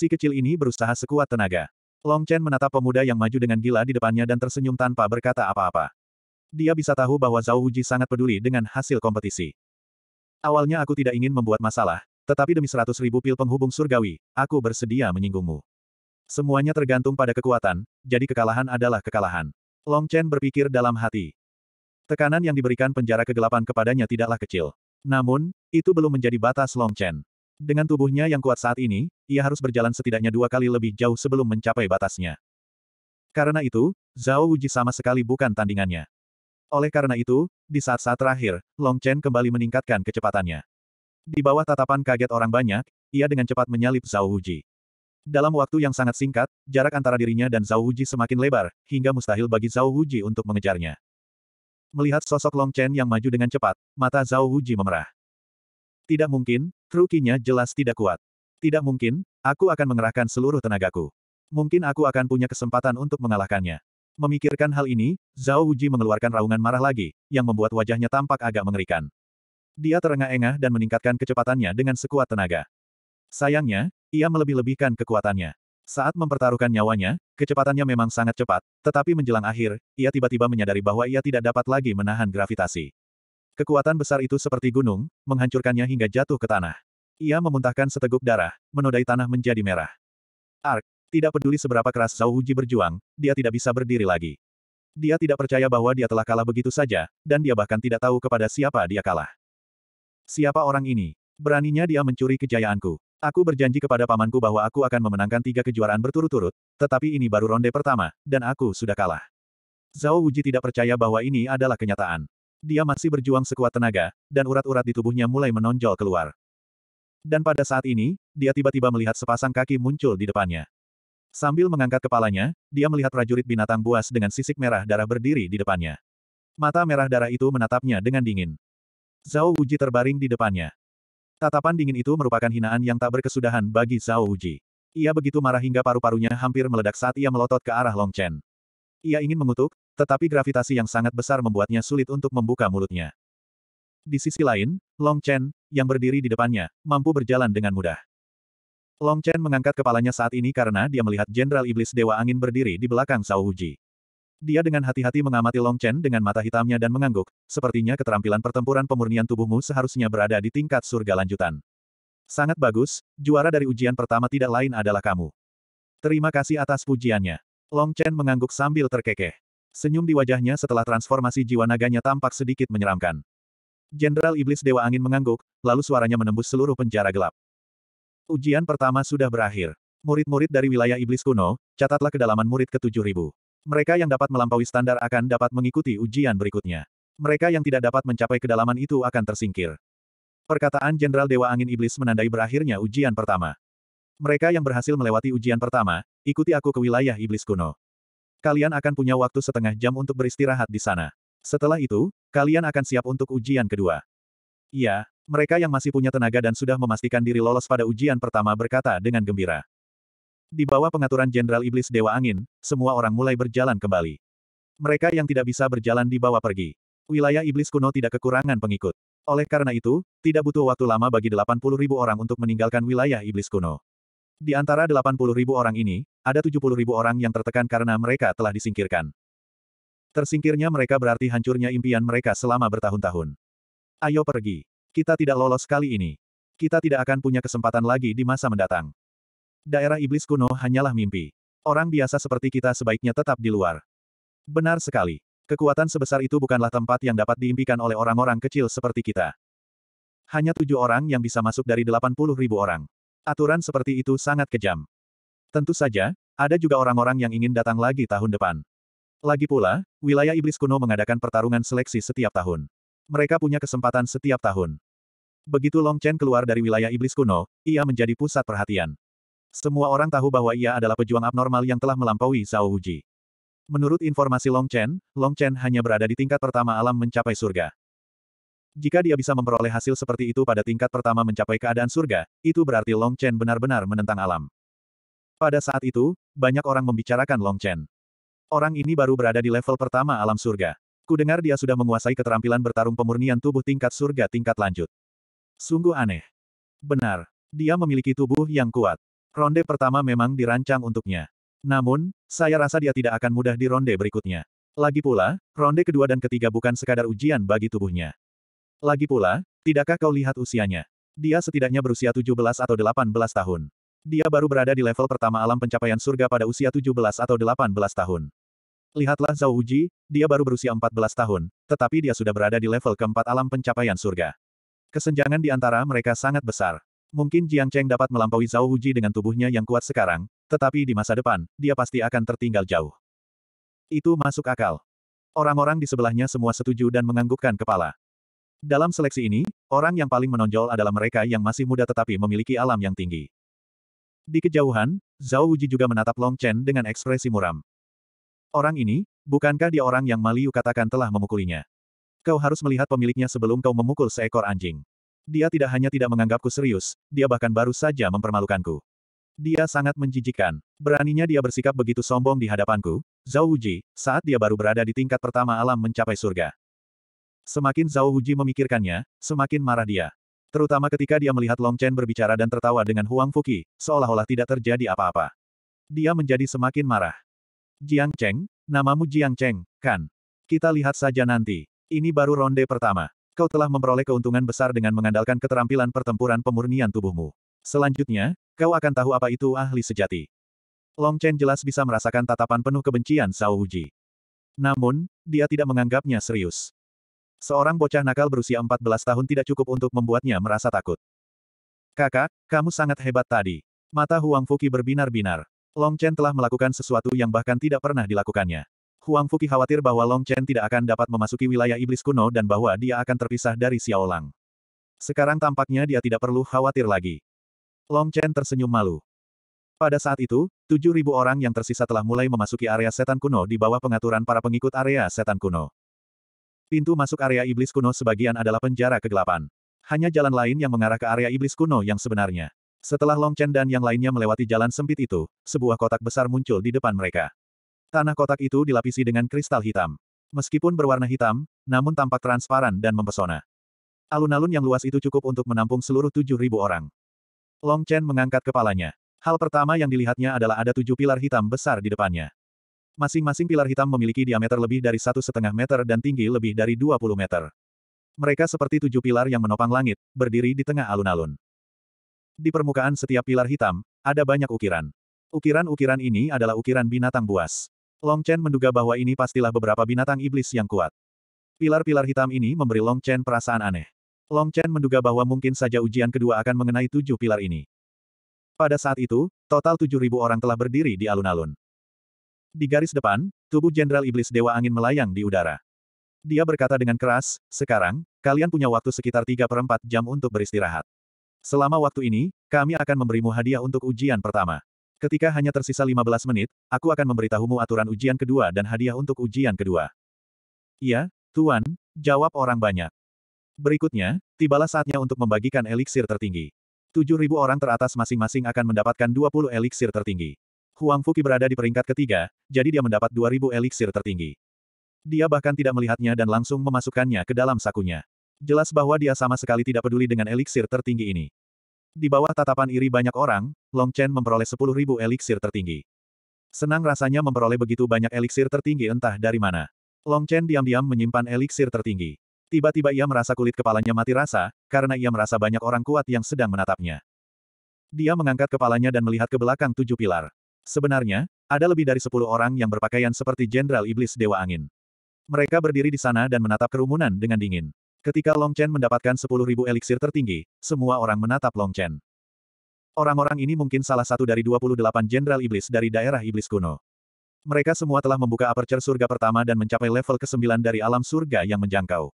Si kecil ini berusaha sekuat tenaga. Long Chen menatap pemuda yang maju dengan gila di depannya dan tersenyum tanpa berkata apa-apa. Dia bisa tahu bahwa Zhao Wuji sangat peduli dengan hasil kompetisi. Awalnya aku tidak ingin membuat masalah, tetapi demi seratus ribu pil penghubung surgawi, aku bersedia menyinggungmu. Semuanya tergantung pada kekuatan, jadi kekalahan adalah kekalahan. Long Chen berpikir dalam hati. Tekanan yang diberikan penjara kegelapan kepadanya tidaklah kecil. Namun, itu belum menjadi batas Long Chen. Dengan tubuhnya yang kuat saat ini, ia harus berjalan setidaknya dua kali lebih jauh sebelum mencapai batasnya. Karena itu, Zhao Wuji sama sekali bukan tandingannya. Oleh karena itu, di saat-saat terakhir, Long Chen kembali meningkatkan kecepatannya. Di bawah tatapan kaget orang banyak, ia dengan cepat menyalip Zhao Wuji. Dalam waktu yang sangat singkat, jarak antara dirinya dan Zhao Wuji semakin lebar, hingga mustahil bagi Zhao Wuji untuk mengejarnya. Melihat sosok Long Chen yang maju dengan cepat, mata Zhao Wuji memerah. Tidak mungkin, Rukinya jelas tidak kuat. Tidak mungkin, aku akan mengerahkan seluruh tenagaku. Mungkin aku akan punya kesempatan untuk mengalahkannya. Memikirkan hal ini, Zhao Wuji mengeluarkan raungan marah lagi, yang membuat wajahnya tampak agak mengerikan. Dia terengah-engah dan meningkatkan kecepatannya dengan sekuat tenaga. Sayangnya, ia melebih-lebihkan kekuatannya. Saat mempertaruhkan nyawanya, kecepatannya memang sangat cepat, tetapi menjelang akhir, ia tiba-tiba menyadari bahwa ia tidak dapat lagi menahan gravitasi. Kekuatan besar itu seperti gunung, menghancurkannya hingga jatuh ke tanah. Ia memuntahkan seteguk darah, menodai tanah menjadi merah. Ark, tidak peduli seberapa keras Zhao Wuji berjuang, dia tidak bisa berdiri lagi. Dia tidak percaya bahwa dia telah kalah begitu saja, dan dia bahkan tidak tahu kepada siapa dia kalah. Siapa orang ini? Beraninya dia mencuri kejayaanku. Aku berjanji kepada pamanku bahwa aku akan memenangkan tiga kejuaraan berturut-turut, tetapi ini baru ronde pertama, dan aku sudah kalah. Zhao Wuji tidak percaya bahwa ini adalah kenyataan. Dia masih berjuang sekuat tenaga, dan urat-urat di tubuhnya mulai menonjol keluar. Dan pada saat ini, dia tiba-tiba melihat sepasang kaki muncul di depannya. Sambil mengangkat kepalanya, dia melihat prajurit binatang buas dengan sisik merah darah berdiri di depannya. Mata merah darah itu menatapnya dengan dingin. Zhao Wuji terbaring di depannya. Tatapan dingin itu merupakan hinaan yang tak berkesudahan bagi Zhao Wuji. Ia begitu marah hingga paru-parunya hampir meledak saat ia melotot ke arah Long Chen. Ia ingin mengutuk, tetapi gravitasi yang sangat besar membuatnya sulit untuk membuka mulutnya. Di sisi lain, Long Chen, yang berdiri di depannya, mampu berjalan dengan mudah. Long Chen mengangkat kepalanya saat ini karena dia melihat Jenderal Iblis Dewa Angin berdiri di belakang Sao Wuji. Dia dengan hati-hati mengamati Long Chen dengan mata hitamnya dan mengangguk, sepertinya keterampilan pertempuran pemurnian tubuhmu seharusnya berada di tingkat surga lanjutan. Sangat bagus, juara dari ujian pertama tidak lain adalah kamu. Terima kasih atas pujiannya. Long Chen mengangguk sambil terkekeh. Senyum di wajahnya setelah transformasi jiwa naganya tampak sedikit menyeramkan. Jenderal Iblis Dewa Angin mengangguk, lalu suaranya menembus seluruh penjara gelap. Ujian pertama sudah berakhir. Murid-murid dari wilayah Iblis kuno, catatlah kedalaman murid ke-7000. Mereka yang dapat melampaui standar akan dapat mengikuti ujian berikutnya. Mereka yang tidak dapat mencapai kedalaman itu akan tersingkir. Perkataan Jenderal Dewa Angin Iblis menandai berakhirnya ujian pertama. Mereka yang berhasil melewati ujian pertama, ikuti aku ke wilayah Iblis kuno. Kalian akan punya waktu setengah jam untuk beristirahat di sana. Setelah itu, kalian akan siap untuk ujian kedua. Iya, mereka yang masih punya tenaga dan sudah memastikan diri lolos pada ujian pertama berkata dengan gembira. Di bawah pengaturan Jenderal Iblis Dewa Angin, semua orang mulai berjalan kembali. Mereka yang tidak bisa berjalan dibawa pergi. Wilayah Iblis kuno tidak kekurangan pengikut. Oleh karena itu, tidak butuh waktu lama bagi puluh ribu orang untuk meninggalkan wilayah Iblis kuno. Di antara 80 ribu orang ini, ada 70 ribu orang yang tertekan karena mereka telah disingkirkan. Tersingkirnya mereka berarti hancurnya impian mereka selama bertahun-tahun. Ayo pergi. Kita tidak lolos kali ini. Kita tidak akan punya kesempatan lagi di masa mendatang. Daerah iblis kuno hanyalah mimpi. Orang biasa seperti kita sebaiknya tetap di luar. Benar sekali. Kekuatan sebesar itu bukanlah tempat yang dapat diimpikan oleh orang-orang kecil seperti kita. Hanya tujuh orang yang bisa masuk dari delapan puluh ribu orang. Aturan seperti itu sangat kejam. Tentu saja, ada juga orang-orang yang ingin datang lagi tahun depan. Lagi pula, wilayah iblis kuno mengadakan pertarungan seleksi setiap tahun. Mereka punya kesempatan setiap tahun. Begitu Long Chen keluar dari wilayah iblis kuno, ia menjadi pusat perhatian. Semua orang tahu bahwa ia adalah pejuang abnormal yang telah melampaui Zhao Huji. Menurut informasi Long Chen, Long Chen hanya berada di tingkat pertama alam mencapai surga. Jika dia bisa memperoleh hasil seperti itu pada tingkat pertama mencapai keadaan surga, itu berarti Long Chen benar-benar menentang alam. Pada saat itu, banyak orang membicarakan Long Chen. Orang ini baru berada di level pertama alam surga. Kudengar dia sudah menguasai keterampilan bertarung pemurnian tubuh tingkat surga tingkat lanjut. Sungguh aneh. Benar, dia memiliki tubuh yang kuat. Ronde pertama memang dirancang untuknya. Namun, saya rasa dia tidak akan mudah di ronde berikutnya. Lagi pula, ronde kedua dan ketiga bukan sekadar ujian bagi tubuhnya. Lagi pula, tidakkah kau lihat usianya? Dia setidaknya berusia 17 atau 18 tahun. Dia baru berada di level pertama alam pencapaian surga pada usia 17 atau 18 tahun. Lihatlah Zhao Uji, dia baru berusia 14 tahun, tetapi dia sudah berada di level keempat alam pencapaian surga. Kesenjangan di antara mereka sangat besar. Mungkin Jiang Cheng dapat melampaui Zhao Uji dengan tubuhnya yang kuat sekarang, tetapi di masa depan, dia pasti akan tertinggal jauh. Itu masuk akal. Orang-orang di sebelahnya semua setuju dan menganggukkan kepala. Dalam seleksi ini, orang yang paling menonjol adalah mereka yang masih muda tetapi memiliki alam yang tinggi. Di kejauhan, Zhao Wuji juga menatap Long Chen dengan ekspresi muram. Orang ini, bukankah dia orang yang Maliu katakan telah memukulinya? Kau harus melihat pemiliknya sebelum kau memukul seekor anjing. Dia tidak hanya tidak menganggapku serius, dia bahkan baru saja mempermalukanku. Dia sangat menjijikan. Beraninya dia bersikap begitu sombong di hadapanku, Zhao Wuji, saat dia baru berada di tingkat pertama alam mencapai surga. Semakin Zhao Huji memikirkannya, semakin marah dia. Terutama ketika dia melihat Long Chen berbicara dan tertawa dengan Huang Fuki, seolah-olah tidak terjadi apa-apa. Dia menjadi semakin marah. Jiang Cheng, namamu Jiang Cheng, kan? Kita lihat saja nanti. Ini baru ronde pertama. Kau telah memperoleh keuntungan besar dengan mengandalkan keterampilan pertempuran pemurnian tubuhmu. Selanjutnya, kau akan tahu apa itu ahli sejati. Long Chen jelas bisa merasakan tatapan penuh kebencian Zhao Wujie. Namun, dia tidak menganggapnya serius. Seorang bocah nakal berusia 14 tahun tidak cukup untuk membuatnya merasa takut. Kakak, kamu sangat hebat tadi. Mata Huang Fuki berbinar-binar. Long Chen telah melakukan sesuatu yang bahkan tidak pernah dilakukannya. Huang Fuki khawatir bahwa Long Chen tidak akan dapat memasuki wilayah iblis kuno dan bahwa dia akan terpisah dari Xiao Lang. Sekarang tampaknya dia tidak perlu khawatir lagi. Long Chen tersenyum malu. Pada saat itu, 7.000 orang yang tersisa telah mulai memasuki area setan kuno di bawah pengaturan para pengikut area setan kuno. Pintu masuk area iblis kuno sebagian adalah penjara kegelapan. Hanya jalan lain yang mengarah ke area iblis kuno yang sebenarnya. Setelah Long Chen dan yang lainnya melewati jalan sempit itu, sebuah kotak besar muncul di depan mereka. Tanah kotak itu dilapisi dengan kristal hitam. Meskipun berwarna hitam, namun tampak transparan dan mempesona. Alun-alun yang luas itu cukup untuk menampung seluruh 7.000 orang. Long Chen mengangkat kepalanya. Hal pertama yang dilihatnya adalah ada tujuh pilar hitam besar di depannya. Masing-masing pilar hitam memiliki diameter lebih dari satu setengah meter dan tinggi lebih dari 20 meter. Mereka seperti tujuh pilar yang menopang langit, berdiri di tengah alun-alun. Di permukaan setiap pilar hitam, ada banyak ukiran. Ukiran-ukiran ini adalah ukiran binatang buas. Long Chen menduga bahwa ini pastilah beberapa binatang iblis yang kuat. Pilar-pilar hitam ini memberi Long Chen perasaan aneh. Long Chen menduga bahwa mungkin saja ujian kedua akan mengenai tujuh pilar ini. Pada saat itu, total tujuh ribu orang telah berdiri di alun-alun. Di garis depan, tubuh Jenderal Iblis Dewa Angin melayang di udara. Dia berkata dengan keras, sekarang, kalian punya waktu sekitar 3 per 4 jam untuk beristirahat. Selama waktu ini, kami akan memberimu hadiah untuk ujian pertama. Ketika hanya tersisa 15 menit, aku akan memberitahumu aturan ujian kedua dan hadiah untuk ujian kedua. Iya, Tuan, jawab orang banyak. Berikutnya, tibalah saatnya untuk membagikan eliksir tertinggi. 7.000 orang teratas masing-masing akan mendapatkan 20 eliksir tertinggi. Huang Fuki berada di peringkat ketiga, jadi dia mendapat 2000 eliksir tertinggi. Dia bahkan tidak melihatnya dan langsung memasukkannya ke dalam sakunya. Jelas bahwa dia sama sekali tidak peduli dengan eliksir tertinggi ini. Di bawah tatapan iri banyak orang, Long Chen memperoleh 10.000 eliksir tertinggi. Senang rasanya memperoleh begitu banyak eliksir tertinggi entah dari mana. Long Chen diam-diam menyimpan eliksir tertinggi. Tiba-tiba ia merasa kulit kepalanya mati rasa, karena ia merasa banyak orang kuat yang sedang menatapnya. Dia mengangkat kepalanya dan melihat ke belakang tujuh pilar. Sebenarnya, ada lebih dari sepuluh orang yang berpakaian seperti Jenderal Iblis Dewa Angin. Mereka berdiri di sana dan menatap kerumunan dengan dingin. Ketika Long Chen mendapatkan sepuluh ribu eliksir tertinggi, semua orang menatap Long Chen. Orang-orang ini mungkin salah satu dari 28 Jenderal Iblis dari daerah Iblis kuno. Mereka semua telah membuka aperture surga pertama dan mencapai level ke-9 dari alam surga yang menjangkau.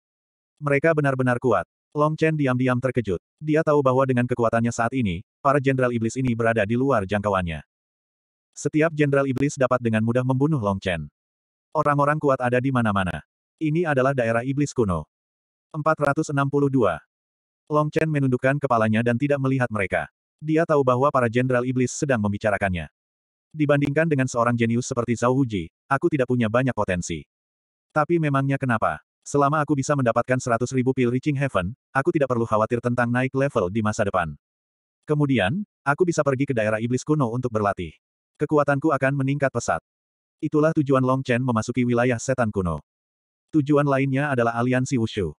Mereka benar-benar kuat. Long Chen diam-diam terkejut. Dia tahu bahwa dengan kekuatannya saat ini, para jenderal iblis ini berada di luar jangkauannya. Setiap jenderal iblis dapat dengan mudah membunuh Long Chen. Orang-orang kuat ada di mana-mana. Ini adalah daerah iblis kuno. 462. Long Chen menundukkan kepalanya dan tidak melihat mereka. Dia tahu bahwa para jenderal iblis sedang membicarakannya. Dibandingkan dengan seorang jenius seperti Zhao Huji, aku tidak punya banyak potensi. Tapi memangnya kenapa? Selama aku bisa mendapatkan 100 ribu pil Reaching Heaven, aku tidak perlu khawatir tentang naik level di masa depan. Kemudian, aku bisa pergi ke daerah iblis kuno untuk berlatih. Kekuatanku akan meningkat pesat. Itulah tujuan Long Chen memasuki wilayah setan kuno. Tujuan lainnya adalah aliansi Wushu.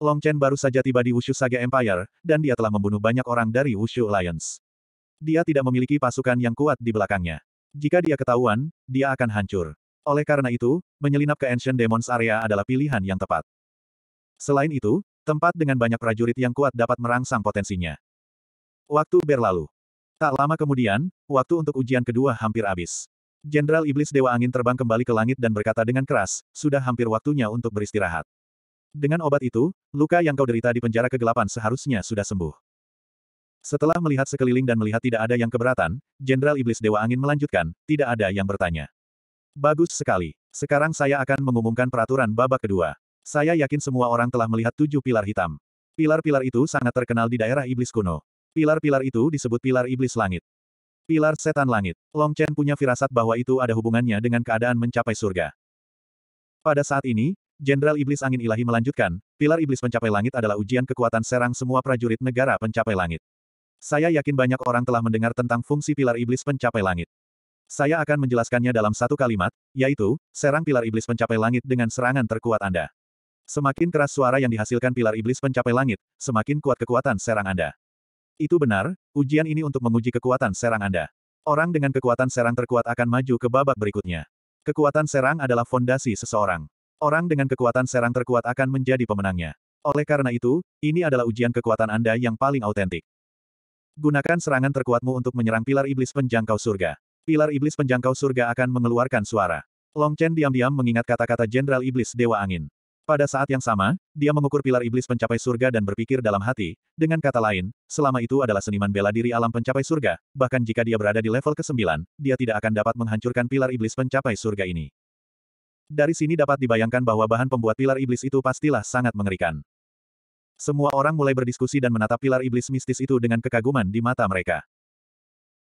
Long Chen baru saja tiba di Wushu Saga Empire, dan dia telah membunuh banyak orang dari Wushu Alliance. Dia tidak memiliki pasukan yang kuat di belakangnya. Jika dia ketahuan, dia akan hancur. Oleh karena itu, menyelinap ke Ancient Demons Area adalah pilihan yang tepat. Selain itu, tempat dengan banyak prajurit yang kuat dapat merangsang potensinya. Waktu berlalu. Tak lama kemudian, waktu untuk ujian kedua hampir habis. Jenderal Iblis Dewa Angin terbang kembali ke langit dan berkata dengan keras, sudah hampir waktunya untuk beristirahat. Dengan obat itu, luka yang kau derita di penjara kegelapan seharusnya sudah sembuh. Setelah melihat sekeliling dan melihat tidak ada yang keberatan, Jenderal Iblis Dewa Angin melanjutkan, tidak ada yang bertanya. Bagus sekali. Sekarang saya akan mengumumkan peraturan babak kedua. Saya yakin semua orang telah melihat tujuh pilar hitam. Pilar-pilar itu sangat terkenal di daerah iblis kuno. Pilar-pilar itu disebut pilar iblis langit. Pilar setan langit. Long Chen punya firasat bahwa itu ada hubungannya dengan keadaan mencapai surga. Pada saat ini, Jenderal Iblis Angin Ilahi melanjutkan, pilar iblis pencapai langit adalah ujian kekuatan serang semua prajurit negara pencapai langit. Saya yakin banyak orang telah mendengar tentang fungsi pilar iblis pencapai langit. Saya akan menjelaskannya dalam satu kalimat, yaitu, serang pilar iblis pencapai langit dengan serangan terkuat Anda. Semakin keras suara yang dihasilkan pilar iblis pencapai langit, semakin kuat kekuatan serang Anda. Itu benar, ujian ini untuk menguji kekuatan serang Anda. Orang dengan kekuatan serang terkuat akan maju ke babak berikutnya. Kekuatan serang adalah fondasi seseorang. Orang dengan kekuatan serang terkuat akan menjadi pemenangnya. Oleh karena itu, ini adalah ujian kekuatan Anda yang paling autentik. Gunakan serangan terkuatmu untuk menyerang pilar iblis penjangkau surga. Pilar iblis penjangkau surga akan mengeluarkan suara. Long Chen diam-diam mengingat kata-kata Jenderal Iblis Dewa Angin. Pada saat yang sama, dia mengukur pilar iblis pencapai surga dan berpikir dalam hati, dengan kata lain, selama itu adalah seniman bela diri alam pencapai surga, bahkan jika dia berada di level ke-9, dia tidak akan dapat menghancurkan pilar iblis pencapai surga ini. Dari sini dapat dibayangkan bahwa bahan pembuat pilar iblis itu pastilah sangat mengerikan. Semua orang mulai berdiskusi dan menatap pilar iblis mistis itu dengan kekaguman di mata mereka.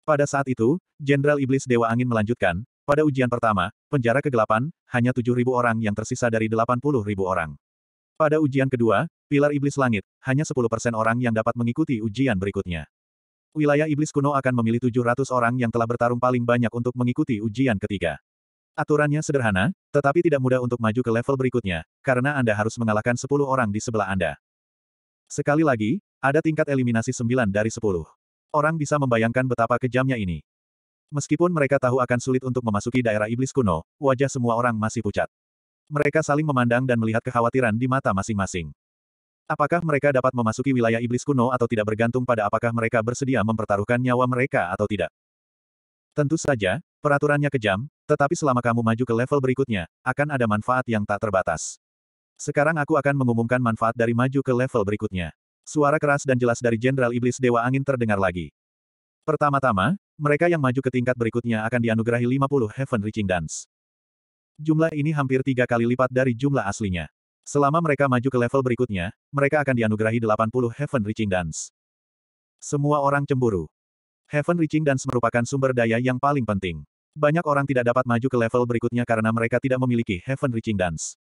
Pada saat itu, Jenderal Iblis Dewa Angin melanjutkan, pada ujian pertama, penjara kegelapan, hanya 7.000 orang yang tersisa dari 80.000 orang. Pada ujian kedua, pilar iblis langit, hanya 10% orang yang dapat mengikuti ujian berikutnya. Wilayah iblis kuno akan memilih 700 orang yang telah bertarung paling banyak untuk mengikuti ujian ketiga. Aturannya sederhana, tetapi tidak mudah untuk maju ke level berikutnya, karena Anda harus mengalahkan 10 orang di sebelah Anda. Sekali lagi, ada tingkat eliminasi 9 dari 10. Orang bisa membayangkan betapa kejamnya ini. Meskipun mereka tahu akan sulit untuk memasuki daerah iblis kuno, wajah semua orang masih pucat. Mereka saling memandang dan melihat kekhawatiran di mata masing-masing. Apakah mereka dapat memasuki wilayah iblis kuno atau tidak bergantung pada apakah mereka bersedia mempertaruhkan nyawa mereka atau tidak. Tentu saja, peraturannya kejam, tetapi selama kamu maju ke level berikutnya, akan ada manfaat yang tak terbatas. Sekarang aku akan mengumumkan manfaat dari maju ke level berikutnya. Suara keras dan jelas dari Jenderal Iblis Dewa Angin terdengar lagi. Pertama-tama, mereka yang maju ke tingkat berikutnya akan dianugerahi 50 Heaven Reaching Dance. Jumlah ini hampir tiga kali lipat dari jumlah aslinya. Selama mereka maju ke level berikutnya, mereka akan dianugerahi 80 Heaven Reaching Dance. Semua orang cemburu. Heaven Reaching Dance merupakan sumber daya yang paling penting. Banyak orang tidak dapat maju ke level berikutnya karena mereka tidak memiliki Heaven Reaching Dance.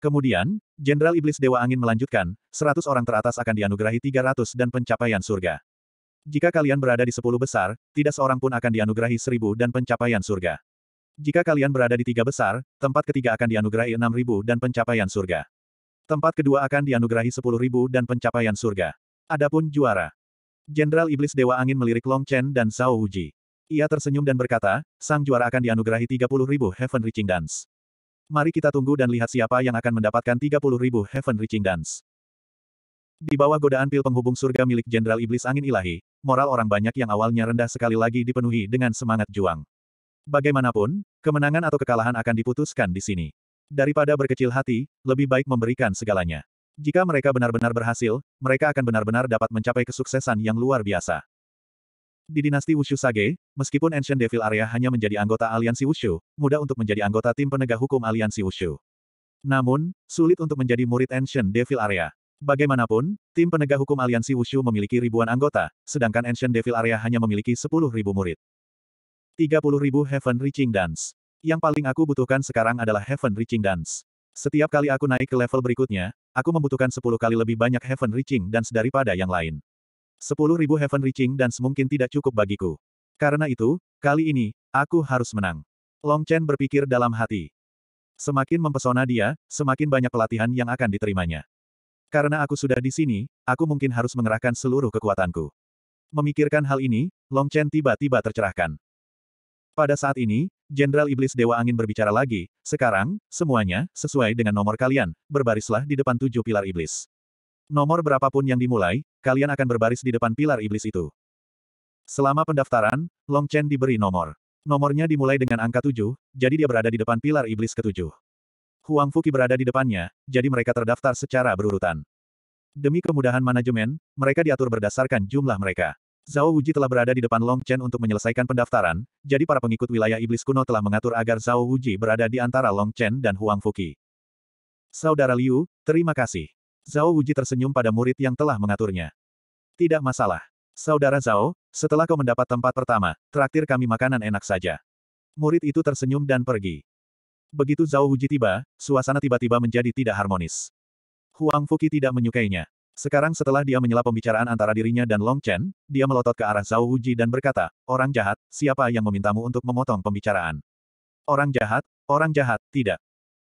Kemudian, Jenderal Iblis Dewa Angin melanjutkan, 100 orang teratas akan dianugerahi 300 dan pencapaian surga. Jika kalian berada di sepuluh besar, tidak seorang pun akan dianugerahi seribu dan pencapaian surga. Jika kalian berada di tiga besar, tempat ketiga akan dianugerahi enam ribu dan pencapaian surga. Tempat kedua akan dianugerahi sepuluh ribu dan pencapaian surga. Adapun juara. Jenderal Iblis Dewa Angin melirik Long Chen dan Zhao Wuji. Ia tersenyum dan berkata, sang juara akan dianugerahi tiga puluh ribu Heaven Reaching Dance. Mari kita tunggu dan lihat siapa yang akan mendapatkan tiga puluh ribu Heaven Reaching Dance. Di bawah godaan pil penghubung surga milik Jenderal Iblis Angin Ilahi, moral orang banyak yang awalnya rendah sekali lagi dipenuhi dengan semangat juang. Bagaimanapun, kemenangan atau kekalahan akan diputuskan di sini. Daripada berkecil hati, lebih baik memberikan segalanya. Jika mereka benar-benar berhasil, mereka akan benar-benar dapat mencapai kesuksesan yang luar biasa. Di dinasti Wushu Sage, meskipun Ancient Devil Area hanya menjadi anggota aliansi Wushu, mudah untuk menjadi anggota tim penegak hukum aliansi Wushu. Namun, sulit untuk menjadi murid Ancient Devil Area. Bagaimanapun, tim penegak hukum aliansi Wushu memiliki ribuan anggota, sedangkan Ancient Devil Area hanya memiliki 10.000 murid. 30.000 Heaven Reaching Dance. Yang paling aku butuhkan sekarang adalah Heaven Reaching Dance. Setiap kali aku naik ke level berikutnya, aku membutuhkan 10 kali lebih banyak Heaven Reaching Dance daripada yang lain. 10.000 Heaven Reaching Dance mungkin tidak cukup bagiku. Karena itu, kali ini, aku harus menang. Long Chen berpikir dalam hati. Semakin mempesona dia, semakin banyak pelatihan yang akan diterimanya. Karena aku sudah di sini, aku mungkin harus mengerahkan seluruh kekuatanku. Memikirkan hal ini, Long Chen tiba-tiba tercerahkan. Pada saat ini, Jenderal Iblis Dewa Angin berbicara lagi, sekarang, semuanya, sesuai dengan nomor kalian, berbarislah di depan tujuh pilar iblis. Nomor berapapun yang dimulai, kalian akan berbaris di depan pilar iblis itu. Selama pendaftaran, Long Chen diberi nomor. Nomornya dimulai dengan angka tujuh, jadi dia berada di depan pilar iblis ketujuh. Huang Fuki berada di depannya, jadi mereka terdaftar secara berurutan. Demi kemudahan manajemen, mereka diatur berdasarkan jumlah mereka. Zhao Wuji telah berada di depan Long Chen untuk menyelesaikan pendaftaran, jadi para pengikut wilayah iblis kuno telah mengatur agar Zhao Wuji berada di antara Long Chen dan Huang Fuki. Saudara Liu, terima kasih. Zhao Wuji tersenyum pada murid yang telah mengaturnya. Tidak masalah. Saudara Zhao, setelah kau mendapat tempat pertama, traktir kami makanan enak saja. Murid itu tersenyum dan pergi. Begitu Zhao Huji tiba, suasana tiba-tiba menjadi tidak harmonis. Huang Fuki tidak menyukainya. Sekarang setelah dia menyela pembicaraan antara dirinya dan Long Chen, dia melotot ke arah Zhao Huji dan berkata, Orang jahat, siapa yang memintamu untuk memotong pembicaraan? Orang jahat, orang jahat, tidak.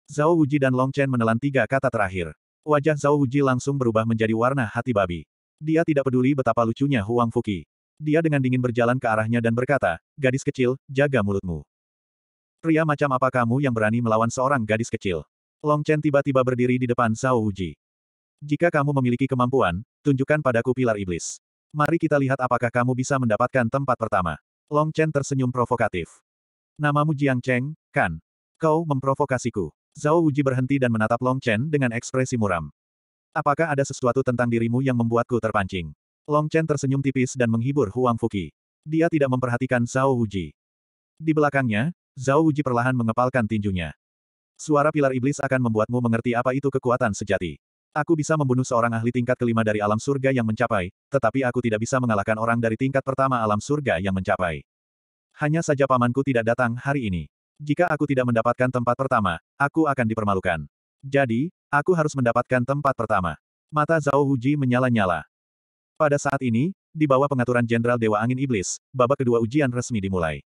Zhao Huji dan Long Chen menelan tiga kata terakhir. Wajah Zhao Huji langsung berubah menjadi warna hati babi. Dia tidak peduli betapa lucunya Huang Fuki. Dia dengan dingin berjalan ke arahnya dan berkata, Gadis kecil, jaga mulutmu. Pria macam apa kamu yang berani melawan seorang gadis kecil? Long Chen tiba-tiba berdiri di depan Zhao Wuji. Jika kamu memiliki kemampuan, tunjukkan padaku pilar iblis. Mari kita lihat apakah kamu bisa mendapatkan tempat pertama. Long Chen tersenyum provokatif. Namamu Jiang Cheng, kan? Kau memprovokasiku. Zhao Wuji berhenti dan menatap Long Chen dengan ekspresi muram. Apakah ada sesuatu tentang dirimu yang membuatku terpancing? Long Chen tersenyum tipis dan menghibur Huang Fuki. Dia tidak memperhatikan Zhao Wuji. Di belakangnya, Zhao Uji perlahan mengepalkan tinjunya. Suara pilar iblis akan membuatmu mengerti apa itu kekuatan sejati. Aku bisa membunuh seorang ahli tingkat kelima dari alam surga yang mencapai, tetapi aku tidak bisa mengalahkan orang dari tingkat pertama alam surga yang mencapai. Hanya saja pamanku tidak datang hari ini. Jika aku tidak mendapatkan tempat pertama, aku akan dipermalukan. Jadi, aku harus mendapatkan tempat pertama. Mata Zhao Wuji menyala-nyala. Pada saat ini, di bawah pengaturan Jenderal Dewa Angin Iblis, babak kedua ujian resmi dimulai.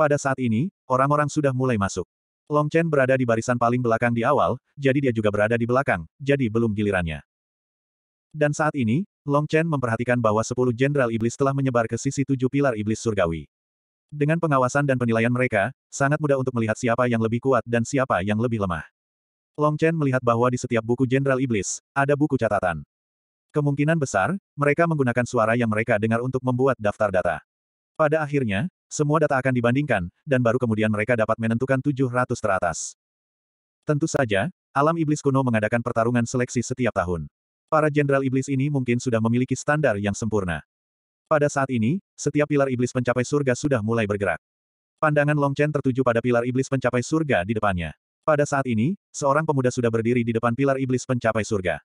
Pada saat ini, orang-orang sudah mulai masuk. Long Chen berada di barisan paling belakang di awal, jadi dia juga berada di belakang, jadi belum gilirannya. Dan saat ini, Long Chen memperhatikan bahwa sepuluh jenderal iblis telah menyebar ke sisi tujuh pilar iblis surgawi. Dengan pengawasan dan penilaian mereka, sangat mudah untuk melihat siapa yang lebih kuat dan siapa yang lebih lemah. Long Chen melihat bahwa di setiap buku jenderal iblis, ada buku catatan. Kemungkinan besar, mereka menggunakan suara yang mereka dengar untuk membuat daftar data. Pada akhirnya, semua data akan dibandingkan, dan baru kemudian mereka dapat menentukan 700 teratas. Tentu saja, alam iblis kuno mengadakan pertarungan seleksi setiap tahun. Para jenderal iblis ini mungkin sudah memiliki standar yang sempurna. Pada saat ini, setiap pilar iblis pencapai surga sudah mulai bergerak. Pandangan Long Chen tertuju pada pilar iblis pencapai surga di depannya. Pada saat ini, seorang pemuda sudah berdiri di depan pilar iblis pencapai surga.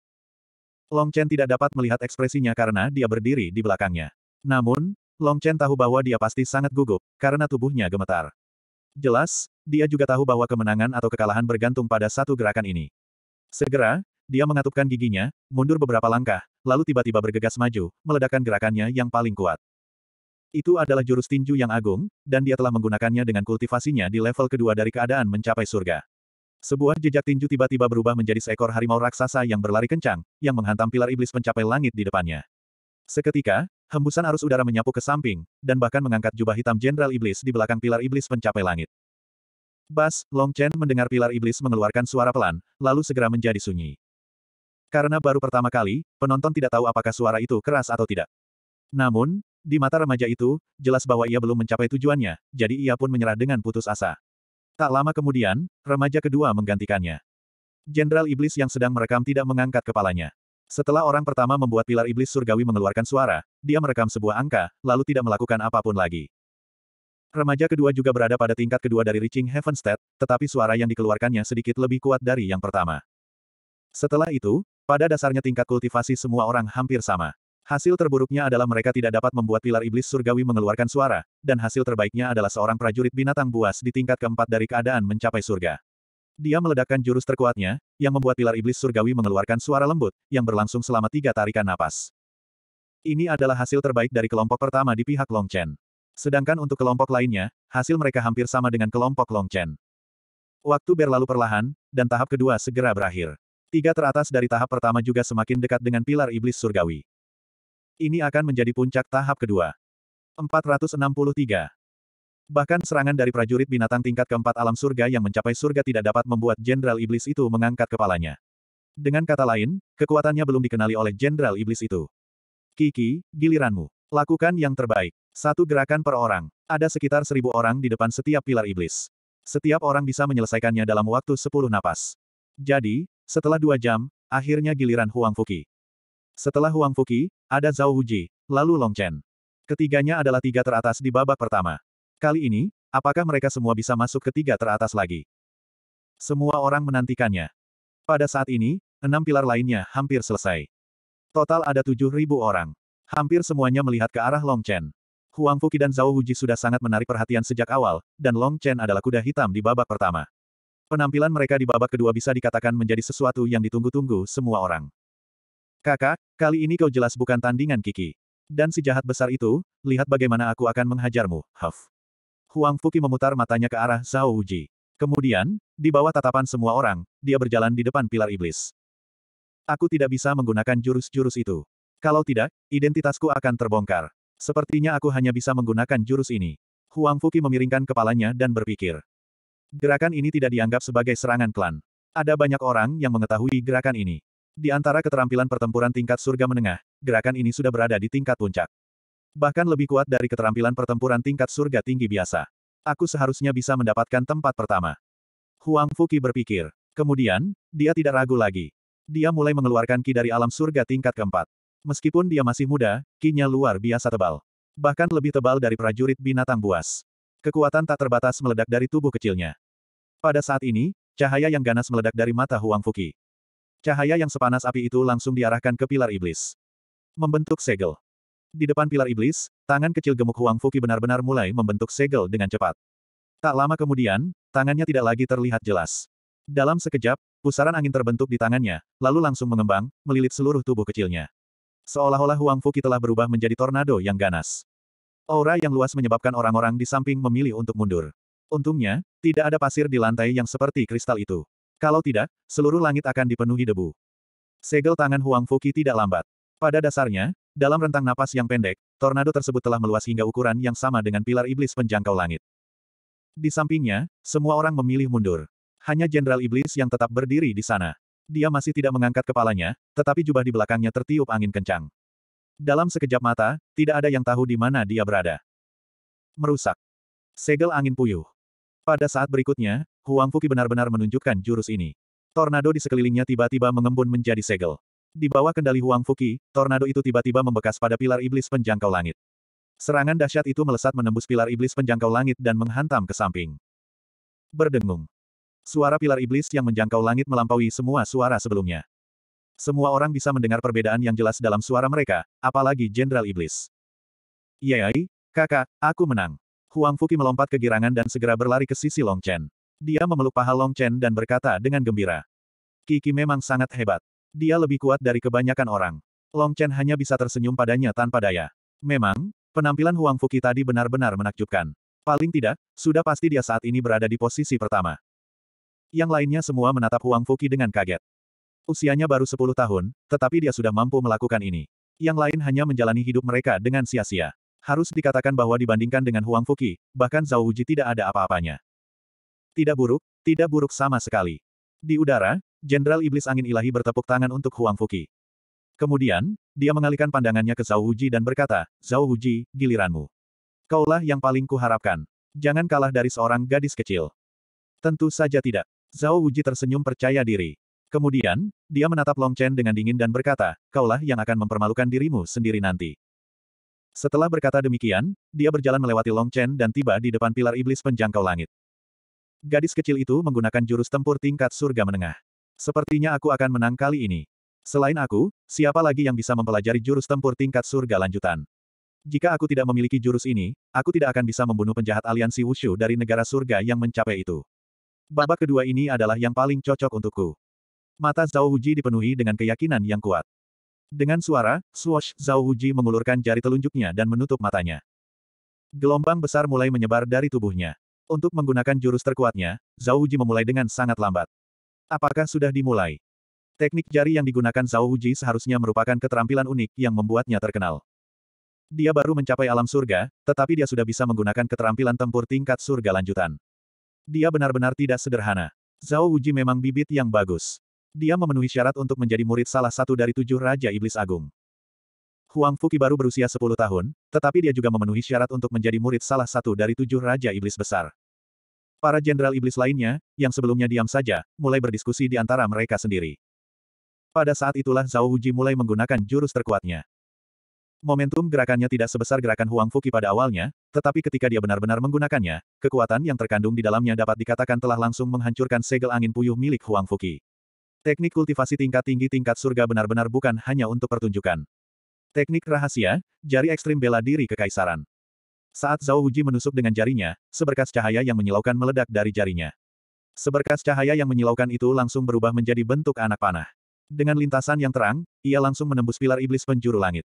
Long Chen tidak dapat melihat ekspresinya karena dia berdiri di belakangnya. Namun, Long Chen tahu bahwa dia pasti sangat gugup, karena tubuhnya gemetar. Jelas, dia juga tahu bahwa kemenangan atau kekalahan bergantung pada satu gerakan ini. Segera, dia mengatupkan giginya, mundur beberapa langkah, lalu tiba-tiba bergegas maju, meledakkan gerakannya yang paling kuat. Itu adalah jurus tinju yang agung, dan dia telah menggunakannya dengan kultivasinya di level kedua dari keadaan mencapai surga. Sebuah jejak tinju tiba-tiba berubah menjadi seekor harimau raksasa yang berlari kencang, yang menghantam pilar iblis pencapai langit di depannya. Seketika, Hembusan arus udara menyapu ke samping, dan bahkan mengangkat jubah hitam Jenderal Iblis di belakang pilar iblis pencapai langit. Bas, Long Chen mendengar pilar iblis mengeluarkan suara pelan, lalu segera menjadi sunyi. Karena baru pertama kali, penonton tidak tahu apakah suara itu keras atau tidak. Namun, di mata remaja itu, jelas bahwa ia belum mencapai tujuannya, jadi ia pun menyerah dengan putus asa. Tak lama kemudian, remaja kedua menggantikannya. Jenderal Iblis yang sedang merekam tidak mengangkat kepalanya. Setelah orang pertama membuat pilar iblis surgawi mengeluarkan suara, dia merekam sebuah angka, lalu tidak melakukan apapun lagi. Remaja kedua juga berada pada tingkat kedua dari Reaching Heaven State, tetapi suara yang dikeluarkannya sedikit lebih kuat dari yang pertama. Setelah itu, pada dasarnya tingkat kultivasi semua orang hampir sama. Hasil terburuknya adalah mereka tidak dapat membuat pilar iblis surgawi mengeluarkan suara, dan hasil terbaiknya adalah seorang prajurit binatang buas di tingkat keempat dari keadaan mencapai surga. Dia meledakkan jurus terkuatnya, yang membuat pilar iblis surgawi mengeluarkan suara lembut, yang berlangsung selama tiga tarikan napas. Ini adalah hasil terbaik dari kelompok pertama di pihak Long Chen. Sedangkan untuk kelompok lainnya, hasil mereka hampir sama dengan kelompok Long Chen. Waktu berlalu perlahan, dan tahap kedua segera berakhir. Tiga teratas dari tahap pertama juga semakin dekat dengan pilar iblis surgawi. Ini akan menjadi puncak tahap kedua. 463. Bahkan serangan dari prajurit binatang tingkat keempat alam surga yang mencapai surga tidak dapat membuat Jenderal Iblis itu mengangkat kepalanya. Dengan kata lain, kekuatannya belum dikenali oleh Jenderal Iblis itu. Kiki, giliranmu. Lakukan yang terbaik. Satu gerakan per orang. Ada sekitar seribu orang di depan setiap pilar iblis. Setiap orang bisa menyelesaikannya dalam waktu sepuluh napas. Jadi, setelah dua jam, akhirnya giliran Huang Fuki. Setelah Huang Fuki, ada Zhao Huji, lalu Long Chen. Ketiganya adalah tiga teratas di babak pertama. Kali ini, apakah mereka semua bisa masuk ke tiga teratas lagi? Semua orang menantikannya. Pada saat ini, enam pilar lainnya hampir selesai. Total ada tujuh ribu orang. Hampir semuanya melihat ke arah Long Chen. Huang Fuqi dan Zhao Huji sudah sangat menarik perhatian sejak awal, dan Long Chen adalah kuda hitam di babak pertama. Penampilan mereka di babak kedua bisa dikatakan menjadi sesuatu yang ditunggu-tunggu semua orang. Kakak, kali ini kau jelas bukan tandingan Kiki. Dan si jahat besar itu, lihat bagaimana aku akan menghajarmu, Huff. Huang Fuki memutar matanya ke arah Zhao Uji. Kemudian, di bawah tatapan semua orang, dia berjalan di depan pilar iblis. Aku tidak bisa menggunakan jurus-jurus itu. Kalau tidak, identitasku akan terbongkar. Sepertinya aku hanya bisa menggunakan jurus ini. Huang Fuki memiringkan kepalanya dan berpikir. Gerakan ini tidak dianggap sebagai serangan klan. Ada banyak orang yang mengetahui gerakan ini. Di antara keterampilan pertempuran tingkat surga menengah, gerakan ini sudah berada di tingkat puncak. Bahkan lebih kuat dari keterampilan pertempuran tingkat surga tinggi biasa. Aku seharusnya bisa mendapatkan tempat pertama. Huang Fuki berpikir. Kemudian, dia tidak ragu lagi. Dia mulai mengeluarkan ki dari alam surga tingkat keempat. Meskipun dia masih muda, kinya luar biasa tebal. Bahkan lebih tebal dari prajurit binatang buas. Kekuatan tak terbatas meledak dari tubuh kecilnya. Pada saat ini, cahaya yang ganas meledak dari mata Huang Fuki. Cahaya yang sepanas api itu langsung diarahkan ke pilar iblis. Membentuk segel. Di depan pilar iblis, tangan kecil gemuk Huang Fuki benar-benar mulai membentuk segel dengan cepat. Tak lama kemudian, tangannya tidak lagi terlihat jelas. Dalam sekejap, pusaran angin terbentuk di tangannya, lalu langsung mengembang, melilit seluruh tubuh kecilnya. Seolah-olah Huang Fuki telah berubah menjadi tornado yang ganas. Aura yang luas menyebabkan orang-orang di samping memilih untuk mundur. Untungnya, tidak ada pasir di lantai yang seperti kristal itu. Kalau tidak, seluruh langit akan dipenuhi debu. Segel tangan Huang Fuki tidak lambat. Pada dasarnya, dalam rentang napas yang pendek, tornado tersebut telah meluas hingga ukuran yang sama dengan pilar iblis penjangkau langit. Di sampingnya, semua orang memilih mundur. Hanya Jenderal Iblis yang tetap berdiri di sana. Dia masih tidak mengangkat kepalanya, tetapi jubah di belakangnya tertiup angin kencang. Dalam sekejap mata, tidak ada yang tahu di mana dia berada. Merusak. Segel angin puyuh. Pada saat berikutnya, Huang Fuki benar-benar menunjukkan jurus ini. Tornado di sekelilingnya tiba-tiba mengembun menjadi segel. Di bawah kendali Huang Fuki, tornado itu tiba-tiba membekas pada pilar iblis penjangkau langit. Serangan dahsyat itu melesat menembus pilar iblis penjangkau langit dan menghantam ke samping. Berdengung. Suara pilar iblis yang menjangkau langit melampaui semua suara sebelumnya. Semua orang bisa mendengar perbedaan yang jelas dalam suara mereka, apalagi Jenderal Iblis. Yai, iya, kakak, aku menang. Huang Fuki melompat ke girangan dan segera berlari ke sisi Long Chen. Dia memeluk paha Long Chen dan berkata dengan gembira. Kiki memang sangat hebat. Dia lebih kuat dari kebanyakan orang. Long Chen hanya bisa tersenyum padanya tanpa daya. Memang, penampilan Huang Fuki tadi benar-benar menakjubkan. Paling tidak, sudah pasti dia saat ini berada di posisi pertama. Yang lainnya semua menatap Huang Fuki dengan kaget. Usianya baru 10 tahun, tetapi dia sudah mampu melakukan ini. Yang lain hanya menjalani hidup mereka dengan sia-sia. Harus dikatakan bahwa dibandingkan dengan Huang Fuki, bahkan Zhao Wuji tidak ada apa-apanya. Tidak buruk, tidak buruk sama sekali. Di udara, Jenderal Iblis Angin Ilahi bertepuk tangan untuk Huang Fuki. Kemudian, dia mengalihkan pandangannya ke Zhao Huji dan berkata, Zhao Huji, giliranmu. Kaulah yang paling kuharapkan. Jangan kalah dari seorang gadis kecil. Tentu saja tidak. Zhao Huji tersenyum percaya diri. Kemudian, dia menatap Long Chen dengan dingin dan berkata, kaulah yang akan mempermalukan dirimu sendiri nanti. Setelah berkata demikian, dia berjalan melewati Long Chen dan tiba di depan pilar iblis penjangkau langit. Gadis kecil itu menggunakan jurus tempur tingkat surga menengah. Sepertinya aku akan menang kali ini. Selain aku, siapa lagi yang bisa mempelajari jurus tempur tingkat surga lanjutan? Jika aku tidak memiliki jurus ini, aku tidak akan bisa membunuh penjahat aliansi Wushu dari negara surga yang mencapai itu. Babak kedua ini adalah yang paling cocok untukku. Mata Zhao Wuji dipenuhi dengan keyakinan yang kuat. Dengan suara, swoosh, Zhao Wuji mengulurkan jari telunjuknya dan menutup matanya. Gelombang besar mulai menyebar dari tubuhnya. Untuk menggunakan jurus terkuatnya, Zhao Wuji memulai dengan sangat lambat. Apakah sudah dimulai? Teknik jari yang digunakan Zhao Wuji seharusnya merupakan keterampilan unik yang membuatnya terkenal. Dia baru mencapai alam surga, tetapi dia sudah bisa menggunakan keterampilan tempur tingkat surga lanjutan. Dia benar-benar tidak sederhana. Zhao Wuji memang bibit yang bagus. Dia memenuhi syarat untuk menjadi murid salah satu dari tujuh Raja Iblis Agung. Huang Fuki baru berusia 10 tahun, tetapi dia juga memenuhi syarat untuk menjadi murid salah satu dari tujuh Raja Iblis Besar. Para jenderal iblis lainnya, yang sebelumnya diam saja, mulai berdiskusi di antara mereka sendiri. Pada saat itulah Zhao Wuji mulai menggunakan jurus terkuatnya. Momentum gerakannya tidak sebesar gerakan Huang Fuki pada awalnya, tetapi ketika dia benar-benar menggunakannya, kekuatan yang terkandung di dalamnya dapat dikatakan telah langsung menghancurkan segel angin puyuh milik Huang Fuki. Teknik kultivasi tingkat tinggi tingkat surga benar-benar bukan hanya untuk pertunjukan. Teknik rahasia, jari ekstrim bela diri kekaisaran. Saat Zhao Wuji menusuk dengan jarinya, seberkas cahaya yang menyilaukan meledak dari jarinya. Seberkas cahaya yang menyilaukan itu langsung berubah menjadi bentuk anak panah. Dengan lintasan yang terang, ia langsung menembus pilar iblis penjuru langit.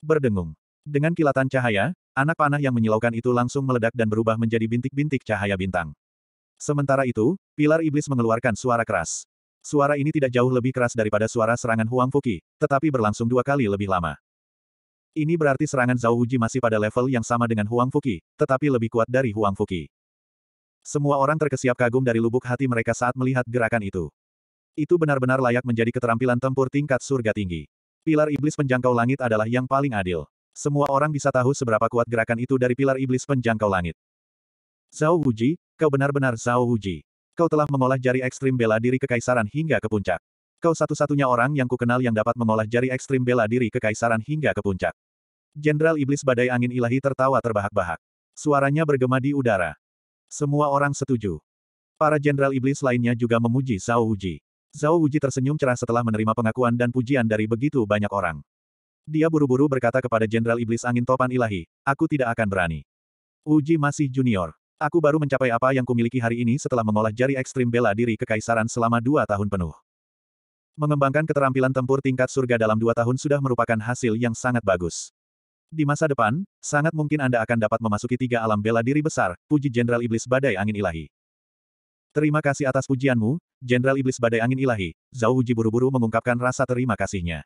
Berdengung. Dengan kilatan cahaya, anak panah yang menyilaukan itu langsung meledak dan berubah menjadi bintik-bintik cahaya bintang. Sementara itu, pilar iblis mengeluarkan suara keras. Suara ini tidak jauh lebih keras daripada suara serangan Huang Fuki, tetapi berlangsung dua kali lebih lama. Ini berarti serangan Zhao Wuji masih pada level yang sama dengan Huang Fuki, tetapi lebih kuat dari Huang Fuki. Semua orang terkesiap kagum dari lubuk hati mereka saat melihat gerakan itu. Itu benar-benar layak menjadi keterampilan tempur tingkat surga tinggi. Pilar iblis penjangkau langit adalah yang paling adil. Semua orang bisa tahu seberapa kuat gerakan itu dari pilar iblis penjangkau langit. Zhao Wuji, kau benar-benar Zhao Wuji. Kau telah mengolah jari ekstrim bela diri kekaisaran hingga ke puncak. Kau satu-satunya orang yang kukenal yang dapat mengolah jari ekstrim bela diri kekaisaran hingga ke puncak. Jenderal Iblis Badai Angin Ilahi tertawa terbahak-bahak. Suaranya bergema di udara. Semua orang setuju. Para jenderal iblis lainnya juga memuji Zhao Uji. Zhao Uji tersenyum cerah setelah menerima pengakuan dan pujian dari begitu banyak orang. Dia buru-buru berkata kepada jenderal iblis angin topan ilahi, aku tidak akan berani. Uji masih junior. Aku baru mencapai apa yang kumiliki hari ini setelah mengolah jari ekstrim bela diri kekaisaran selama dua tahun penuh. Mengembangkan keterampilan tempur tingkat surga dalam dua tahun sudah merupakan hasil yang sangat bagus. Di masa depan, sangat mungkin Anda akan dapat memasuki tiga alam bela diri besar, puji Jenderal Iblis Badai Angin Ilahi. Terima kasih atas pujianmu, Jenderal Iblis Badai Angin Ilahi, Zhao Uji buru-buru mengungkapkan rasa terima kasihnya.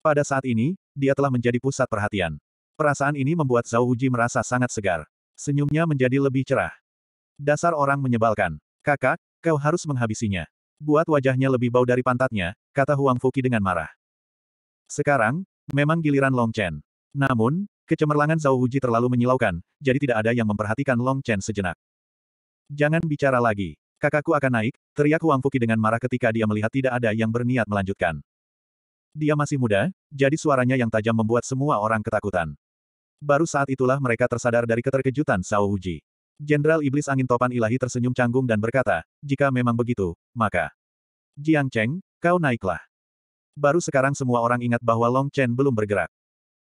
Pada saat ini, dia telah menjadi pusat perhatian. Perasaan ini membuat Zhao Uji merasa sangat segar. Senyumnya menjadi lebih cerah. Dasar orang menyebalkan. Kakak, kau harus menghabisinya. Buat wajahnya lebih bau dari pantatnya, kata Huang Fuki dengan marah. Sekarang, memang giliran Long Chen. Namun, kecemerlangan Zhao Wuji terlalu menyilaukan, jadi tidak ada yang memperhatikan Long Chen sejenak. Jangan bicara lagi. Kakakku akan naik, teriak Huang Fuki dengan marah ketika dia melihat tidak ada yang berniat melanjutkan. Dia masih muda, jadi suaranya yang tajam membuat semua orang ketakutan. Baru saat itulah mereka tersadar dari keterkejutan Zhao Wuji. Jenderal Iblis Angin Topan Ilahi tersenyum canggung dan berkata, jika memang begitu, maka... Jiang Cheng, kau naiklah. Baru sekarang semua orang ingat bahwa Long Chen belum bergerak.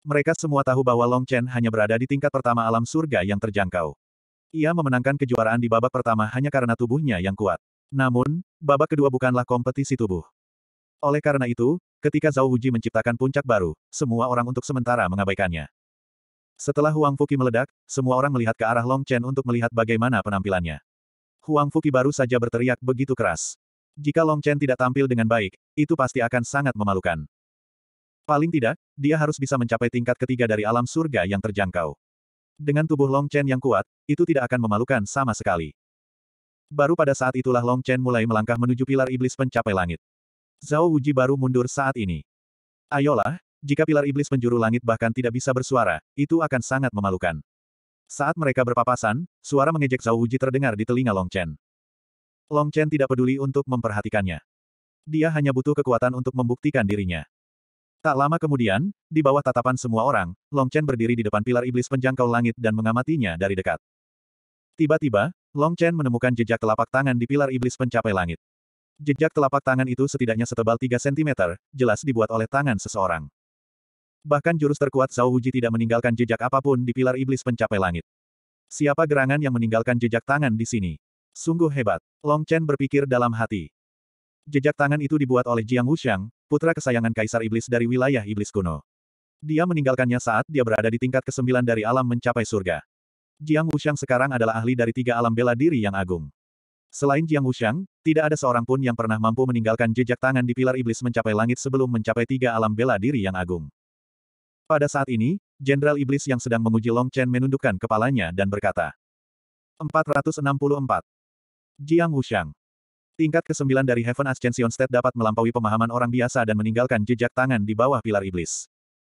Mereka semua tahu bahwa Long Chen hanya berada di tingkat pertama alam surga yang terjangkau. Ia memenangkan kejuaraan di babak pertama hanya karena tubuhnya yang kuat. Namun, babak kedua bukanlah kompetisi tubuh. Oleh karena itu, ketika Zhao Wuji menciptakan puncak baru, semua orang untuk sementara mengabaikannya. Setelah Huang Fuki meledak, semua orang melihat ke arah Long Chen untuk melihat bagaimana penampilannya. Huang Fuki baru saja berteriak begitu keras. Jika Long Chen tidak tampil dengan baik, itu pasti akan sangat memalukan. Paling tidak, dia harus bisa mencapai tingkat ketiga dari alam surga yang terjangkau. Dengan tubuh Long Chen yang kuat, itu tidak akan memalukan sama sekali. Baru pada saat itulah Long Chen mulai melangkah menuju pilar iblis pencapai langit. Zhao Wuji baru mundur saat ini. Ayolah, jika pilar iblis penjuru langit bahkan tidak bisa bersuara, itu akan sangat memalukan. Saat mereka berpapasan, suara mengejek Zhao Wuji terdengar di telinga Long Chen. Long Chen tidak peduli untuk memperhatikannya. Dia hanya butuh kekuatan untuk membuktikan dirinya. Tak lama kemudian, di bawah tatapan semua orang, Long Chen berdiri di depan pilar iblis penjangkau langit dan mengamatinya dari dekat. Tiba-tiba, Long Chen menemukan jejak telapak tangan di pilar iblis pencapai langit. Jejak telapak tangan itu setidaknya setebal 3 cm, jelas dibuat oleh tangan seseorang. Bahkan jurus terkuat Zhao Wuji tidak meninggalkan jejak apapun di pilar iblis pencapai langit. Siapa gerangan yang meninggalkan jejak tangan di sini? Sungguh hebat. Long Chen berpikir dalam hati. Jejak tangan itu dibuat oleh Jiang Wuxiang, putra kesayangan Kaisar Iblis dari wilayah Iblis kuno. Dia meninggalkannya saat dia berada di tingkat kesembilan dari alam mencapai surga. Jiang Wuxiang sekarang adalah ahli dari tiga alam bela diri yang agung. Selain Jiang Wuxiang, tidak ada seorang pun yang pernah mampu meninggalkan jejak tangan di pilar iblis mencapai langit sebelum mencapai tiga alam bela diri yang agung. Pada saat ini, Jenderal Iblis yang sedang menguji Long Chen menundukkan kepalanya dan berkata. 464. Jiang Wushang. Tingkat ke-9 dari Heaven Ascension State dapat melampaui pemahaman orang biasa dan meninggalkan jejak tangan di bawah pilar iblis.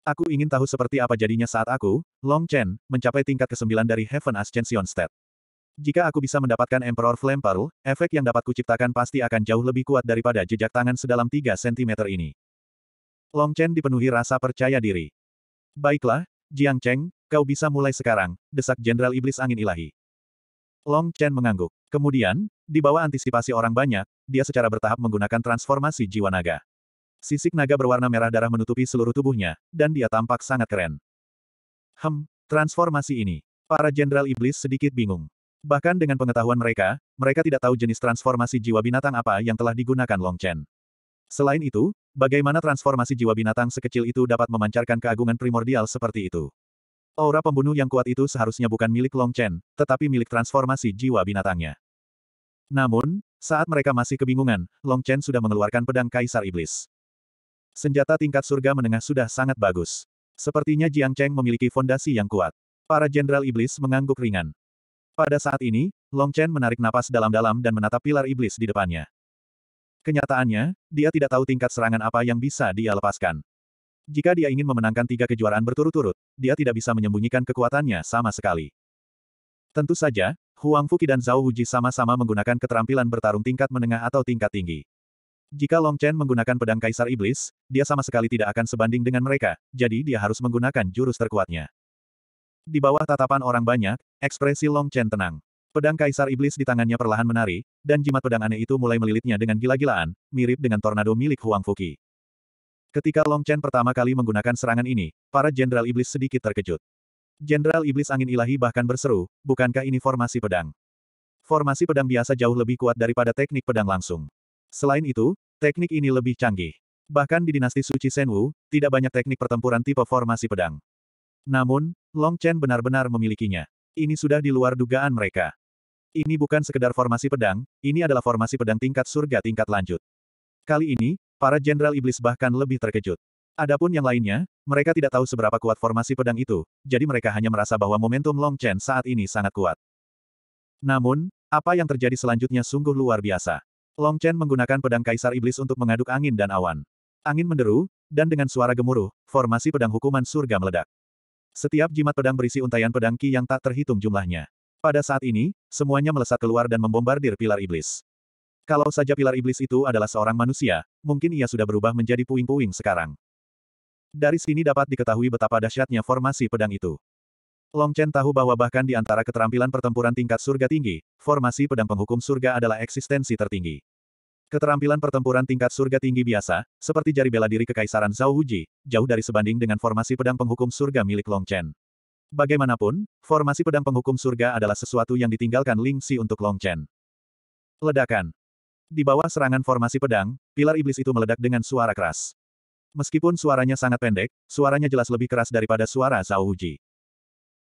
Aku ingin tahu seperti apa jadinya saat aku, Long Chen, mencapai tingkat ke-9 dari Heaven Ascension State. Jika aku bisa mendapatkan Emperor Flame Pearl, efek yang dapat kuciptakan pasti akan jauh lebih kuat daripada jejak tangan sedalam 3 cm ini. Long Chen dipenuhi rasa percaya diri. Baiklah, Jiang Cheng, kau bisa mulai sekarang, desak Jenderal Iblis Angin Ilahi. Long Chen mengangguk. Kemudian, di bawah antisipasi orang banyak, dia secara bertahap menggunakan transformasi jiwa naga. Sisik naga berwarna merah darah menutupi seluruh tubuhnya, dan dia tampak sangat keren. Hem, transformasi ini. Para Jenderal Iblis sedikit bingung. Bahkan dengan pengetahuan mereka, mereka tidak tahu jenis transformasi jiwa binatang apa yang telah digunakan Long Chen. Selain itu, Bagaimana transformasi jiwa binatang sekecil itu dapat memancarkan keagungan primordial seperti itu? Aura pembunuh yang kuat itu seharusnya bukan milik Long Chen, tetapi milik transformasi jiwa binatangnya. Namun, saat mereka masih kebingungan, Long Chen sudah mengeluarkan pedang Kaisar Iblis. Senjata tingkat surga menengah sudah sangat bagus. Sepertinya Jiang Cheng memiliki fondasi yang kuat. Para jenderal iblis mengangguk ringan. Pada saat ini, Long Chen menarik napas dalam-dalam dan menatap pilar iblis di depannya. Kenyataannya, dia tidak tahu tingkat serangan apa yang bisa dia lepaskan. Jika dia ingin memenangkan tiga kejuaraan berturut-turut, dia tidak bisa menyembunyikan kekuatannya sama sekali. Tentu saja, Huang Fuqi dan Zhao Wuji sama-sama menggunakan keterampilan bertarung tingkat menengah atau tingkat tinggi. Jika Long Chen menggunakan pedang Kaisar Iblis, dia sama sekali tidak akan sebanding dengan mereka, jadi dia harus menggunakan jurus terkuatnya. Di bawah tatapan orang banyak, ekspresi Long Chen tenang. Pedang Kaisar Iblis di tangannya perlahan menari, dan jimat pedang aneh itu mulai melilitnya dengan gila-gilaan, mirip dengan tornado milik Huang Fuki. Ketika Long Chen pertama kali menggunakan serangan ini, para Jenderal Iblis sedikit terkejut. Jenderal Iblis Angin Ilahi bahkan berseru, bukankah ini formasi pedang? Formasi pedang biasa jauh lebih kuat daripada teknik pedang langsung. Selain itu, teknik ini lebih canggih. Bahkan di dinasti Suci Senwu, tidak banyak teknik pertempuran tipe formasi pedang. Namun, Long Chen benar-benar memilikinya. Ini sudah di luar dugaan mereka. Ini bukan sekedar formasi pedang, ini adalah formasi pedang tingkat surga tingkat lanjut. Kali ini, para jenderal iblis bahkan lebih terkejut. Adapun yang lainnya, mereka tidak tahu seberapa kuat formasi pedang itu, jadi mereka hanya merasa bahwa momentum Long Chen saat ini sangat kuat. Namun, apa yang terjadi selanjutnya sungguh luar biasa. Long Chen menggunakan pedang Kaisar Iblis untuk mengaduk angin dan awan. Angin menderu, dan dengan suara gemuruh, formasi pedang hukuman surga meledak. Setiap jimat pedang berisi untaian pedang ki yang tak terhitung jumlahnya. Pada saat ini, semuanya melesat keluar dan membombardir pilar iblis. Kalau saja pilar iblis itu adalah seorang manusia, mungkin ia sudah berubah menjadi puing-puing sekarang. Dari sini dapat diketahui betapa dahsyatnya formasi pedang itu. Long Chen tahu bahwa bahkan di antara keterampilan pertempuran tingkat surga tinggi, formasi pedang penghukum surga adalah eksistensi tertinggi. Keterampilan pertempuran tingkat surga tinggi biasa, seperti jari bela diri kekaisaran Zhao Huji, jauh dari sebanding dengan formasi pedang penghukum surga milik Long Chen. Bagaimanapun, formasi pedang penghukum surga adalah sesuatu yang ditinggalkan Ling Xi untuk Long Chen. Ledakan. Di bawah serangan formasi pedang, pilar iblis itu meledak dengan suara keras. Meskipun suaranya sangat pendek, suaranya jelas lebih keras daripada suara Zhao Uji.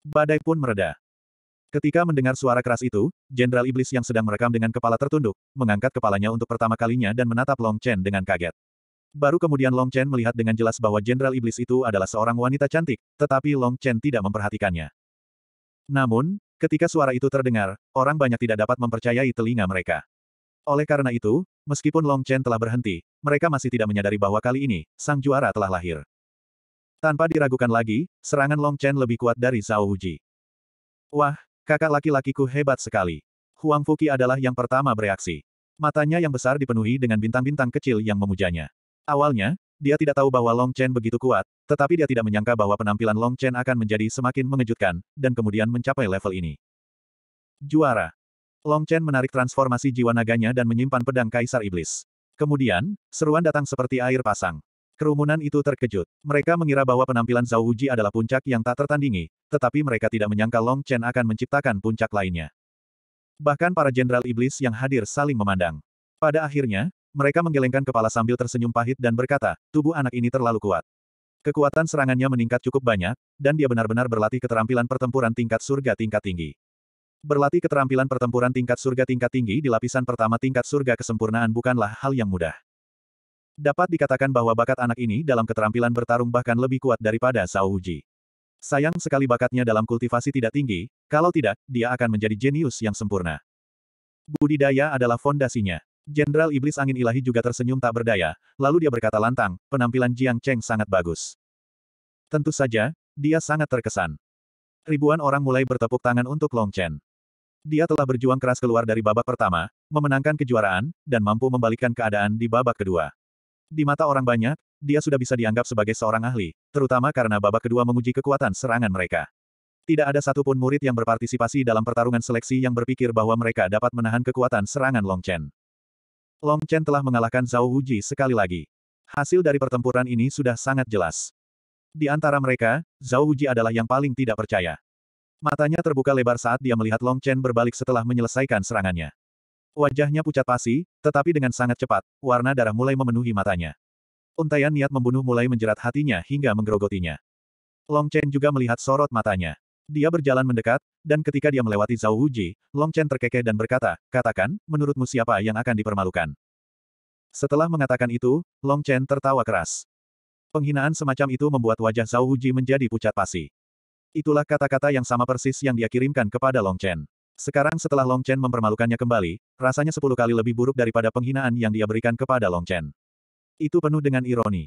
Badai pun mereda. Ketika mendengar suara keras itu, Jenderal Iblis yang sedang merekam dengan kepala tertunduk, mengangkat kepalanya untuk pertama kalinya dan menatap Long Chen dengan kaget. Baru kemudian Long Chen melihat dengan jelas bahwa Jenderal Iblis itu adalah seorang wanita cantik, tetapi Long Chen tidak memperhatikannya. Namun, ketika suara itu terdengar, orang banyak tidak dapat mempercayai telinga mereka. Oleh karena itu, meskipun Long Chen telah berhenti, mereka masih tidak menyadari bahwa kali ini, sang juara telah lahir. Tanpa diragukan lagi, serangan Long Chen lebih kuat dari Zhao Wuji. Wah, kakak laki-lakiku hebat sekali. Huang Fuki adalah yang pertama bereaksi. Matanya yang besar dipenuhi dengan bintang-bintang kecil yang memujanya. Awalnya, dia tidak tahu bahwa Long Chen begitu kuat, tetapi dia tidak menyangka bahwa penampilan Long Chen akan menjadi semakin mengejutkan, dan kemudian mencapai level ini. Juara. Long Chen menarik transformasi jiwa naganya dan menyimpan pedang Kaisar Iblis. Kemudian, seruan datang seperti air pasang. Kerumunan itu terkejut. Mereka mengira bahwa penampilan Zhao Wuji adalah puncak yang tak tertandingi, tetapi mereka tidak menyangka Long Chen akan menciptakan puncak lainnya. Bahkan para jenderal iblis yang hadir saling memandang. Pada akhirnya, mereka menggelengkan kepala sambil tersenyum pahit dan berkata, tubuh anak ini terlalu kuat. Kekuatan serangannya meningkat cukup banyak, dan dia benar-benar berlatih keterampilan pertempuran tingkat surga tingkat tinggi. Berlatih keterampilan pertempuran tingkat surga tingkat tinggi di lapisan pertama tingkat surga kesempurnaan bukanlah hal yang mudah. Dapat dikatakan bahwa bakat anak ini dalam keterampilan bertarung bahkan lebih kuat daripada Zhao Uji. Sayang sekali bakatnya dalam kultivasi tidak tinggi, kalau tidak, dia akan menjadi jenius yang sempurna. Budidaya adalah fondasinya. Jenderal Iblis Angin Ilahi juga tersenyum tak berdaya, lalu dia berkata lantang, penampilan Jiang Cheng sangat bagus. Tentu saja, dia sangat terkesan. Ribuan orang mulai bertepuk tangan untuk Long Chen. Dia telah berjuang keras keluar dari babak pertama, memenangkan kejuaraan, dan mampu membalikkan keadaan di babak kedua. Di mata orang banyak, dia sudah bisa dianggap sebagai seorang ahli, terutama karena babak kedua menguji kekuatan serangan mereka. Tidak ada satupun murid yang berpartisipasi dalam pertarungan seleksi yang berpikir bahwa mereka dapat menahan kekuatan serangan Long Chen. Long Chen telah mengalahkan Zhao Wuji sekali lagi. Hasil dari pertempuran ini sudah sangat jelas. Di antara mereka, Zhao Wuji adalah yang paling tidak percaya. Matanya terbuka lebar saat dia melihat Long Chen berbalik setelah menyelesaikan serangannya. Wajahnya pucat pasi, tetapi dengan sangat cepat, warna darah mulai memenuhi matanya. Untaian niat membunuh mulai menjerat hatinya hingga menggerogotinya. Long Chen juga melihat sorot matanya. Dia berjalan mendekat, dan ketika dia melewati Zhao Wuji, Long Chen terkekeh dan berkata, katakan, menurutmu siapa yang akan dipermalukan? Setelah mengatakan itu, Long Chen tertawa keras. Penghinaan semacam itu membuat wajah Zhao Wuji menjadi pucat pasi. Itulah kata-kata yang sama persis yang dia kirimkan kepada Long Chen. Sekarang setelah Long Chen mempermalukannya kembali, rasanya sepuluh kali lebih buruk daripada penghinaan yang dia berikan kepada Long Chen. Itu penuh dengan ironi.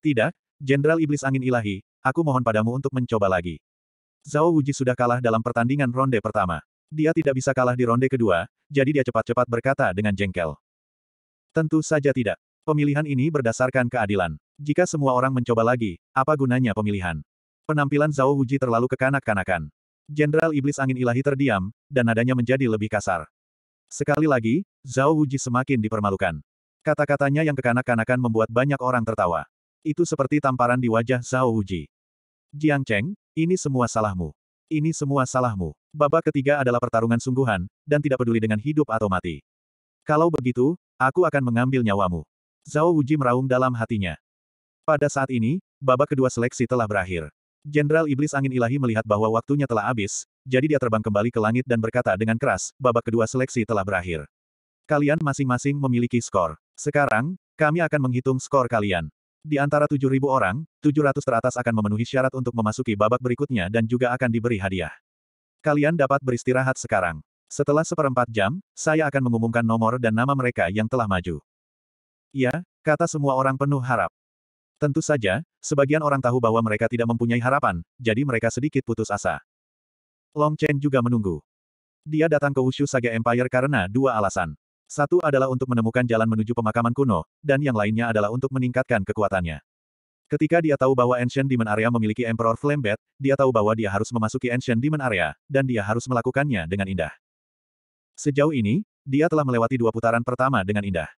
Tidak, Jenderal Iblis Angin Ilahi, aku mohon padamu untuk mencoba lagi. Zhao Wuji sudah kalah dalam pertandingan ronde pertama. Dia tidak bisa kalah di ronde kedua, jadi dia cepat-cepat berkata dengan jengkel. Tentu saja tidak. Pemilihan ini berdasarkan keadilan. Jika semua orang mencoba lagi, apa gunanya pemilihan? Penampilan Zhao Wuji terlalu kekanak-kanakan. Jenderal Iblis Angin Ilahi terdiam, dan nadanya menjadi lebih kasar. Sekali lagi, Zhao Wuji semakin dipermalukan. Kata-katanya yang kekanak-kanakan membuat banyak orang tertawa. Itu seperti tamparan di wajah Zhao Wuji. Jiang Cheng, ini semua salahmu. Ini semua salahmu. Babak ketiga adalah pertarungan sungguhan, dan tidak peduli dengan hidup atau mati. Kalau begitu, aku akan mengambil nyawamu. Zhao Wuji meraung dalam hatinya. Pada saat ini, babak kedua seleksi telah berakhir. Jenderal Iblis Angin Ilahi melihat bahwa waktunya telah habis, jadi dia terbang kembali ke langit dan berkata dengan keras, babak kedua seleksi telah berakhir. Kalian masing-masing memiliki skor. Sekarang, kami akan menghitung skor kalian. Di antara 7.000 orang, 700 teratas akan memenuhi syarat untuk memasuki babak berikutnya dan juga akan diberi hadiah. Kalian dapat beristirahat sekarang. Setelah seperempat jam, saya akan mengumumkan nomor dan nama mereka yang telah maju. Ya, kata semua orang penuh harap. Tentu saja, sebagian orang tahu bahwa mereka tidak mempunyai harapan, jadi mereka sedikit putus asa. Long Chen juga menunggu. Dia datang ke Wushu Saga Empire karena dua alasan. Satu adalah untuk menemukan jalan menuju pemakaman kuno, dan yang lainnya adalah untuk meningkatkan kekuatannya. Ketika dia tahu bahwa Ancient Demon Area memiliki Emperor Flambet, dia tahu bahwa dia harus memasuki Ancient Demon Area, dan dia harus melakukannya dengan indah. Sejauh ini, dia telah melewati dua putaran pertama dengan indah.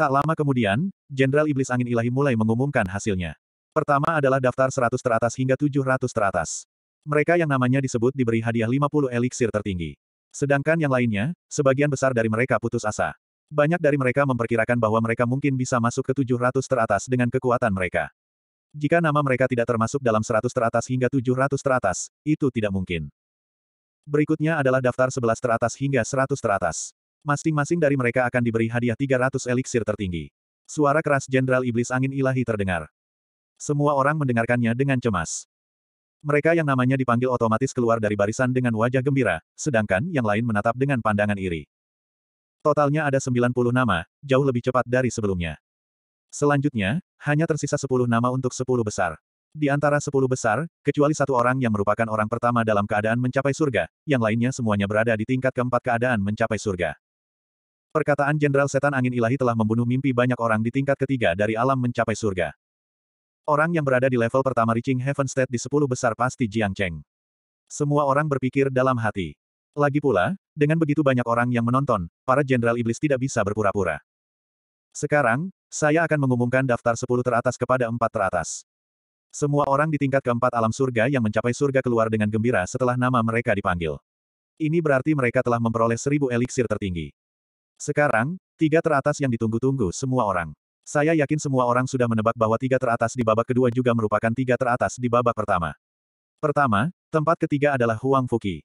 Tak lama kemudian, Jenderal Iblis Angin Ilahi mulai mengumumkan hasilnya. Pertama adalah daftar 100 teratas hingga 700 teratas. Mereka yang namanya disebut diberi hadiah 50 eliksir tertinggi. Sedangkan yang lainnya, sebagian besar dari mereka putus asa. Banyak dari mereka memperkirakan bahwa mereka mungkin bisa masuk ke 700 teratas dengan kekuatan mereka. Jika nama mereka tidak termasuk dalam 100 teratas hingga 700 teratas, itu tidak mungkin. Berikutnya adalah daftar 11 teratas hingga 100 teratas. Masing-masing dari mereka akan diberi hadiah 300 eliksir tertinggi. Suara keras Jenderal Iblis Angin Ilahi terdengar. Semua orang mendengarkannya dengan cemas. Mereka yang namanya dipanggil otomatis keluar dari barisan dengan wajah gembira, sedangkan yang lain menatap dengan pandangan iri. Totalnya ada 90 nama, jauh lebih cepat dari sebelumnya. Selanjutnya, hanya tersisa 10 nama untuk 10 besar. Di antara 10 besar, kecuali satu orang yang merupakan orang pertama dalam keadaan mencapai surga, yang lainnya semuanya berada di tingkat keempat keadaan mencapai surga. Perkataan Jenderal Setan Angin Ilahi telah membunuh mimpi banyak orang di tingkat ketiga dari alam mencapai surga. Orang yang berada di level pertama reaching heaven state di sepuluh besar pasti Jiang Cheng. Semua orang berpikir dalam hati. Lagi pula, dengan begitu banyak orang yang menonton, para jenderal iblis tidak bisa berpura-pura. Sekarang, saya akan mengumumkan daftar sepuluh teratas kepada empat teratas. Semua orang di tingkat keempat alam surga yang mencapai surga keluar dengan gembira setelah nama mereka dipanggil. Ini berarti mereka telah memperoleh seribu eliksir tertinggi. Sekarang, tiga teratas yang ditunggu-tunggu semua orang. Saya yakin semua orang sudah menebak bahwa tiga teratas di babak kedua juga merupakan tiga teratas di babak pertama. Pertama, tempat ketiga adalah Huang Fuki.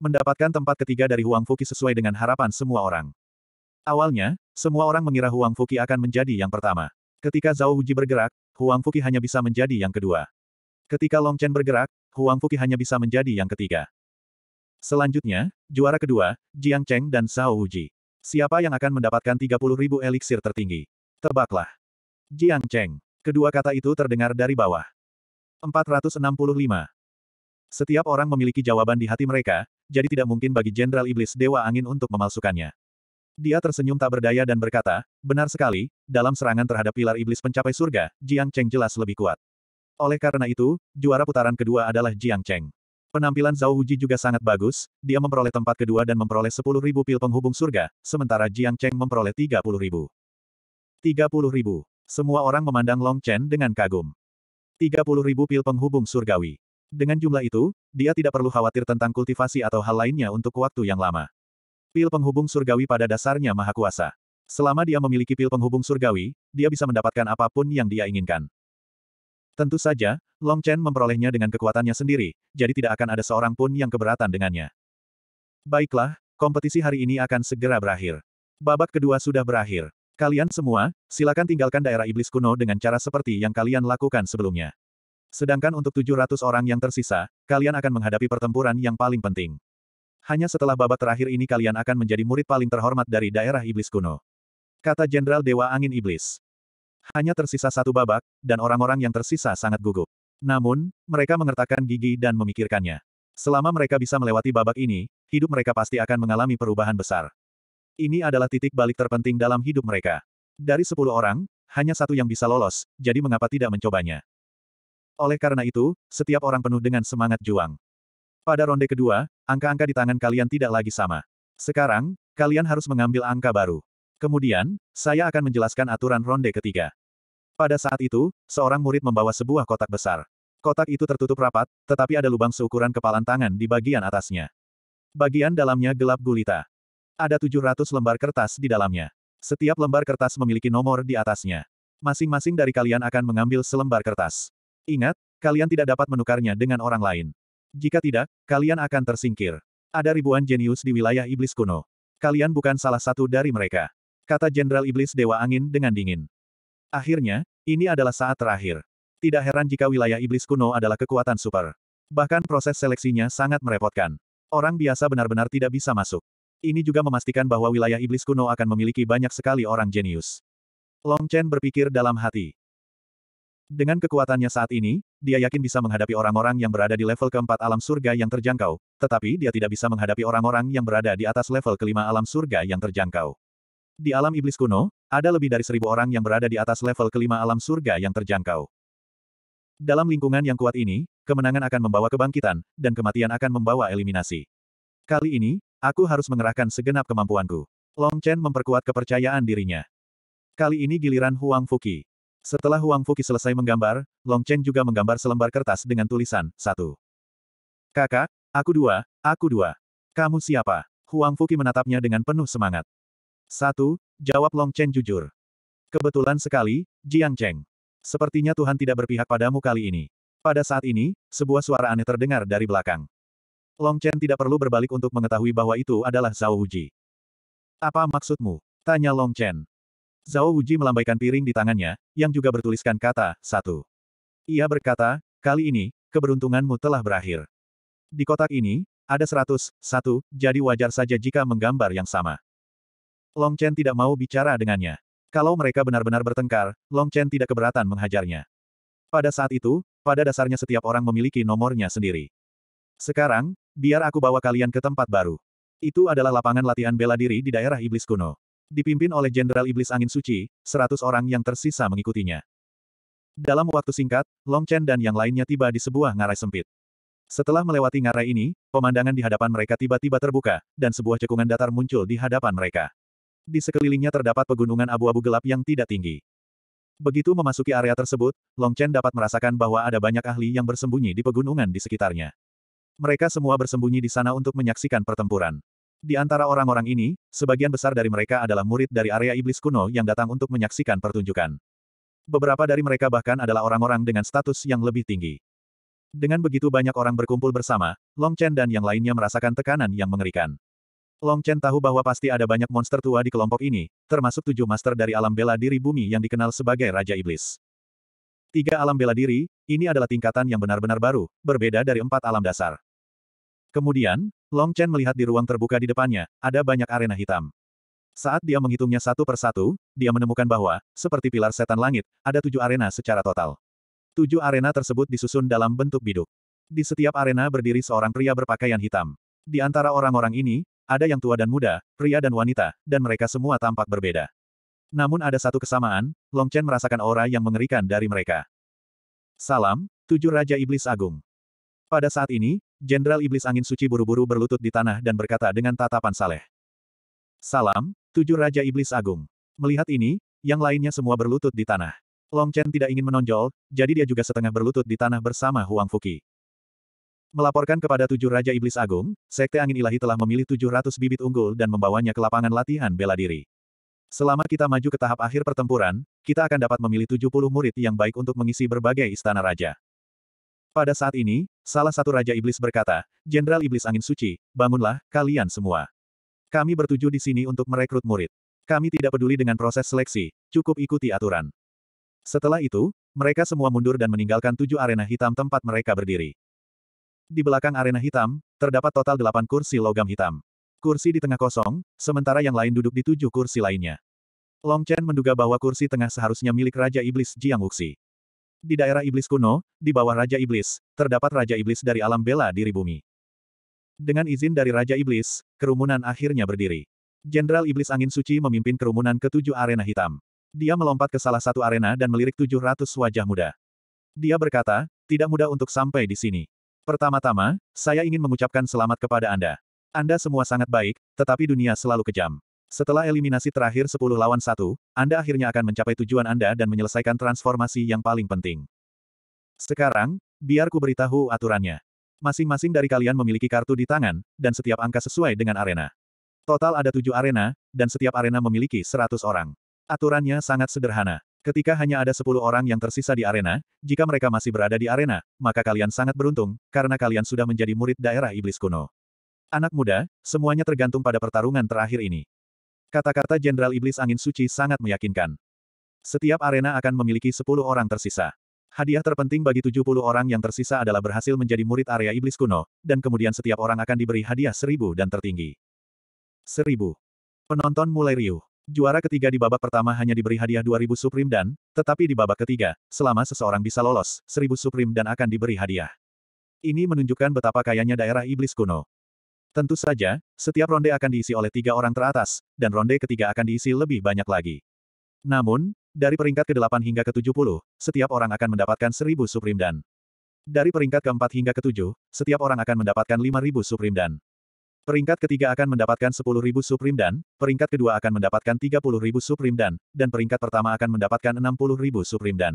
Mendapatkan tempat ketiga dari Huang Fuki sesuai dengan harapan semua orang. Awalnya, semua orang mengira Huang Fuki akan menjadi yang pertama. Ketika Zhao Wuji bergerak, Huang Fuki hanya bisa menjadi yang kedua. Ketika Long Chen bergerak, Huang Fuki hanya bisa menjadi yang ketiga. Selanjutnya, juara kedua, Jiang Cheng dan Zhao Wuji. Siapa yang akan mendapatkan 30.000 eliksir tertinggi? Tebaklah. Jiang Cheng. Kedua kata itu terdengar dari bawah. 465. Setiap orang memiliki jawaban di hati mereka, jadi tidak mungkin bagi Jenderal Iblis Dewa Angin untuk memalsukannya. Dia tersenyum tak berdaya dan berkata, benar sekali, dalam serangan terhadap pilar iblis pencapai surga, Jiang Cheng jelas lebih kuat. Oleh karena itu, juara putaran kedua adalah Jiang Cheng. Penampilan Zhao Wuji juga sangat bagus, dia memperoleh tempat kedua dan memperoleh 10.000 pil penghubung surga, sementara Jiang Cheng memperoleh 30.000 ribu. Semua orang memandang Long Chen dengan kagum. 30 ribu pil penghubung surgawi. Dengan jumlah itu, dia tidak perlu khawatir tentang kultivasi atau hal lainnya untuk waktu yang lama. Pil penghubung surgawi pada dasarnya maha kuasa. Selama dia memiliki pil penghubung surgawi, dia bisa mendapatkan apapun yang dia inginkan. Tentu saja, Long Chen memperolehnya dengan kekuatannya sendiri, jadi tidak akan ada seorang pun yang keberatan dengannya. Baiklah, kompetisi hari ini akan segera berakhir. Babak kedua sudah berakhir. Kalian semua, silakan tinggalkan daerah iblis kuno dengan cara seperti yang kalian lakukan sebelumnya. Sedangkan untuk 700 orang yang tersisa, kalian akan menghadapi pertempuran yang paling penting. Hanya setelah babak terakhir ini kalian akan menjadi murid paling terhormat dari daerah iblis kuno. Kata Jenderal Dewa Angin Iblis. Hanya tersisa satu babak, dan orang-orang yang tersisa sangat gugup. Namun, mereka mengertakkan gigi dan memikirkannya. Selama mereka bisa melewati babak ini, hidup mereka pasti akan mengalami perubahan besar. Ini adalah titik balik terpenting dalam hidup mereka. Dari sepuluh orang, hanya satu yang bisa lolos, jadi mengapa tidak mencobanya? Oleh karena itu, setiap orang penuh dengan semangat juang. Pada ronde kedua, angka-angka di tangan kalian tidak lagi sama. Sekarang, kalian harus mengambil angka baru. Kemudian, saya akan menjelaskan aturan ronde ketiga. Pada saat itu, seorang murid membawa sebuah kotak besar. Kotak itu tertutup rapat, tetapi ada lubang seukuran kepalan tangan di bagian atasnya. Bagian dalamnya gelap gulita. Ada 700 lembar kertas di dalamnya. Setiap lembar kertas memiliki nomor di atasnya. Masing-masing dari kalian akan mengambil selembar kertas. Ingat, kalian tidak dapat menukarnya dengan orang lain. Jika tidak, kalian akan tersingkir. Ada ribuan jenius di wilayah iblis kuno. Kalian bukan salah satu dari mereka. Kata Jenderal Iblis Dewa Angin dengan dingin. Akhirnya, ini adalah saat terakhir. Tidak heran jika wilayah iblis kuno adalah kekuatan super. Bahkan proses seleksinya sangat merepotkan. Orang biasa benar-benar tidak bisa masuk. Ini juga memastikan bahwa wilayah iblis kuno akan memiliki banyak sekali orang jenius. Long Chen berpikir dalam hati. Dengan kekuatannya saat ini, dia yakin bisa menghadapi orang-orang yang berada di level keempat alam surga yang terjangkau, tetapi dia tidak bisa menghadapi orang-orang yang berada di atas level kelima alam surga yang terjangkau. Di alam iblis kuno, ada lebih dari seribu orang yang berada di atas level kelima alam surga yang terjangkau. Dalam lingkungan yang kuat ini, kemenangan akan membawa kebangkitan, dan kematian akan membawa eliminasi. Kali ini, Aku harus mengerahkan segenap kemampuanku. Long Chen memperkuat kepercayaan dirinya. Kali ini giliran Huang Fuki. Setelah Huang Fuki selesai menggambar, Long Chen juga menggambar selembar kertas dengan tulisan, satu. Kakak, aku dua, aku dua. Kamu siapa? Huang Fuki menatapnya dengan penuh semangat. Satu, jawab Long Chen jujur. Kebetulan sekali, Jiang Cheng. Sepertinya Tuhan tidak berpihak padamu kali ini. Pada saat ini, sebuah suara aneh terdengar dari belakang. Long Chen tidak perlu berbalik untuk mengetahui bahwa itu adalah Zhao Wuji. Apa maksudmu? Tanya Long Chen. Zhao Wuji melambaikan piring di tangannya, yang juga bertuliskan kata, satu. Ia berkata, kali ini, keberuntunganmu telah berakhir. Di kotak ini, ada seratus, satu, jadi wajar saja jika menggambar yang sama. Long Chen tidak mau bicara dengannya. Kalau mereka benar-benar bertengkar, Long Chen tidak keberatan menghajarnya. Pada saat itu, pada dasarnya setiap orang memiliki nomornya sendiri. Sekarang, Biar aku bawa kalian ke tempat baru. Itu adalah lapangan latihan bela diri di daerah iblis kuno. Dipimpin oleh Jenderal Iblis Angin Suci, seratus orang yang tersisa mengikutinya. Dalam waktu singkat, Long Chen dan yang lainnya tiba di sebuah ngarai sempit. Setelah melewati ngarai ini, pemandangan di hadapan mereka tiba-tiba terbuka, dan sebuah cekungan datar muncul di hadapan mereka. Di sekelilingnya terdapat pegunungan abu-abu gelap yang tidak tinggi. Begitu memasuki area tersebut, Long Chen dapat merasakan bahwa ada banyak ahli yang bersembunyi di pegunungan di sekitarnya. Mereka semua bersembunyi di sana untuk menyaksikan pertempuran. Di antara orang-orang ini, sebagian besar dari mereka adalah murid dari area iblis kuno yang datang untuk menyaksikan pertunjukan. Beberapa dari mereka bahkan adalah orang-orang dengan status yang lebih tinggi. Dengan begitu banyak orang berkumpul bersama, Long Chen dan yang lainnya merasakan tekanan yang mengerikan. Long Chen tahu bahwa pasti ada banyak monster tua di kelompok ini, termasuk tujuh master dari alam bela diri bumi yang dikenal sebagai Raja Iblis. Tiga alam bela diri, ini adalah tingkatan yang benar-benar baru, berbeda dari empat alam dasar. Kemudian, Long Chen melihat di ruang terbuka di depannya, ada banyak arena hitam. Saat dia menghitungnya satu per satu, dia menemukan bahwa, seperti pilar setan langit, ada tujuh arena secara total. Tujuh arena tersebut disusun dalam bentuk biduk. Di setiap arena berdiri seorang pria berpakaian hitam. Di antara orang-orang ini, ada yang tua dan muda, pria dan wanita, dan mereka semua tampak berbeda. Namun ada satu kesamaan, Long Chen merasakan aura yang mengerikan dari mereka. Salam, tujuh Raja Iblis Agung. Pada saat ini, Jenderal Iblis Angin Suci buru-buru berlutut di tanah dan berkata dengan tatapan saleh. Salam, tujuh Raja Iblis Agung. Melihat ini, yang lainnya semua berlutut di tanah. Long Chen tidak ingin menonjol, jadi dia juga setengah berlutut di tanah bersama Huang Fuki. Melaporkan kepada tujuh Raja Iblis Agung, Sekte Angin Ilahi telah memilih 700 bibit unggul dan membawanya ke lapangan latihan bela diri. Selama kita maju ke tahap akhir pertempuran, kita akan dapat memilih 70 murid yang baik untuk mengisi berbagai istana raja. Pada saat ini, salah satu Raja Iblis berkata, Jenderal Iblis Angin Suci, bangunlah, kalian semua. Kami bertuju di sini untuk merekrut murid. Kami tidak peduli dengan proses seleksi, cukup ikuti aturan. Setelah itu, mereka semua mundur dan meninggalkan tujuh arena hitam tempat mereka berdiri. Di belakang arena hitam, terdapat total delapan kursi logam hitam. Kursi di tengah kosong, sementara yang lain duduk di tujuh kursi lainnya. Long Chen menduga bahwa kursi tengah seharusnya milik Raja Iblis Jiang Wuxi. Di daerah Iblis kuno, di bawah Raja Iblis, terdapat Raja Iblis dari alam bela diri bumi. Dengan izin dari Raja Iblis, kerumunan akhirnya berdiri. Jenderal Iblis Angin Suci memimpin kerumunan ke tujuh arena hitam. Dia melompat ke salah satu arena dan melirik tujuh ratus wajah muda. Dia berkata, tidak mudah untuk sampai di sini. Pertama-tama, saya ingin mengucapkan selamat kepada Anda. Anda semua sangat baik, tetapi dunia selalu kejam. Setelah eliminasi terakhir 10 lawan satu, Anda akhirnya akan mencapai tujuan Anda dan menyelesaikan transformasi yang paling penting. Sekarang, biar ku beritahu aturannya. Masing-masing dari kalian memiliki kartu di tangan, dan setiap angka sesuai dengan arena. Total ada tujuh arena, dan setiap arena memiliki seratus orang. Aturannya sangat sederhana. Ketika hanya ada sepuluh orang yang tersisa di arena, jika mereka masih berada di arena, maka kalian sangat beruntung, karena kalian sudah menjadi murid daerah iblis kuno. Anak muda, semuanya tergantung pada pertarungan terakhir ini. Kata-kata Jenderal Iblis Angin Suci sangat meyakinkan. Setiap arena akan memiliki 10 orang tersisa. Hadiah terpenting bagi 70 orang yang tersisa adalah berhasil menjadi murid area iblis kuno, dan kemudian setiap orang akan diberi hadiah seribu dan tertinggi. Seribu. Penonton mulai riuh. Juara ketiga di babak pertama hanya diberi hadiah 2000 Supreme dan, tetapi di babak ketiga, selama seseorang bisa lolos, 1000 Supreme dan akan diberi hadiah. Ini menunjukkan betapa kayanya daerah iblis kuno. Tentu saja, setiap ronde akan diisi oleh tiga orang teratas, dan ronde ketiga akan diisi lebih banyak lagi. Namun, dari peringkat ke-8 hingga ke-70, setiap orang akan mendapatkan 1000 Supreme Dan. Dari peringkat ke-4 hingga ke-7, setiap orang akan mendapatkan 5000 Supreme Dan. Peringkat ketiga akan mendapatkan 10.000 Supreme Dan, peringkat kedua akan mendapatkan 30.000 Supreme Dan, dan peringkat pertama akan mendapatkan 60.000 Supreme Dan.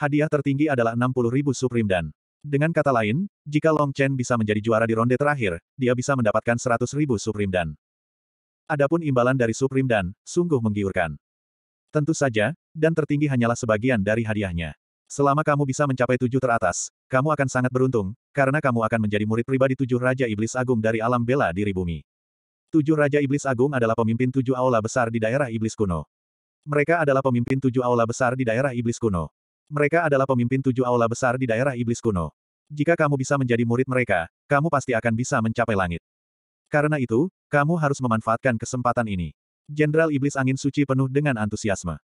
Hadiah tertinggi adalah 60.000 Supreme Dan. Dengan kata lain, jika Long Chen bisa menjadi juara di ronde terakhir, dia bisa mendapatkan 100 ribu Supreme Dan. Adapun imbalan dari Supreme Dan, sungguh menggiurkan. Tentu saja, dan tertinggi hanyalah sebagian dari hadiahnya. Selama kamu bisa mencapai tujuh teratas, kamu akan sangat beruntung, karena kamu akan menjadi murid pribadi tujuh Raja Iblis Agung dari alam bela diri bumi. Tujuh Raja Iblis Agung adalah pemimpin tujuh aula besar di daerah Iblis kuno. Mereka adalah pemimpin tujuh aula besar di daerah Iblis kuno. Mereka adalah pemimpin tujuh aula besar di daerah iblis kuno. Jika kamu bisa menjadi murid mereka, kamu pasti akan bisa mencapai langit. Karena itu, kamu harus memanfaatkan kesempatan ini. Jenderal Iblis Angin Suci penuh dengan antusiasme.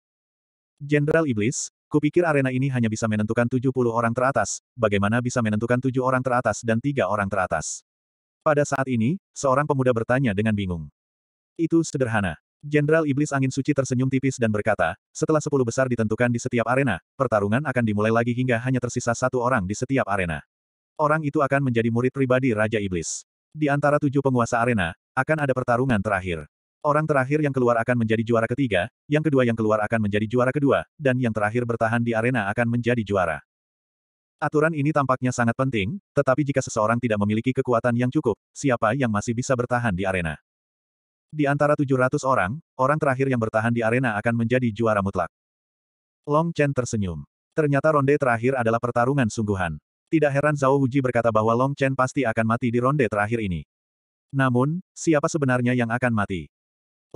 Jenderal Iblis, kupikir arena ini hanya bisa menentukan 70 orang teratas, bagaimana bisa menentukan tujuh orang teratas dan tiga orang teratas? Pada saat ini, seorang pemuda bertanya dengan bingung. Itu sederhana. Jenderal Iblis Angin Suci tersenyum tipis dan berkata, setelah sepuluh besar ditentukan di setiap arena, pertarungan akan dimulai lagi hingga hanya tersisa satu orang di setiap arena. Orang itu akan menjadi murid pribadi Raja Iblis. Di antara tujuh penguasa arena, akan ada pertarungan terakhir. Orang terakhir yang keluar akan menjadi juara ketiga, yang kedua yang keluar akan menjadi juara kedua, dan yang terakhir bertahan di arena akan menjadi juara. Aturan ini tampaknya sangat penting, tetapi jika seseorang tidak memiliki kekuatan yang cukup, siapa yang masih bisa bertahan di arena? Di antara 700 orang, orang terakhir yang bertahan di arena akan menjadi juara mutlak. Long Chen tersenyum. Ternyata ronde terakhir adalah pertarungan sungguhan. Tidak heran Zhao Wuji berkata bahwa Long Chen pasti akan mati di ronde terakhir ini. Namun, siapa sebenarnya yang akan mati?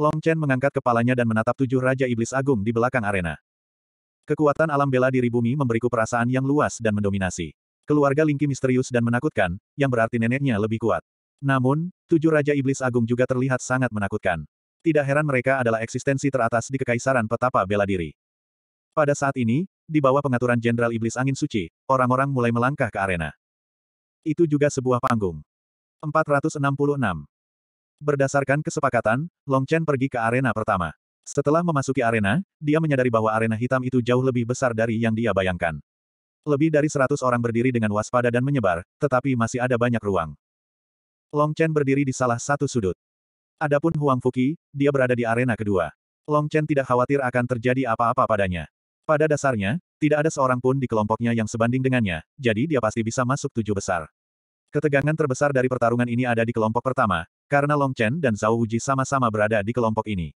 Long Chen mengangkat kepalanya dan menatap tujuh Raja Iblis Agung di belakang arena. Kekuatan alam bela diri bumi memberiku perasaan yang luas dan mendominasi. Keluarga Lingki misterius dan menakutkan, yang berarti neneknya lebih kuat. Namun, tujuh Raja Iblis Agung juga terlihat sangat menakutkan. Tidak heran mereka adalah eksistensi teratas di Kekaisaran Petapa Bela Diri. Pada saat ini, di bawah pengaturan Jenderal Iblis Angin Suci, orang-orang mulai melangkah ke arena. Itu juga sebuah panggung. 466. Berdasarkan kesepakatan, Long Chen pergi ke arena pertama. Setelah memasuki arena, dia menyadari bahwa arena hitam itu jauh lebih besar dari yang dia bayangkan. Lebih dari 100 orang berdiri dengan waspada dan menyebar, tetapi masih ada banyak ruang. Long Chen berdiri di salah satu sudut. Adapun Huang Fuqi, dia berada di arena kedua. Long Chen tidak khawatir akan terjadi apa-apa padanya. Pada dasarnya, tidak ada seorang pun di kelompoknya yang sebanding dengannya, jadi dia pasti bisa masuk tujuh besar. Ketegangan terbesar dari pertarungan ini ada di kelompok pertama, karena Long Chen dan Zhao Wuji sama-sama berada di kelompok ini.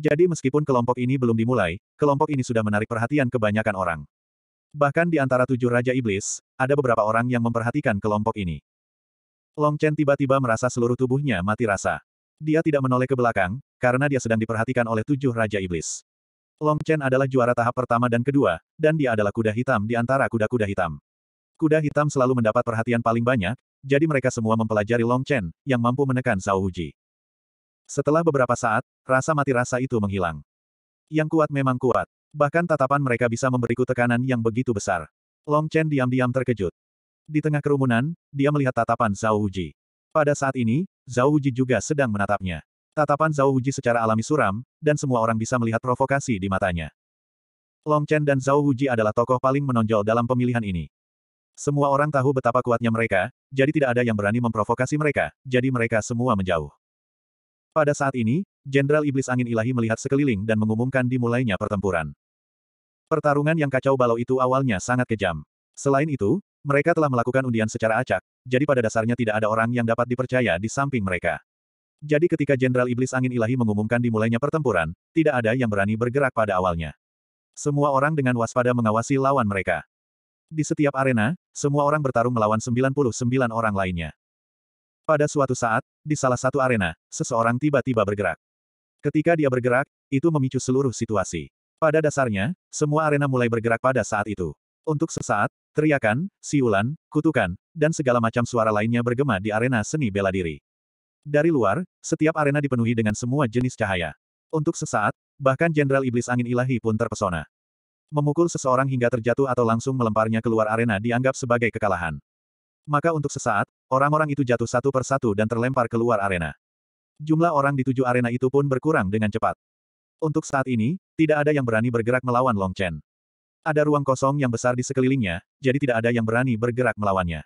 Jadi meskipun kelompok ini belum dimulai, kelompok ini sudah menarik perhatian kebanyakan orang. Bahkan di antara tujuh Raja Iblis, ada beberapa orang yang memperhatikan kelompok ini. Long Chen tiba-tiba merasa seluruh tubuhnya mati rasa. Dia tidak menoleh ke belakang, karena dia sedang diperhatikan oleh tujuh Raja Iblis. Long Chen adalah juara tahap pertama dan kedua, dan dia adalah kuda hitam di antara kuda-kuda hitam. Kuda hitam selalu mendapat perhatian paling banyak, jadi mereka semua mempelajari Long Chen, yang mampu menekan Zhao Huji. Setelah beberapa saat, rasa mati rasa itu menghilang. Yang kuat memang kuat. Bahkan tatapan mereka bisa memberiku tekanan yang begitu besar. Long Chen diam-diam terkejut. Di tengah kerumunan, dia melihat tatapan Zhao Wujie. Pada saat ini, Zhao Wujie juga sedang menatapnya. Tatapan Zhao Wujie secara alami suram, dan semua orang bisa melihat provokasi di matanya. Long Chen dan Zhao Wujie adalah tokoh paling menonjol dalam pemilihan ini. Semua orang tahu betapa kuatnya mereka, jadi tidak ada yang berani memprovokasi mereka, jadi mereka semua menjauh. Pada saat ini, Jenderal Iblis Angin Ilahi melihat sekeliling dan mengumumkan dimulainya pertempuran. Pertarungan yang kacau balau itu awalnya sangat kejam. Selain itu, mereka telah melakukan undian secara acak, jadi pada dasarnya tidak ada orang yang dapat dipercaya di samping mereka. Jadi ketika Jenderal Iblis Angin Ilahi mengumumkan dimulainya pertempuran, tidak ada yang berani bergerak pada awalnya. Semua orang dengan waspada mengawasi lawan mereka. Di setiap arena, semua orang bertarung melawan 99 orang lainnya. Pada suatu saat, di salah satu arena, seseorang tiba-tiba bergerak. Ketika dia bergerak, itu memicu seluruh situasi. Pada dasarnya, semua arena mulai bergerak pada saat itu. Untuk sesaat, Teriakan, siulan, kutukan, dan segala macam suara lainnya bergema di arena seni bela diri. Dari luar, setiap arena dipenuhi dengan semua jenis cahaya. Untuk sesaat, bahkan Jenderal Iblis Angin Ilahi pun terpesona. Memukul seseorang hingga terjatuh atau langsung melemparnya keluar arena dianggap sebagai kekalahan. Maka untuk sesaat, orang-orang itu jatuh satu persatu dan terlempar keluar arena. Jumlah orang di tujuh arena itu pun berkurang dengan cepat. Untuk saat ini, tidak ada yang berani bergerak melawan Long Chen. Ada ruang kosong yang besar di sekelilingnya, jadi tidak ada yang berani bergerak melawannya.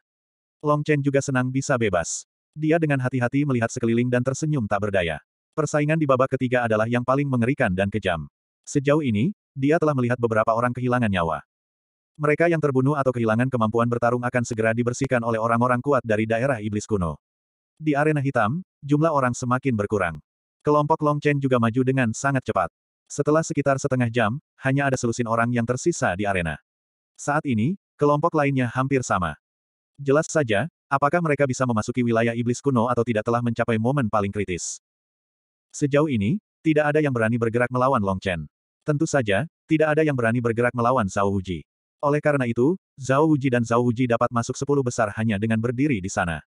Long Chen juga senang bisa bebas. Dia dengan hati-hati melihat sekeliling dan tersenyum tak berdaya. Persaingan di babak ketiga adalah yang paling mengerikan dan kejam. Sejauh ini, dia telah melihat beberapa orang kehilangan nyawa. Mereka yang terbunuh atau kehilangan kemampuan bertarung akan segera dibersihkan oleh orang-orang kuat dari daerah iblis kuno. Di arena hitam, jumlah orang semakin berkurang. Kelompok Long Chen juga maju dengan sangat cepat. Setelah sekitar setengah jam, hanya ada selusin orang yang tersisa di arena. Saat ini, kelompok lainnya hampir sama. Jelas saja, apakah mereka bisa memasuki wilayah iblis kuno atau tidak telah mencapai momen paling kritis. Sejauh ini, tidak ada yang berani bergerak melawan Long Chen. Tentu saja, tidak ada yang berani bergerak melawan Zhao Wuji. Oleh karena itu, Zhao Wuji dan Zhao Wuji dapat masuk sepuluh besar hanya dengan berdiri di sana.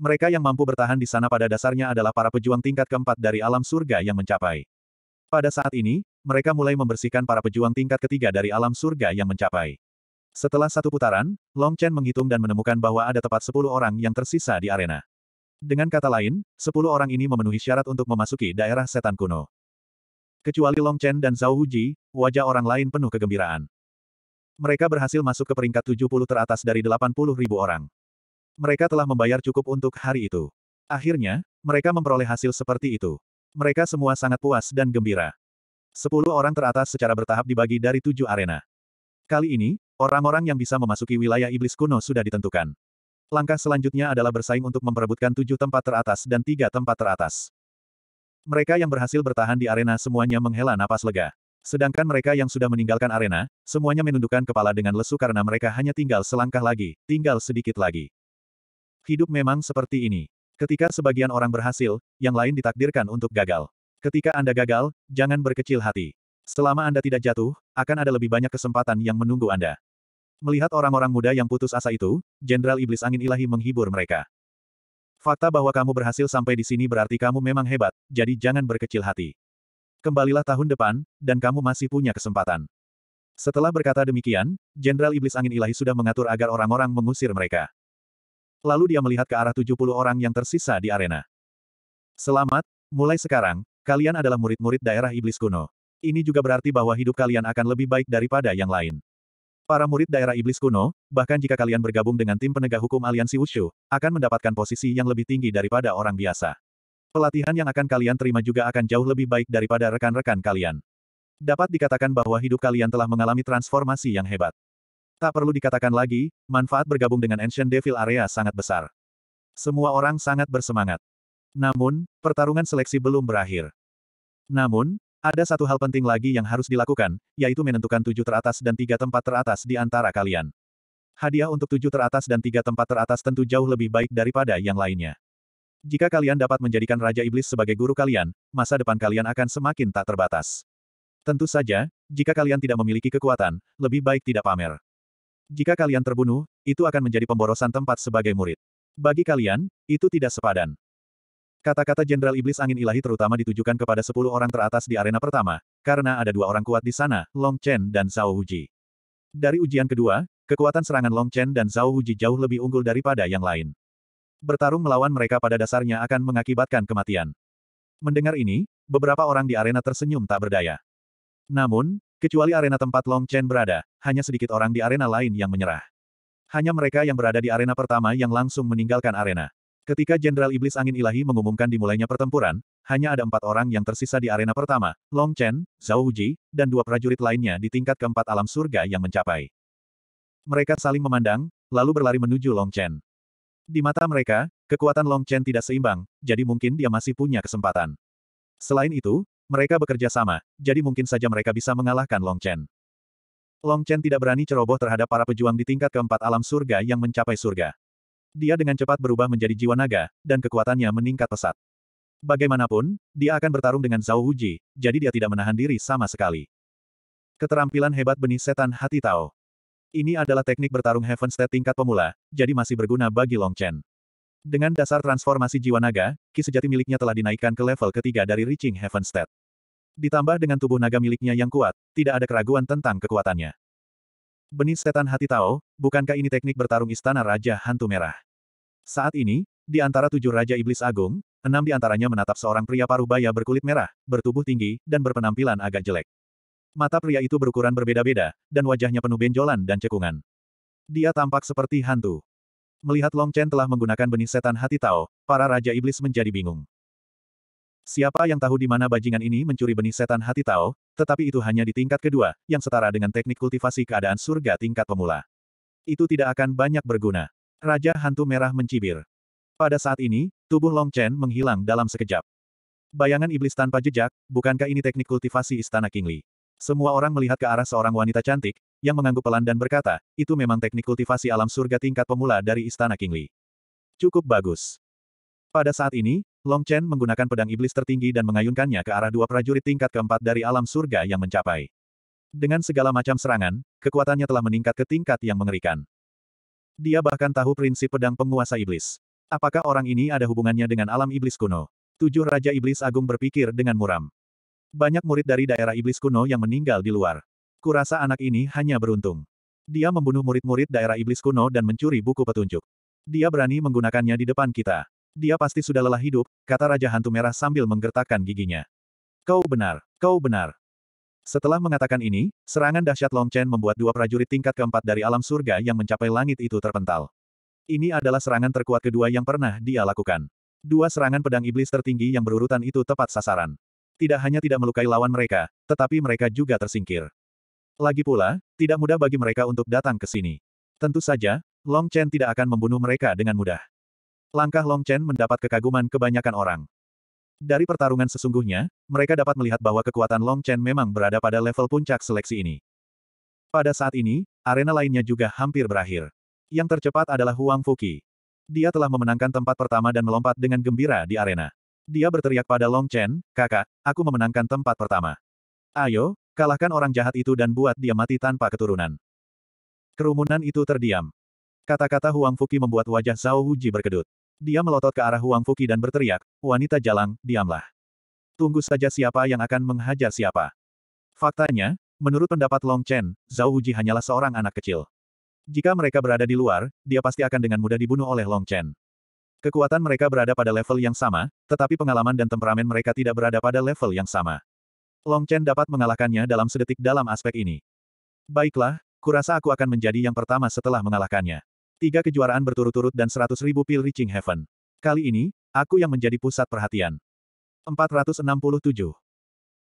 Mereka yang mampu bertahan di sana pada dasarnya adalah para pejuang tingkat keempat dari alam surga yang mencapai pada saat ini, mereka mulai membersihkan para pejuang tingkat ketiga dari alam surga yang mencapai. Setelah satu putaran, Long Chen menghitung dan menemukan bahwa ada tepat 10 orang yang tersisa di arena. Dengan kata lain, 10 orang ini memenuhi syarat untuk memasuki daerah setan kuno. Kecuali Long Chen dan Zhao Huji, wajah orang lain penuh kegembiraan. Mereka berhasil masuk ke peringkat 70 teratas dari 80 ribu orang. Mereka telah membayar cukup untuk hari itu. Akhirnya, mereka memperoleh hasil seperti itu. Mereka semua sangat puas dan gembira. Sepuluh orang teratas secara bertahap dibagi dari tujuh arena. Kali ini, orang-orang yang bisa memasuki wilayah iblis kuno sudah ditentukan. Langkah selanjutnya adalah bersaing untuk memperebutkan tujuh tempat teratas dan tiga tempat teratas. Mereka yang berhasil bertahan di arena semuanya menghela napas lega. Sedangkan mereka yang sudah meninggalkan arena, semuanya menundukkan kepala dengan lesu karena mereka hanya tinggal selangkah lagi, tinggal sedikit lagi. Hidup memang seperti ini. Ketika sebagian orang berhasil, yang lain ditakdirkan untuk gagal. Ketika Anda gagal, jangan berkecil hati. Selama Anda tidak jatuh, akan ada lebih banyak kesempatan yang menunggu Anda. Melihat orang-orang muda yang putus asa itu, Jenderal Iblis Angin Ilahi menghibur mereka. Fakta bahwa kamu berhasil sampai di sini berarti kamu memang hebat, jadi jangan berkecil hati. Kembalilah tahun depan, dan kamu masih punya kesempatan. Setelah berkata demikian, Jenderal Iblis Angin Ilahi sudah mengatur agar orang-orang mengusir mereka. Lalu dia melihat ke arah 70 orang yang tersisa di arena. Selamat, mulai sekarang, kalian adalah murid-murid daerah iblis kuno. Ini juga berarti bahwa hidup kalian akan lebih baik daripada yang lain. Para murid daerah iblis kuno, bahkan jika kalian bergabung dengan tim penegak hukum aliansi Wushu, akan mendapatkan posisi yang lebih tinggi daripada orang biasa. Pelatihan yang akan kalian terima juga akan jauh lebih baik daripada rekan-rekan kalian. Dapat dikatakan bahwa hidup kalian telah mengalami transformasi yang hebat. Tak perlu dikatakan lagi, manfaat bergabung dengan Ancient Devil Area sangat besar. Semua orang sangat bersemangat. Namun, pertarungan seleksi belum berakhir. Namun, ada satu hal penting lagi yang harus dilakukan, yaitu menentukan tujuh teratas dan tiga tempat teratas di antara kalian. Hadiah untuk tujuh teratas dan tiga tempat teratas tentu jauh lebih baik daripada yang lainnya. Jika kalian dapat menjadikan Raja Iblis sebagai guru kalian, masa depan kalian akan semakin tak terbatas. Tentu saja, jika kalian tidak memiliki kekuatan, lebih baik tidak pamer. Jika kalian terbunuh, itu akan menjadi pemborosan tempat sebagai murid. Bagi kalian, itu tidak sepadan. Kata-kata Jenderal Iblis Angin Ilahi terutama ditujukan kepada sepuluh orang teratas di arena pertama, karena ada dua orang kuat di sana, Long Chen dan Zhao Huji. Dari ujian kedua, kekuatan serangan Long Chen dan Zhao Huji jauh lebih unggul daripada yang lain. Bertarung melawan mereka pada dasarnya akan mengakibatkan kematian. Mendengar ini, beberapa orang di arena tersenyum tak berdaya. Namun, Kecuali arena tempat Long Chen berada, hanya sedikit orang di arena lain yang menyerah. Hanya mereka yang berada di arena pertama yang langsung meninggalkan arena. Ketika Jenderal Iblis Angin Ilahi mengumumkan dimulainya pertempuran, hanya ada empat orang yang tersisa di arena pertama, Long Chen, Zhao Huji, dan dua prajurit lainnya di tingkat keempat alam surga yang mencapai. Mereka saling memandang, lalu berlari menuju Long Chen. Di mata mereka, kekuatan Long Chen tidak seimbang, jadi mungkin dia masih punya kesempatan. Selain itu, mereka bekerja sama, jadi mungkin saja mereka bisa mengalahkan Long Chen. Long Chen tidak berani ceroboh terhadap para pejuang di tingkat keempat alam surga yang mencapai surga. Dia dengan cepat berubah menjadi jiwa naga, dan kekuatannya meningkat pesat. Bagaimanapun, dia akan bertarung dengan Zhao Wuji, jadi dia tidak menahan diri sama sekali. Keterampilan hebat benih setan hati Tao. Ini adalah teknik bertarung Heaven State tingkat pemula, jadi masih berguna bagi Long Chen. Dengan dasar transformasi jiwa naga, ki sejati miliknya telah dinaikkan ke level ketiga dari Reaching Heaven State. Ditambah dengan tubuh naga miliknya yang kuat, tidak ada keraguan tentang kekuatannya. Benih setan hati tahu, bukankah ini teknik bertarung istana Raja Hantu Merah? Saat ini, di antara tujuh Raja Iblis Agung, enam di antaranya menatap seorang pria parubaya berkulit merah, bertubuh tinggi, dan berpenampilan agak jelek. Mata pria itu berukuran berbeda-beda, dan wajahnya penuh benjolan dan cekungan. Dia tampak seperti hantu. Melihat Long Chen telah menggunakan benih setan hati Tao, para Raja Iblis menjadi bingung. Siapa yang tahu di mana bajingan ini mencuri benih setan hati Tao, tetapi itu hanya di tingkat kedua, yang setara dengan teknik kultivasi keadaan surga tingkat pemula. Itu tidak akan banyak berguna. Raja Hantu Merah mencibir. Pada saat ini, tubuh Long Chen menghilang dalam sekejap. Bayangan iblis tanpa jejak, bukankah ini teknik kultivasi istana Kingli? Semua orang melihat ke arah seorang wanita cantik, yang mengangguk pelan dan berkata, itu memang teknik kultivasi alam surga tingkat pemula dari Istana Kingli. Cukup bagus. Pada saat ini, Long Chen menggunakan pedang iblis tertinggi dan mengayunkannya ke arah dua prajurit tingkat keempat dari alam surga yang mencapai. Dengan segala macam serangan, kekuatannya telah meningkat ke tingkat yang mengerikan. Dia bahkan tahu prinsip pedang penguasa iblis. Apakah orang ini ada hubungannya dengan alam iblis kuno? Tujuh Raja Iblis Agung berpikir dengan muram. Banyak murid dari daerah iblis kuno yang meninggal di luar. Kurasa anak ini hanya beruntung. Dia membunuh murid-murid daerah iblis kuno dan mencuri buku petunjuk. Dia berani menggunakannya di depan kita. Dia pasti sudah lelah hidup, kata Raja Hantu Merah sambil menggertakkan giginya. Kau benar, kau benar. Setelah mengatakan ini, serangan dahsyat Long Chen membuat dua prajurit tingkat keempat dari alam surga yang mencapai langit itu terpental. Ini adalah serangan terkuat kedua yang pernah dia lakukan. Dua serangan pedang iblis tertinggi yang berurutan itu tepat sasaran. Tidak hanya tidak melukai lawan mereka, tetapi mereka juga tersingkir. Lagi pula, tidak mudah bagi mereka untuk datang ke sini. Tentu saja, Long Chen tidak akan membunuh mereka dengan mudah. Langkah Long Chen mendapat kekaguman kebanyakan orang. Dari pertarungan sesungguhnya, mereka dapat melihat bahwa kekuatan Long Chen memang berada pada level puncak seleksi ini. Pada saat ini, arena lainnya juga hampir berakhir. Yang tercepat adalah Huang Fuki. Dia telah memenangkan tempat pertama dan melompat dengan gembira di arena. Dia berteriak pada Long Chen, kakak, aku memenangkan tempat pertama. Ayo, Kalahkan orang jahat itu dan buat dia mati tanpa keturunan. Kerumunan itu terdiam. Kata-kata Huang Fuki membuat wajah Zhao Wuji berkedut. Dia melotot ke arah Huang Fuki dan berteriak, wanita jalang, diamlah. Tunggu saja siapa yang akan menghajar siapa. Faktanya, menurut pendapat Long Chen, Zhao Wuji hanyalah seorang anak kecil. Jika mereka berada di luar, dia pasti akan dengan mudah dibunuh oleh Long Chen. Kekuatan mereka berada pada level yang sama, tetapi pengalaman dan temperamen mereka tidak berada pada level yang sama. Long Chen dapat mengalahkannya dalam sedetik dalam aspek ini. Baiklah, kurasa aku akan menjadi yang pertama setelah mengalahkannya. Tiga kejuaraan berturut-turut dan seratus ribu pil reaching heaven. Kali ini, aku yang menjadi pusat perhatian. 467.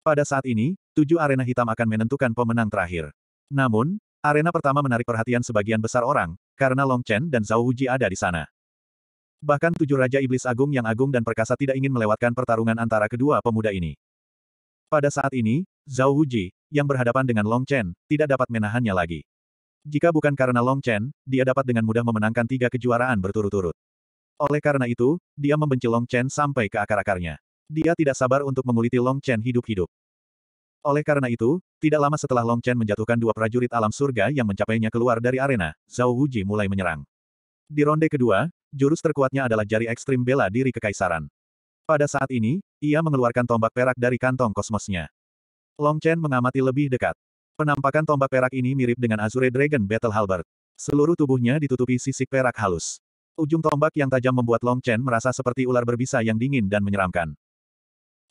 Pada saat ini, tujuh arena hitam akan menentukan pemenang terakhir. Namun, arena pertama menarik perhatian sebagian besar orang, karena Long Chen dan Zhao Huji ada di sana. Bahkan tujuh Raja Iblis Agung yang agung dan perkasa tidak ingin melewatkan pertarungan antara kedua pemuda ini. Pada saat ini, Zhao Huji, yang berhadapan dengan Long Chen, tidak dapat menahannya lagi. Jika bukan karena Long Chen, dia dapat dengan mudah memenangkan tiga kejuaraan berturut-turut. Oleh karena itu, dia membenci Long Chen sampai ke akar-akarnya. Dia tidak sabar untuk menguliti Long Chen hidup-hidup. Oleh karena itu, tidak lama setelah Long Chen menjatuhkan dua prajurit alam surga yang mencapainya keluar dari arena, Zhao Huji mulai menyerang. Di ronde kedua, jurus terkuatnya adalah jari ekstrim bela diri kekaisaran. Pada saat ini, ia mengeluarkan tombak perak dari kantong kosmosnya. Long Chen mengamati lebih dekat. Penampakan tombak perak ini mirip dengan Azure Dragon Battle Halberd. Seluruh tubuhnya ditutupi sisik perak halus. Ujung tombak yang tajam membuat Long Chen merasa seperti ular berbisa yang dingin dan menyeramkan.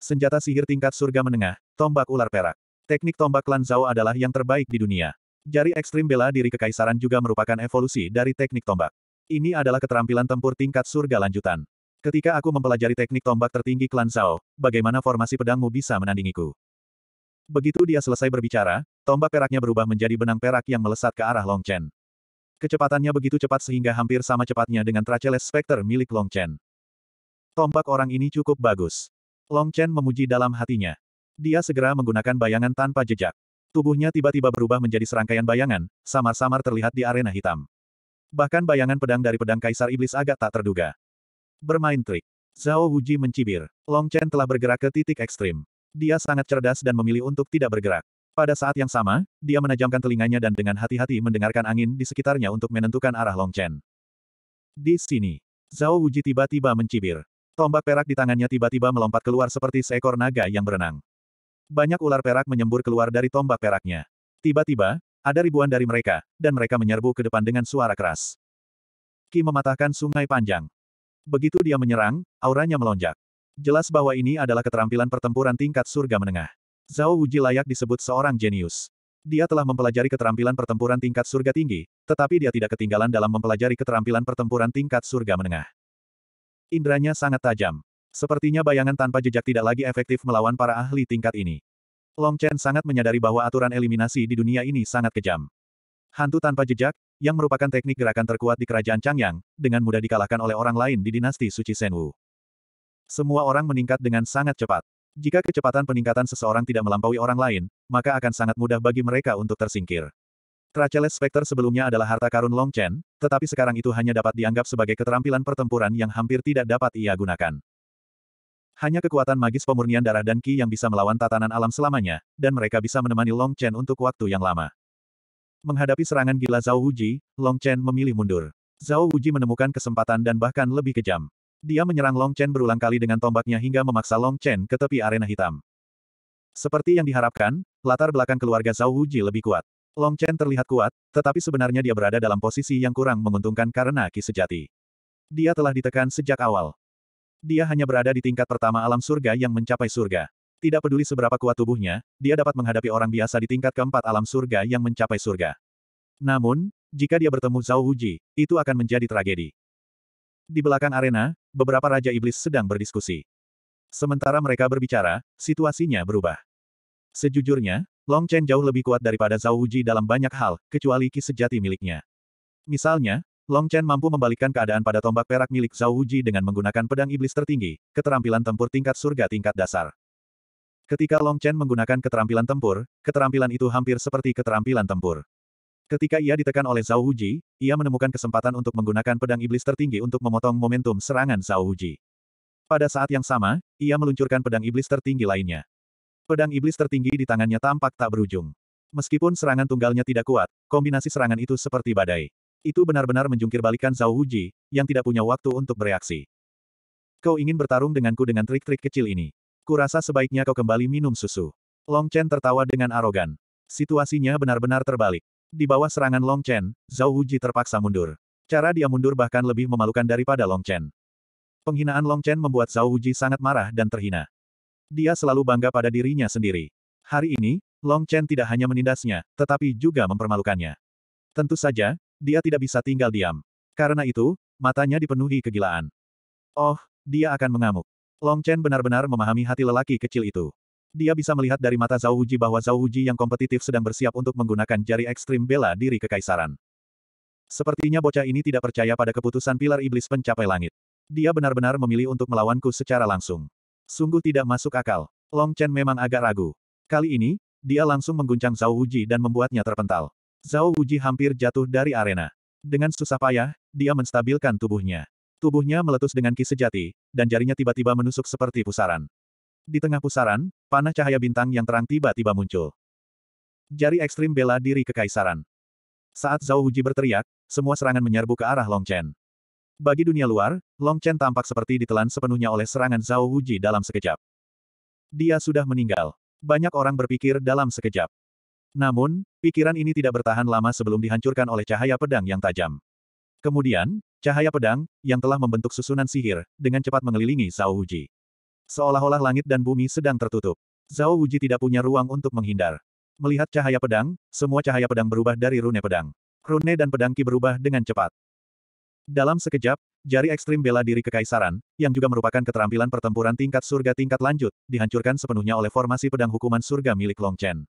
Senjata sihir tingkat surga menengah, tombak ular perak. Teknik tombak Lan Zhao adalah yang terbaik di dunia. Jari ekstrim bela diri kekaisaran juga merupakan evolusi dari teknik tombak. Ini adalah keterampilan tempur tingkat surga lanjutan. Ketika aku mempelajari teknik tombak tertinggi klan Zhao, bagaimana formasi pedangmu bisa menandingiku? Begitu dia selesai berbicara, tombak peraknya berubah menjadi benang perak yang melesat ke arah Long Chen. Kecepatannya begitu cepat sehingga hampir sama cepatnya dengan Traceles Spectre milik Long Chen. Tombak orang ini cukup bagus. Long Chen memuji dalam hatinya. Dia segera menggunakan bayangan tanpa jejak. Tubuhnya tiba-tiba berubah menjadi serangkaian bayangan, samar-samar terlihat di arena hitam. Bahkan bayangan pedang dari pedang Kaisar Iblis agak tak terduga. Bermain trik. Zhao Wuji mencibir. Long Chen telah bergerak ke titik ekstrim. Dia sangat cerdas dan memilih untuk tidak bergerak. Pada saat yang sama, dia menajamkan telinganya dan dengan hati-hati mendengarkan angin di sekitarnya untuk menentukan arah Long Chen. Di sini, Zhao Wuji tiba-tiba mencibir. Tombak perak di tangannya tiba-tiba melompat keluar seperti seekor naga yang berenang. Banyak ular perak menyembur keluar dari tombak peraknya. Tiba-tiba, ada ribuan dari mereka, dan mereka menyerbu ke depan dengan suara keras. Ki mematahkan sungai panjang. Begitu dia menyerang, auranya melonjak. Jelas bahwa ini adalah keterampilan pertempuran tingkat surga menengah. Zhao Wuji layak disebut seorang jenius. Dia telah mempelajari keterampilan pertempuran tingkat surga tinggi, tetapi dia tidak ketinggalan dalam mempelajari keterampilan pertempuran tingkat surga menengah. Indranya sangat tajam. Sepertinya bayangan tanpa jejak tidak lagi efektif melawan para ahli tingkat ini. Long Chen sangat menyadari bahwa aturan eliminasi di dunia ini sangat kejam. Hantu tanpa jejak, yang merupakan teknik gerakan terkuat di kerajaan Changyang, dengan mudah dikalahkan oleh orang lain di dinasti Suci Senwu. Semua orang meningkat dengan sangat cepat. Jika kecepatan peningkatan seseorang tidak melampaui orang lain, maka akan sangat mudah bagi mereka untuk tersingkir. Tracheles Specter sebelumnya adalah harta karun Long Chen, tetapi sekarang itu hanya dapat dianggap sebagai keterampilan pertempuran yang hampir tidak dapat ia gunakan. Hanya kekuatan magis pemurnian darah dan ki yang bisa melawan tatanan alam selamanya, dan mereka bisa menemani Long Chen untuk waktu yang lama. Menghadapi serangan gila Zhao Wuji, Long Chen memilih mundur. Zhao Wuji menemukan kesempatan dan bahkan lebih kejam. Dia menyerang Long Chen berulang kali dengan tombaknya hingga memaksa Long Chen ke tepi arena hitam. Seperti yang diharapkan, latar belakang keluarga Zhao Wuji lebih kuat. Long Chen terlihat kuat, tetapi sebenarnya dia berada dalam posisi yang kurang menguntungkan karena ki sejati. Dia telah ditekan sejak awal. Dia hanya berada di tingkat pertama alam surga yang mencapai surga. Tidak peduli seberapa kuat tubuhnya, dia dapat menghadapi orang biasa di tingkat keempat alam surga yang mencapai surga. Namun, jika dia bertemu Zhao Wuji, itu akan menjadi tragedi. Di belakang arena, beberapa Raja Iblis sedang berdiskusi. Sementara mereka berbicara, situasinya berubah. Sejujurnya, Long Chen jauh lebih kuat daripada Zhao Wuji dalam banyak hal, kecuali ki sejati miliknya. Misalnya, Long Chen mampu membalikkan keadaan pada tombak perak milik Zhao Wuji dengan menggunakan pedang iblis tertinggi, keterampilan tempur tingkat surga tingkat dasar. Ketika Long Chen menggunakan keterampilan tempur, keterampilan itu hampir seperti keterampilan tempur. Ketika ia ditekan oleh Zhao Huji, ia menemukan kesempatan untuk menggunakan pedang iblis tertinggi untuk memotong momentum serangan Zhao Huji. Pada saat yang sama, ia meluncurkan pedang iblis tertinggi lainnya. Pedang iblis tertinggi di tangannya tampak tak berujung. Meskipun serangan tunggalnya tidak kuat, kombinasi serangan itu seperti badai. Itu benar-benar menjungkirbalikan Zhao Huji, yang tidak punya waktu untuk bereaksi. Kau ingin bertarung denganku dengan trik-trik kecil ini. Kurasa sebaiknya kau kembali minum susu. Long Chen tertawa dengan arogan. Situasinya benar-benar terbalik. Di bawah serangan Long Chen, Zhao Wuji terpaksa mundur. Cara dia mundur bahkan lebih memalukan daripada Long Chen. Penghinaan Long Chen membuat Zhao Wuji sangat marah dan terhina. Dia selalu bangga pada dirinya sendiri. Hari ini, Long Chen tidak hanya menindasnya, tetapi juga mempermalukannya. Tentu saja, dia tidak bisa tinggal diam. Karena itu, matanya dipenuhi kegilaan. Oh, dia akan mengamuk. Long Chen benar-benar memahami hati lelaki kecil itu. Dia bisa melihat dari mata Zhao Wuji bahwa Zhao Wuji yang kompetitif sedang bersiap untuk menggunakan jari ekstrim bela diri kekaisaran. Sepertinya bocah ini tidak percaya pada keputusan pilar iblis pencapai langit. Dia benar-benar memilih untuk melawanku secara langsung. Sungguh tidak masuk akal. Long Chen memang agak ragu. Kali ini, dia langsung mengguncang Zhao Wuji dan membuatnya terpental. Zhao Wuji hampir jatuh dari arena. Dengan susah payah, dia menstabilkan tubuhnya. Tubuhnya meletus dengan ki sejati, dan jarinya tiba-tiba menusuk seperti pusaran. Di tengah pusaran, panah cahaya bintang yang terang tiba-tiba muncul. Jari ekstrim bela diri kekaisaran. Saat Zhao Huji berteriak, semua serangan menyerbu ke arah Long Chen. Bagi dunia luar, Long Chen tampak seperti ditelan sepenuhnya oleh serangan Zhao Huji dalam sekejap. Dia sudah meninggal. Banyak orang berpikir dalam sekejap. Namun, pikiran ini tidak bertahan lama sebelum dihancurkan oleh cahaya pedang yang tajam. Kemudian, Cahaya pedang, yang telah membentuk susunan sihir, dengan cepat mengelilingi Zhao Wuji. Seolah-olah langit dan bumi sedang tertutup. Zhao Wuji tidak punya ruang untuk menghindar. Melihat cahaya pedang, semua cahaya pedang berubah dari rune pedang. Rune dan pedang ki berubah dengan cepat. Dalam sekejap, jari ekstrim bela diri kekaisaran, yang juga merupakan keterampilan pertempuran tingkat surga tingkat lanjut, dihancurkan sepenuhnya oleh formasi pedang hukuman surga milik Long Chen.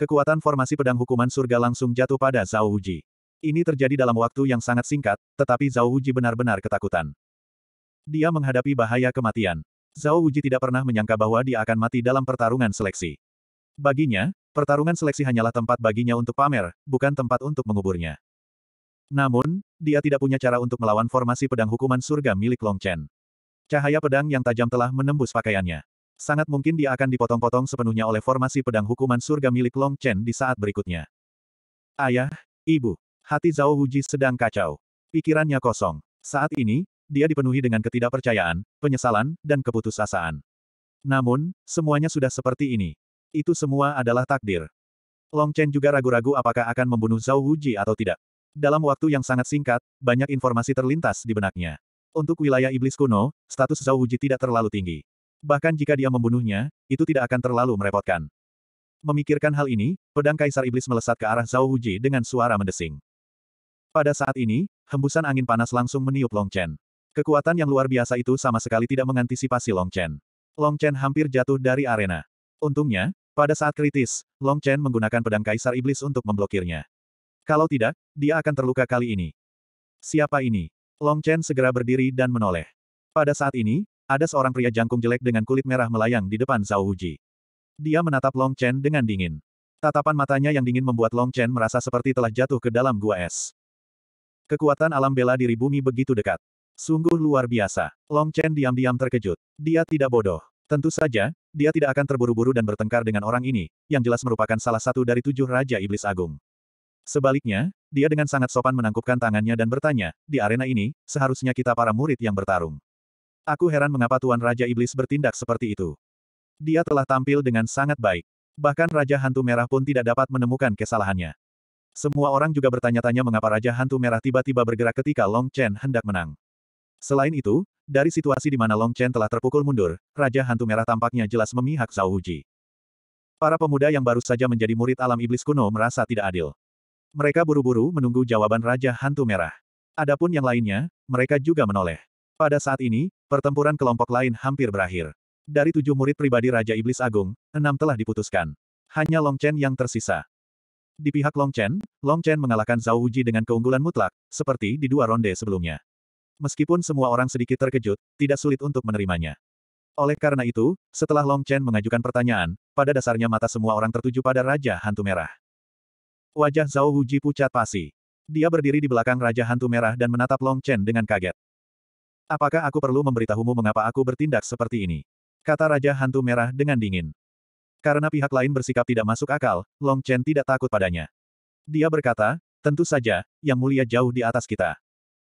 Kekuatan formasi pedang hukuman surga langsung jatuh pada Zhao Wuji. Ini terjadi dalam waktu yang sangat singkat, tetapi Zhao Wuji benar-benar ketakutan. Dia menghadapi bahaya kematian. Zhao Wuji tidak pernah menyangka bahwa dia akan mati dalam pertarungan seleksi. Baginya, pertarungan seleksi hanyalah tempat baginya untuk pamer, bukan tempat untuk menguburnya. Namun, dia tidak punya cara untuk melawan formasi pedang hukuman surga milik Long Chen. Cahaya pedang yang tajam telah menembus pakaiannya. Sangat mungkin dia akan dipotong-potong sepenuhnya oleh formasi pedang hukuman surga milik Long Chen di saat berikutnya. Ayah, ibu, Hati Zhao Wuji sedang kacau. Pikirannya kosong. Saat ini, dia dipenuhi dengan ketidakpercayaan, penyesalan, dan keputusasaan. Namun, semuanya sudah seperti ini. Itu semua adalah takdir. Long Chen juga ragu-ragu apakah akan membunuh Zhao Wuji atau tidak. Dalam waktu yang sangat singkat, banyak informasi terlintas di benaknya. Untuk wilayah iblis kuno, status Zhao Wuji tidak terlalu tinggi. Bahkan jika dia membunuhnya, itu tidak akan terlalu merepotkan. Memikirkan hal ini, pedang Kaisar Iblis melesat ke arah Zhao Wuji dengan suara mendesing. Pada saat ini, hembusan angin panas langsung meniup Long Chen. Kekuatan yang luar biasa itu sama sekali tidak mengantisipasi Long Chen. Long Chen hampir jatuh dari arena. Untungnya, pada saat kritis, Long Chen menggunakan pedang Kaisar Iblis untuk memblokirnya. Kalau tidak, dia akan terluka kali ini. Siapa ini? Long Chen segera berdiri dan menoleh. Pada saat ini, ada seorang pria jangkung jelek dengan kulit merah melayang di depan Zhao Wuji. Dia menatap Long Chen dengan dingin. Tatapan matanya yang dingin membuat Long Chen merasa seperti telah jatuh ke dalam gua es. Kekuatan alam bela diri bumi begitu dekat. Sungguh luar biasa. Long Chen diam-diam terkejut. Dia tidak bodoh. Tentu saja, dia tidak akan terburu-buru dan bertengkar dengan orang ini, yang jelas merupakan salah satu dari tujuh Raja Iblis Agung. Sebaliknya, dia dengan sangat sopan menangkupkan tangannya dan bertanya, di arena ini, seharusnya kita para murid yang bertarung. Aku heran mengapa Tuan Raja Iblis bertindak seperti itu. Dia telah tampil dengan sangat baik. Bahkan Raja Hantu Merah pun tidak dapat menemukan kesalahannya. Semua orang juga bertanya-tanya mengapa Raja Hantu Merah tiba-tiba bergerak ketika Long Chen hendak menang. Selain itu, dari situasi di mana Long Chen telah terpukul mundur, Raja Hantu Merah tampaknya jelas memihak Zhao Huji. Para pemuda yang baru saja menjadi murid alam iblis kuno merasa tidak adil. Mereka buru-buru menunggu jawaban Raja Hantu Merah. Adapun yang lainnya, mereka juga menoleh. Pada saat ini, pertempuran kelompok lain hampir berakhir. Dari tujuh murid pribadi Raja Iblis Agung, enam telah diputuskan. Hanya Long Chen yang tersisa. Di pihak Long Chen, Long Chen mengalahkan Zhao Wuji dengan keunggulan mutlak, seperti di dua ronde sebelumnya. Meskipun semua orang sedikit terkejut, tidak sulit untuk menerimanya. Oleh karena itu, setelah Long Chen mengajukan pertanyaan, pada dasarnya mata semua orang tertuju pada Raja Hantu Merah. Wajah Zhao Wuji pucat pasi. Dia berdiri di belakang Raja Hantu Merah dan menatap Long Chen dengan kaget. Apakah aku perlu memberitahumu mengapa aku bertindak seperti ini? Kata Raja Hantu Merah dengan dingin. Karena pihak lain bersikap tidak masuk akal, Long Chen tidak takut padanya. Dia berkata, tentu saja, yang mulia jauh di atas kita.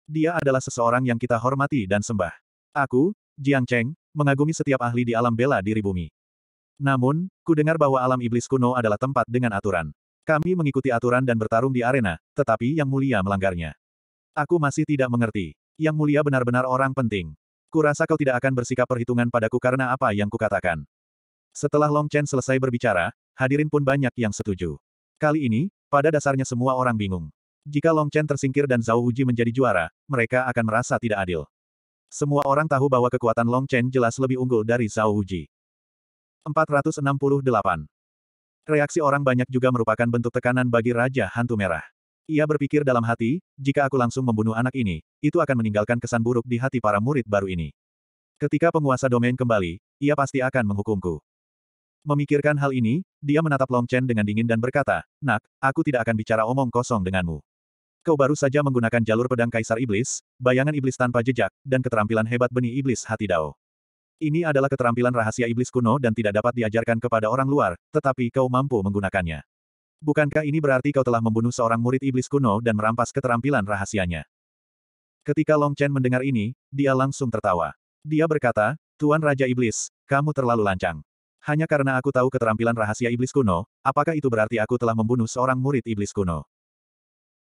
Dia adalah seseorang yang kita hormati dan sembah. Aku, Jiang Cheng, mengagumi setiap ahli di alam bela diri bumi. Namun, ku dengar bahwa alam iblis kuno adalah tempat dengan aturan. Kami mengikuti aturan dan bertarung di arena, tetapi yang mulia melanggarnya. Aku masih tidak mengerti. Yang mulia benar-benar orang penting. Kurasa kau tidak akan bersikap perhitungan padaku karena apa yang kukatakan. Setelah Long Chen selesai berbicara, hadirin pun banyak yang setuju. Kali ini, pada dasarnya semua orang bingung. Jika Long Chen tersingkir dan Zhao Uji menjadi juara, mereka akan merasa tidak adil. Semua orang tahu bahwa kekuatan Long Chen jelas lebih unggul dari Zhao Uji. 468. Reaksi orang banyak juga merupakan bentuk tekanan bagi Raja Hantu Merah. Ia berpikir dalam hati, jika aku langsung membunuh anak ini, itu akan meninggalkan kesan buruk di hati para murid baru ini. Ketika penguasa domain kembali, ia pasti akan menghukumku. Memikirkan hal ini, dia menatap Long Chen dengan dingin dan berkata, Nak, aku tidak akan bicara omong kosong denganmu. Kau baru saja menggunakan jalur pedang Kaisar Iblis, bayangan iblis tanpa jejak, dan keterampilan hebat benih iblis hati Dao. Ini adalah keterampilan rahasia iblis kuno dan tidak dapat diajarkan kepada orang luar, tetapi kau mampu menggunakannya. Bukankah ini berarti kau telah membunuh seorang murid iblis kuno dan merampas keterampilan rahasianya? Ketika Long Chen mendengar ini, dia langsung tertawa. Dia berkata, Tuan Raja Iblis, kamu terlalu lancang. Hanya karena aku tahu keterampilan rahasia iblis kuno, apakah itu berarti aku telah membunuh seorang murid iblis kuno?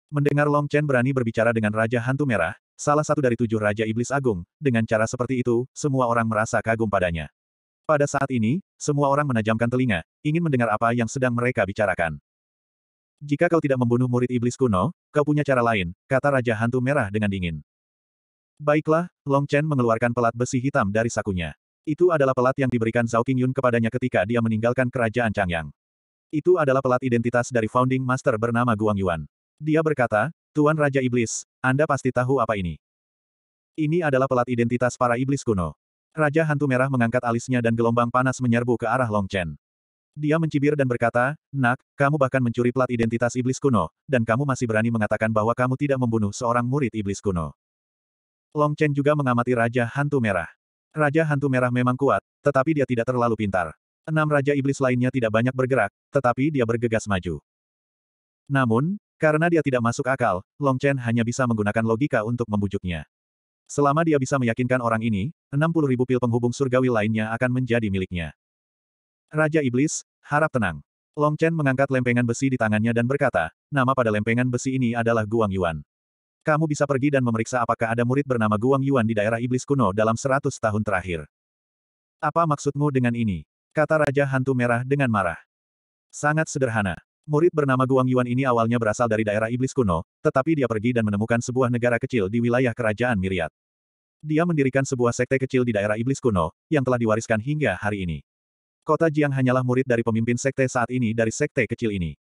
Mendengar Long Chen berani berbicara dengan Raja Hantu Merah, salah satu dari tujuh Raja Iblis Agung, dengan cara seperti itu, semua orang merasa kagum padanya. Pada saat ini, semua orang menajamkan telinga, ingin mendengar apa yang sedang mereka bicarakan. Jika kau tidak membunuh murid iblis kuno, kau punya cara lain, kata Raja Hantu Merah dengan dingin. Baiklah, Long Chen mengeluarkan pelat besi hitam dari sakunya. Itu adalah pelat yang diberikan Zhao Qingyun kepadanya ketika dia meninggalkan kerajaan Changyang. Itu adalah pelat identitas dari Founding Master bernama Guang Yuan. Dia berkata, Tuan Raja Iblis, Anda pasti tahu apa ini. Ini adalah pelat identitas para iblis kuno. Raja Hantu Merah mengangkat alisnya dan gelombang panas menyerbu ke arah Long Chen. Dia mencibir dan berkata, Nak, kamu bahkan mencuri pelat identitas iblis kuno, dan kamu masih berani mengatakan bahwa kamu tidak membunuh seorang murid iblis kuno. Long Chen juga mengamati Raja Hantu Merah. Raja Hantu Merah memang kuat, tetapi dia tidak terlalu pintar. Enam Raja Iblis lainnya tidak banyak bergerak, tetapi dia bergegas maju. Namun, karena dia tidak masuk akal, Long Chen hanya bisa menggunakan logika untuk membujuknya. Selama dia bisa meyakinkan orang ini, 60 ribu pil penghubung surgawi lainnya akan menjadi miliknya. Raja Iblis, harap tenang. Long Chen mengangkat lempengan besi di tangannya dan berkata, nama pada lempengan besi ini adalah Guang Yuan. Kamu bisa pergi dan memeriksa apakah ada murid bernama Guang Yuan di daerah iblis kuno dalam seratus tahun terakhir. Apa maksudmu dengan ini? Kata Raja Hantu Merah dengan marah. Sangat sederhana. Murid bernama Guang Yuan ini awalnya berasal dari daerah iblis kuno, tetapi dia pergi dan menemukan sebuah negara kecil di wilayah kerajaan Miriat. Dia mendirikan sebuah sekte kecil di daerah iblis kuno, yang telah diwariskan hingga hari ini. Kota Jiang hanyalah murid dari pemimpin sekte saat ini dari sekte kecil ini.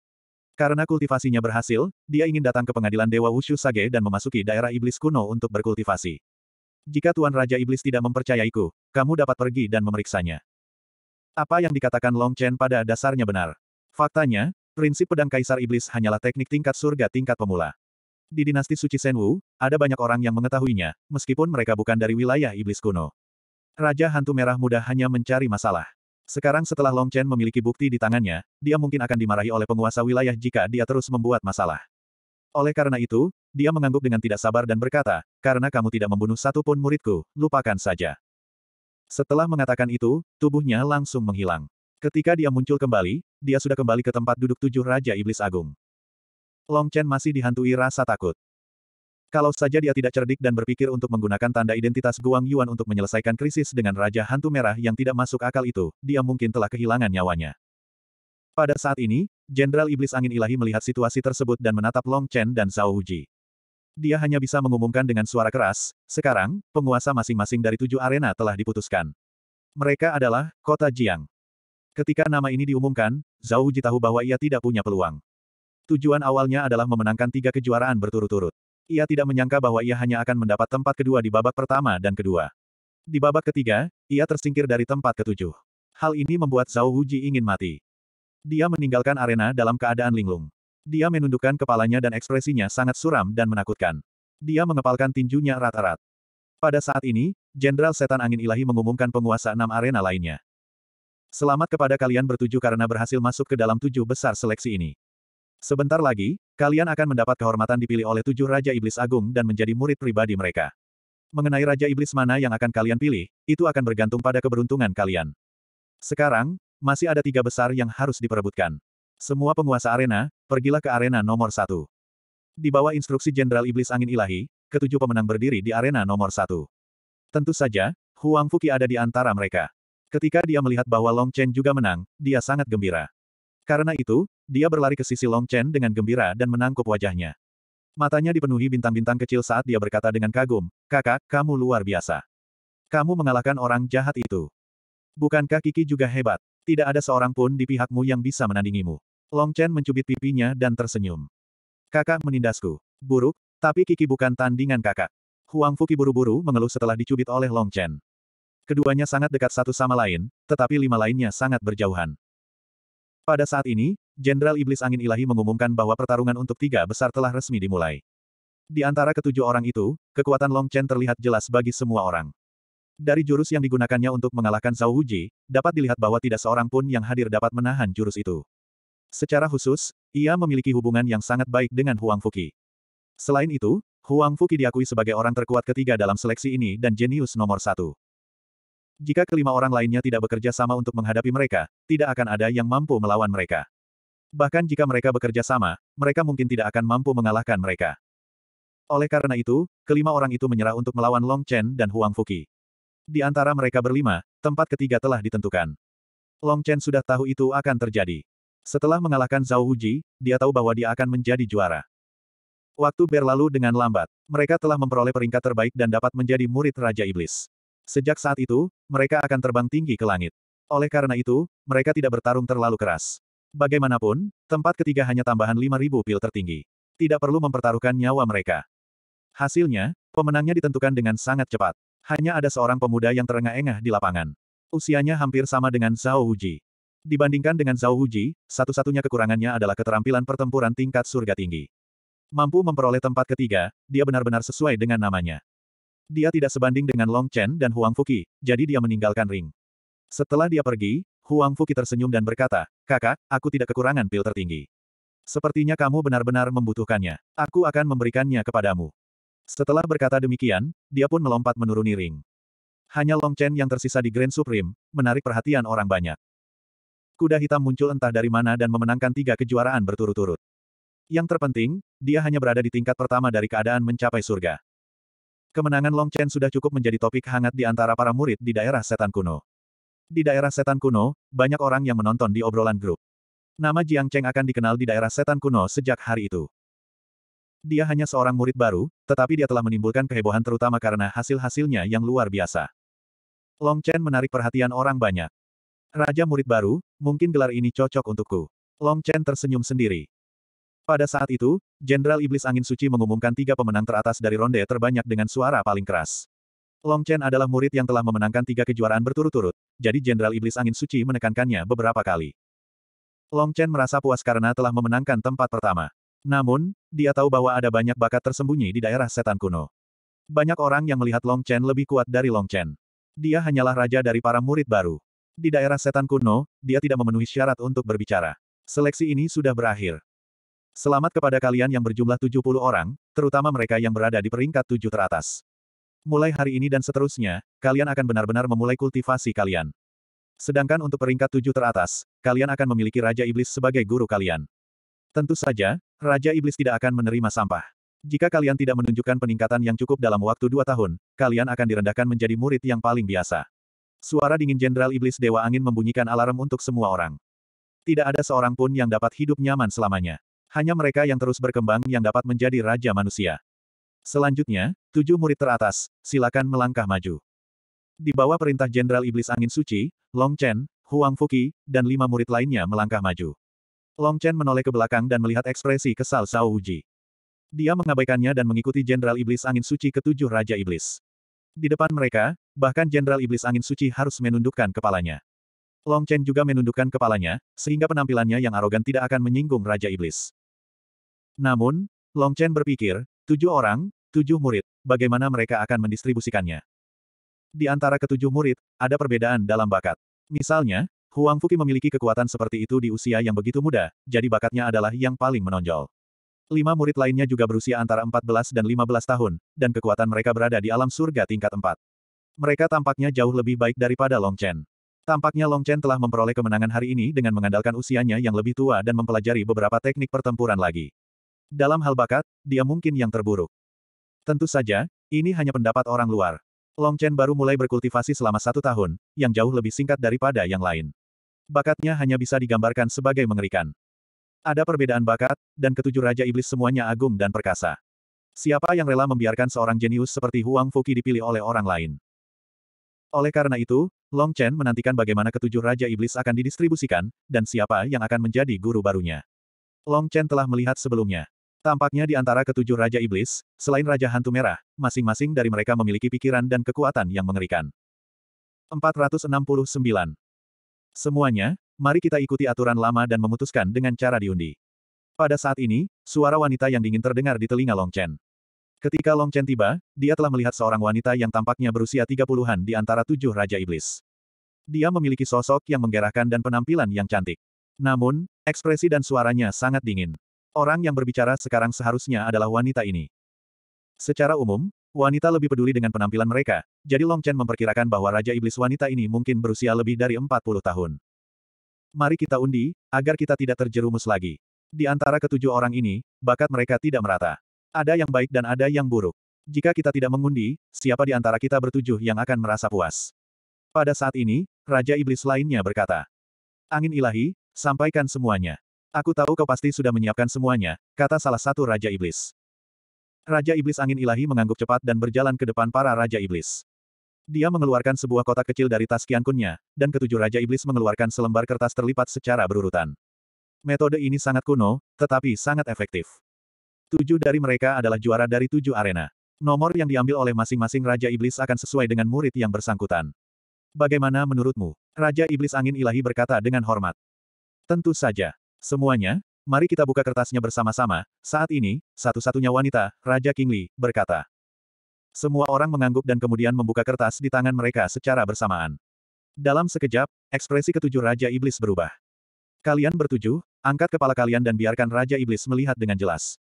Karena kultivasinya berhasil, dia ingin datang ke pengadilan Dewa Wushu Sage dan memasuki daerah iblis kuno untuk berkultivasi. Jika Tuan Raja Iblis tidak mempercayaiku, kamu dapat pergi dan memeriksanya. Apa yang dikatakan Long Chen pada dasarnya benar. Faktanya, prinsip pedang Kaisar Iblis hanyalah teknik tingkat surga tingkat pemula. Di dinasti suci Senwu, ada banyak orang yang mengetahuinya, meskipun mereka bukan dari wilayah iblis kuno. Raja Hantu Merah Muda hanya mencari masalah. Sekarang setelah Long Chen memiliki bukti di tangannya, dia mungkin akan dimarahi oleh penguasa wilayah jika dia terus membuat masalah. Oleh karena itu, dia mengangguk dengan tidak sabar dan berkata, karena kamu tidak membunuh satu pun muridku, lupakan saja. Setelah mengatakan itu, tubuhnya langsung menghilang. Ketika dia muncul kembali, dia sudah kembali ke tempat duduk tujuh Raja Iblis Agung. Long Chen masih dihantui rasa takut. Kalau saja dia tidak cerdik dan berpikir untuk menggunakan tanda identitas Guang Yuan untuk menyelesaikan krisis dengan Raja Hantu Merah yang tidak masuk akal itu, dia mungkin telah kehilangan nyawanya. Pada saat ini, Jenderal Iblis Angin Ilahi melihat situasi tersebut dan menatap Long Chen dan Zhao Wuji. Dia hanya bisa mengumumkan dengan suara keras, sekarang, penguasa masing-masing dari tujuh arena telah diputuskan. Mereka adalah, Kota Jiang. Ketika nama ini diumumkan, Zhao Wuji tahu bahwa ia tidak punya peluang. Tujuan awalnya adalah memenangkan tiga kejuaraan berturut-turut. Ia tidak menyangka bahwa ia hanya akan mendapat tempat kedua di babak pertama dan kedua. Di babak ketiga, ia tersingkir dari tempat ketujuh. Hal ini membuat Zhao Huji ingin mati. Dia meninggalkan arena dalam keadaan linglung. Dia menundukkan kepalanya dan ekspresinya sangat suram dan menakutkan. Dia mengepalkan tinjunya erat-erat. Pada saat ini, Jenderal Setan Angin Ilahi mengumumkan penguasa enam arena lainnya. Selamat kepada kalian bertujuh karena berhasil masuk ke dalam tujuh besar seleksi ini. Sebentar lagi, kalian akan mendapat kehormatan dipilih oleh tujuh Raja Iblis Agung dan menjadi murid pribadi mereka. Mengenai Raja Iblis mana yang akan kalian pilih, itu akan bergantung pada keberuntungan kalian. Sekarang, masih ada tiga besar yang harus diperebutkan. Semua penguasa arena, pergilah ke arena nomor satu. Di bawah instruksi Jenderal Iblis Angin Ilahi, ketujuh pemenang berdiri di arena nomor satu. Tentu saja, Huang Fuki ada di antara mereka. Ketika dia melihat bahwa Long Chen juga menang, dia sangat gembira. Karena itu, dia berlari ke sisi Long Chen dengan gembira dan menangkup wajahnya. Matanya dipenuhi bintang-bintang kecil saat dia berkata dengan kagum, Kakak, kamu luar biasa. Kamu mengalahkan orang jahat itu. Bukankah Kiki juga hebat? Tidak ada seorang pun di pihakmu yang bisa menandingimu. Long Chen mencubit pipinya dan tersenyum. Kakak menindasku. Buruk, tapi Kiki bukan tandingan kakak. Huang Fuki buru-buru mengeluh setelah dicubit oleh Long Chen. Keduanya sangat dekat satu sama lain, tetapi lima lainnya sangat berjauhan. Pada saat ini, Jenderal Iblis Angin Ilahi mengumumkan bahwa pertarungan untuk tiga besar telah resmi dimulai. Di antara ketujuh orang itu, kekuatan Long Chen terlihat jelas bagi semua orang. Dari jurus yang digunakannya untuk mengalahkan Zhao Wuji, dapat dilihat bahwa tidak seorang pun yang hadir dapat menahan jurus itu. Secara khusus, ia memiliki hubungan yang sangat baik dengan Huang Fuki. Selain itu, Huang Fuki diakui sebagai orang terkuat ketiga dalam seleksi ini dan jenius nomor satu. Jika kelima orang lainnya tidak bekerja sama untuk menghadapi mereka, tidak akan ada yang mampu melawan mereka. Bahkan jika mereka bekerja sama, mereka mungkin tidak akan mampu mengalahkan mereka. Oleh karena itu, kelima orang itu menyerah untuk melawan Long Chen dan Huang Fuki. Di antara mereka berlima, tempat ketiga telah ditentukan. Long Chen sudah tahu itu akan terjadi. Setelah mengalahkan Zhao Huji, dia tahu bahwa dia akan menjadi juara. Waktu berlalu dengan lambat. Mereka telah memperoleh peringkat terbaik dan dapat menjadi murid Raja Iblis. Sejak saat itu, mereka akan terbang tinggi ke langit. Oleh karena itu, mereka tidak bertarung terlalu keras. Bagaimanapun, tempat ketiga hanya tambahan 5.000 pil tertinggi. Tidak perlu mempertaruhkan nyawa mereka. Hasilnya, pemenangnya ditentukan dengan sangat cepat. Hanya ada seorang pemuda yang terengah-engah di lapangan. Usianya hampir sama dengan Zhao Wuji. Dibandingkan dengan Zhao Wuji, satu-satunya kekurangannya adalah keterampilan pertempuran tingkat surga tinggi. Mampu memperoleh tempat ketiga, dia benar-benar sesuai dengan namanya. Dia tidak sebanding dengan Long Chen dan Huang Fuki, jadi dia meninggalkan ring. Setelah dia pergi, Huang Fuki tersenyum dan berkata, Kakak, aku tidak kekurangan pil tertinggi. Sepertinya kamu benar-benar membutuhkannya. Aku akan memberikannya kepadamu. Setelah berkata demikian, dia pun melompat menuruni ring. Hanya Long Chen yang tersisa di Grand Supreme, menarik perhatian orang banyak. Kuda hitam muncul entah dari mana dan memenangkan tiga kejuaraan berturut-turut. Yang terpenting, dia hanya berada di tingkat pertama dari keadaan mencapai surga. Kemenangan Long Chen sudah cukup menjadi topik hangat di antara para murid di daerah setan kuno. Di daerah setan kuno, banyak orang yang menonton di obrolan grup. Nama Jiang Cheng akan dikenal di daerah setan kuno sejak hari itu. Dia hanya seorang murid baru, tetapi dia telah menimbulkan kehebohan terutama karena hasil-hasilnya yang luar biasa. Long Chen menarik perhatian orang banyak. Raja murid baru, mungkin gelar ini cocok untukku. Long Chen tersenyum sendiri. Pada saat itu, Jenderal Iblis Angin Suci mengumumkan tiga pemenang teratas dari ronde terbanyak dengan suara paling keras. Long Chen adalah murid yang telah memenangkan tiga kejuaraan berturut-turut, jadi Jenderal Iblis Angin Suci menekankannya beberapa kali. Long Chen merasa puas karena telah memenangkan tempat pertama. Namun, dia tahu bahwa ada banyak bakat tersembunyi di daerah setan kuno. Banyak orang yang melihat Long Chen lebih kuat dari Long Chen. Dia hanyalah raja dari para murid baru. Di daerah setan kuno, dia tidak memenuhi syarat untuk berbicara. Seleksi ini sudah berakhir. Selamat kepada kalian yang berjumlah 70 orang, terutama mereka yang berada di peringkat 7 teratas. Mulai hari ini dan seterusnya, kalian akan benar-benar memulai kultivasi kalian. Sedangkan untuk peringkat 7 teratas, kalian akan memiliki Raja Iblis sebagai guru kalian. Tentu saja, Raja Iblis tidak akan menerima sampah. Jika kalian tidak menunjukkan peningkatan yang cukup dalam waktu dua tahun, kalian akan direndahkan menjadi murid yang paling biasa. Suara dingin Jenderal Iblis Dewa Angin membunyikan alarm untuk semua orang. Tidak ada seorang pun yang dapat hidup nyaman selamanya. Hanya mereka yang terus berkembang yang dapat menjadi raja manusia. Selanjutnya, tujuh murid teratas, silakan melangkah maju. Di bawah perintah Jenderal Iblis Angin Suci, Long Chen, Huang Fuki, dan lima murid lainnya melangkah maju. Long Chen menoleh ke belakang dan melihat ekspresi kesal Zhao Uji. Dia mengabaikannya dan mengikuti Jenderal Iblis Angin Suci ke tujuh Raja Iblis. Di depan mereka, bahkan Jenderal Iblis Angin Suci harus menundukkan kepalanya. Long Chen juga menundukkan kepalanya, sehingga penampilannya yang arogan tidak akan menyinggung Raja Iblis. Namun, Long Chen berpikir, tujuh orang, tujuh murid, bagaimana mereka akan mendistribusikannya? Di antara ketujuh murid, ada perbedaan dalam bakat. Misalnya, Huang Fuki memiliki kekuatan seperti itu di usia yang begitu muda, jadi bakatnya adalah yang paling menonjol. Lima murid lainnya juga berusia antara 14 dan 15 tahun, dan kekuatan mereka berada di alam surga tingkat 4. Mereka tampaknya jauh lebih baik daripada Long Chen. Tampaknya Long Chen telah memperoleh kemenangan hari ini dengan mengandalkan usianya yang lebih tua dan mempelajari beberapa teknik pertempuran lagi. Dalam hal bakat, dia mungkin yang terburuk. Tentu saja, ini hanya pendapat orang luar. Long Chen baru mulai berkultivasi selama satu tahun, yang jauh lebih singkat daripada yang lain. Bakatnya hanya bisa digambarkan sebagai mengerikan. Ada perbedaan bakat, dan ketujuh Raja Iblis semuanya agung dan perkasa. Siapa yang rela membiarkan seorang jenius seperti Huang Fuki dipilih oleh orang lain? Oleh karena itu, Long Chen menantikan bagaimana ketujuh Raja Iblis akan didistribusikan, dan siapa yang akan menjadi guru barunya. Long Chen telah melihat sebelumnya. Tampaknya di antara ketujuh Raja Iblis, selain Raja Hantu Merah, masing-masing dari mereka memiliki pikiran dan kekuatan yang mengerikan. 469. Semuanya, mari kita ikuti aturan lama dan memutuskan dengan cara diundi. Pada saat ini, suara wanita yang dingin terdengar di telinga Long Chen. Ketika Long Chen tiba, dia telah melihat seorang wanita yang tampaknya berusia 30-an di antara tujuh Raja Iblis. Dia memiliki sosok yang menggerakkan dan penampilan yang cantik. Namun, ekspresi dan suaranya sangat dingin. Orang yang berbicara sekarang seharusnya adalah wanita ini. Secara umum, wanita lebih peduli dengan penampilan mereka, jadi Long Chen memperkirakan bahwa Raja Iblis wanita ini mungkin berusia lebih dari 40 tahun. Mari kita undi, agar kita tidak terjerumus lagi. Di antara ketujuh orang ini, bakat mereka tidak merata. Ada yang baik dan ada yang buruk. Jika kita tidak mengundi, siapa di antara kita bertujuh yang akan merasa puas? Pada saat ini, Raja Iblis lainnya berkata, Angin ilahi, sampaikan semuanya. Aku tahu kau pasti sudah menyiapkan semuanya, kata salah satu Raja Iblis. Raja Iblis Angin Ilahi mengangguk cepat dan berjalan ke depan para Raja Iblis. Dia mengeluarkan sebuah kotak kecil dari tas kiankunnya, dan ketujuh Raja Iblis mengeluarkan selembar kertas terlipat secara berurutan. Metode ini sangat kuno, tetapi sangat efektif. Tujuh dari mereka adalah juara dari tujuh arena. Nomor yang diambil oleh masing-masing Raja Iblis akan sesuai dengan murid yang bersangkutan. Bagaimana menurutmu? Raja Iblis Angin Ilahi berkata dengan hormat. Tentu saja. Semuanya, mari kita buka kertasnya bersama-sama. Saat ini, satu-satunya wanita, Raja Kingli, berkata. Semua orang mengangguk dan kemudian membuka kertas di tangan mereka secara bersamaan. Dalam sekejap, ekspresi ketujuh Raja Iblis berubah. Kalian bertujuh, angkat kepala kalian dan biarkan Raja Iblis melihat dengan jelas.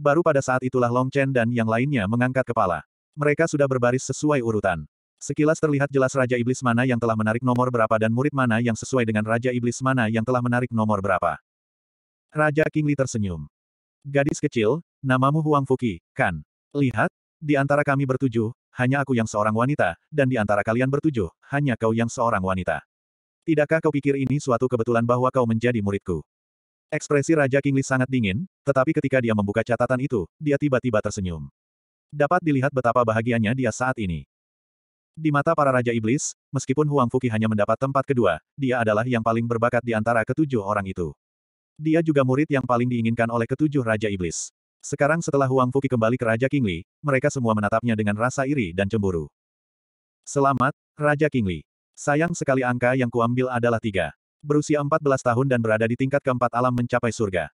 Baru pada saat itulah Long Chen dan yang lainnya mengangkat kepala. Mereka sudah berbaris sesuai urutan. Sekilas terlihat jelas Raja Iblis mana yang telah menarik nomor berapa dan murid mana yang sesuai dengan Raja Iblis mana yang telah menarik nomor berapa. Raja Kingli tersenyum. Gadis kecil, namamu Huang Fuki, kan? Lihat, di antara kami bertujuh, hanya aku yang seorang wanita, dan di antara kalian bertujuh, hanya kau yang seorang wanita. Tidakkah kau pikir ini suatu kebetulan bahwa kau menjadi muridku? Ekspresi Raja Kingli sangat dingin, tetapi ketika dia membuka catatan itu, dia tiba-tiba tersenyum. Dapat dilihat betapa bahagianya dia saat ini. Di mata para Raja Iblis, meskipun Huang Fuki hanya mendapat tempat kedua, dia adalah yang paling berbakat di antara ketujuh orang itu. Dia juga murid yang paling diinginkan oleh ketujuh Raja Iblis. Sekarang setelah Huang Fuki kembali ke Raja Kingli, mereka semua menatapnya dengan rasa iri dan cemburu. Selamat, Raja Kingli. Sayang sekali angka yang kuambil adalah tiga. Berusia 14 tahun dan berada di tingkat keempat alam mencapai surga.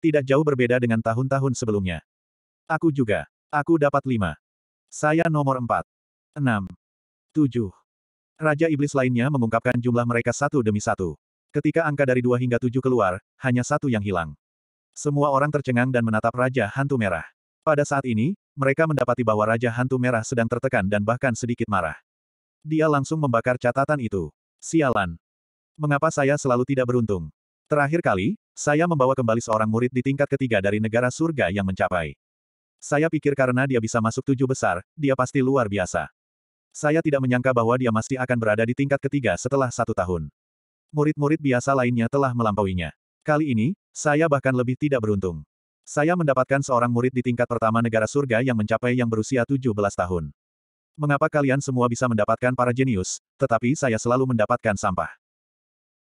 Tidak jauh berbeda dengan tahun-tahun sebelumnya. Aku juga. Aku dapat lima. Saya nomor empat. Enam. Tujuh. Raja Iblis lainnya mengungkapkan jumlah mereka satu demi satu. Ketika angka dari dua hingga tujuh keluar, hanya satu yang hilang. Semua orang tercengang dan menatap Raja Hantu Merah. Pada saat ini, mereka mendapati bahwa Raja Hantu Merah sedang tertekan dan bahkan sedikit marah. Dia langsung membakar catatan itu. Sialan. Mengapa saya selalu tidak beruntung? Terakhir kali, saya membawa kembali seorang murid di tingkat ketiga dari negara surga yang mencapai. Saya pikir karena dia bisa masuk tujuh besar, dia pasti luar biasa. Saya tidak menyangka bahwa dia masih akan berada di tingkat ketiga setelah satu tahun. Murid-murid biasa lainnya telah melampauinya. Kali ini, saya bahkan lebih tidak beruntung. Saya mendapatkan seorang murid di tingkat pertama negara surga yang mencapai yang berusia 17 tahun. Mengapa kalian semua bisa mendapatkan para jenius, tetapi saya selalu mendapatkan sampah?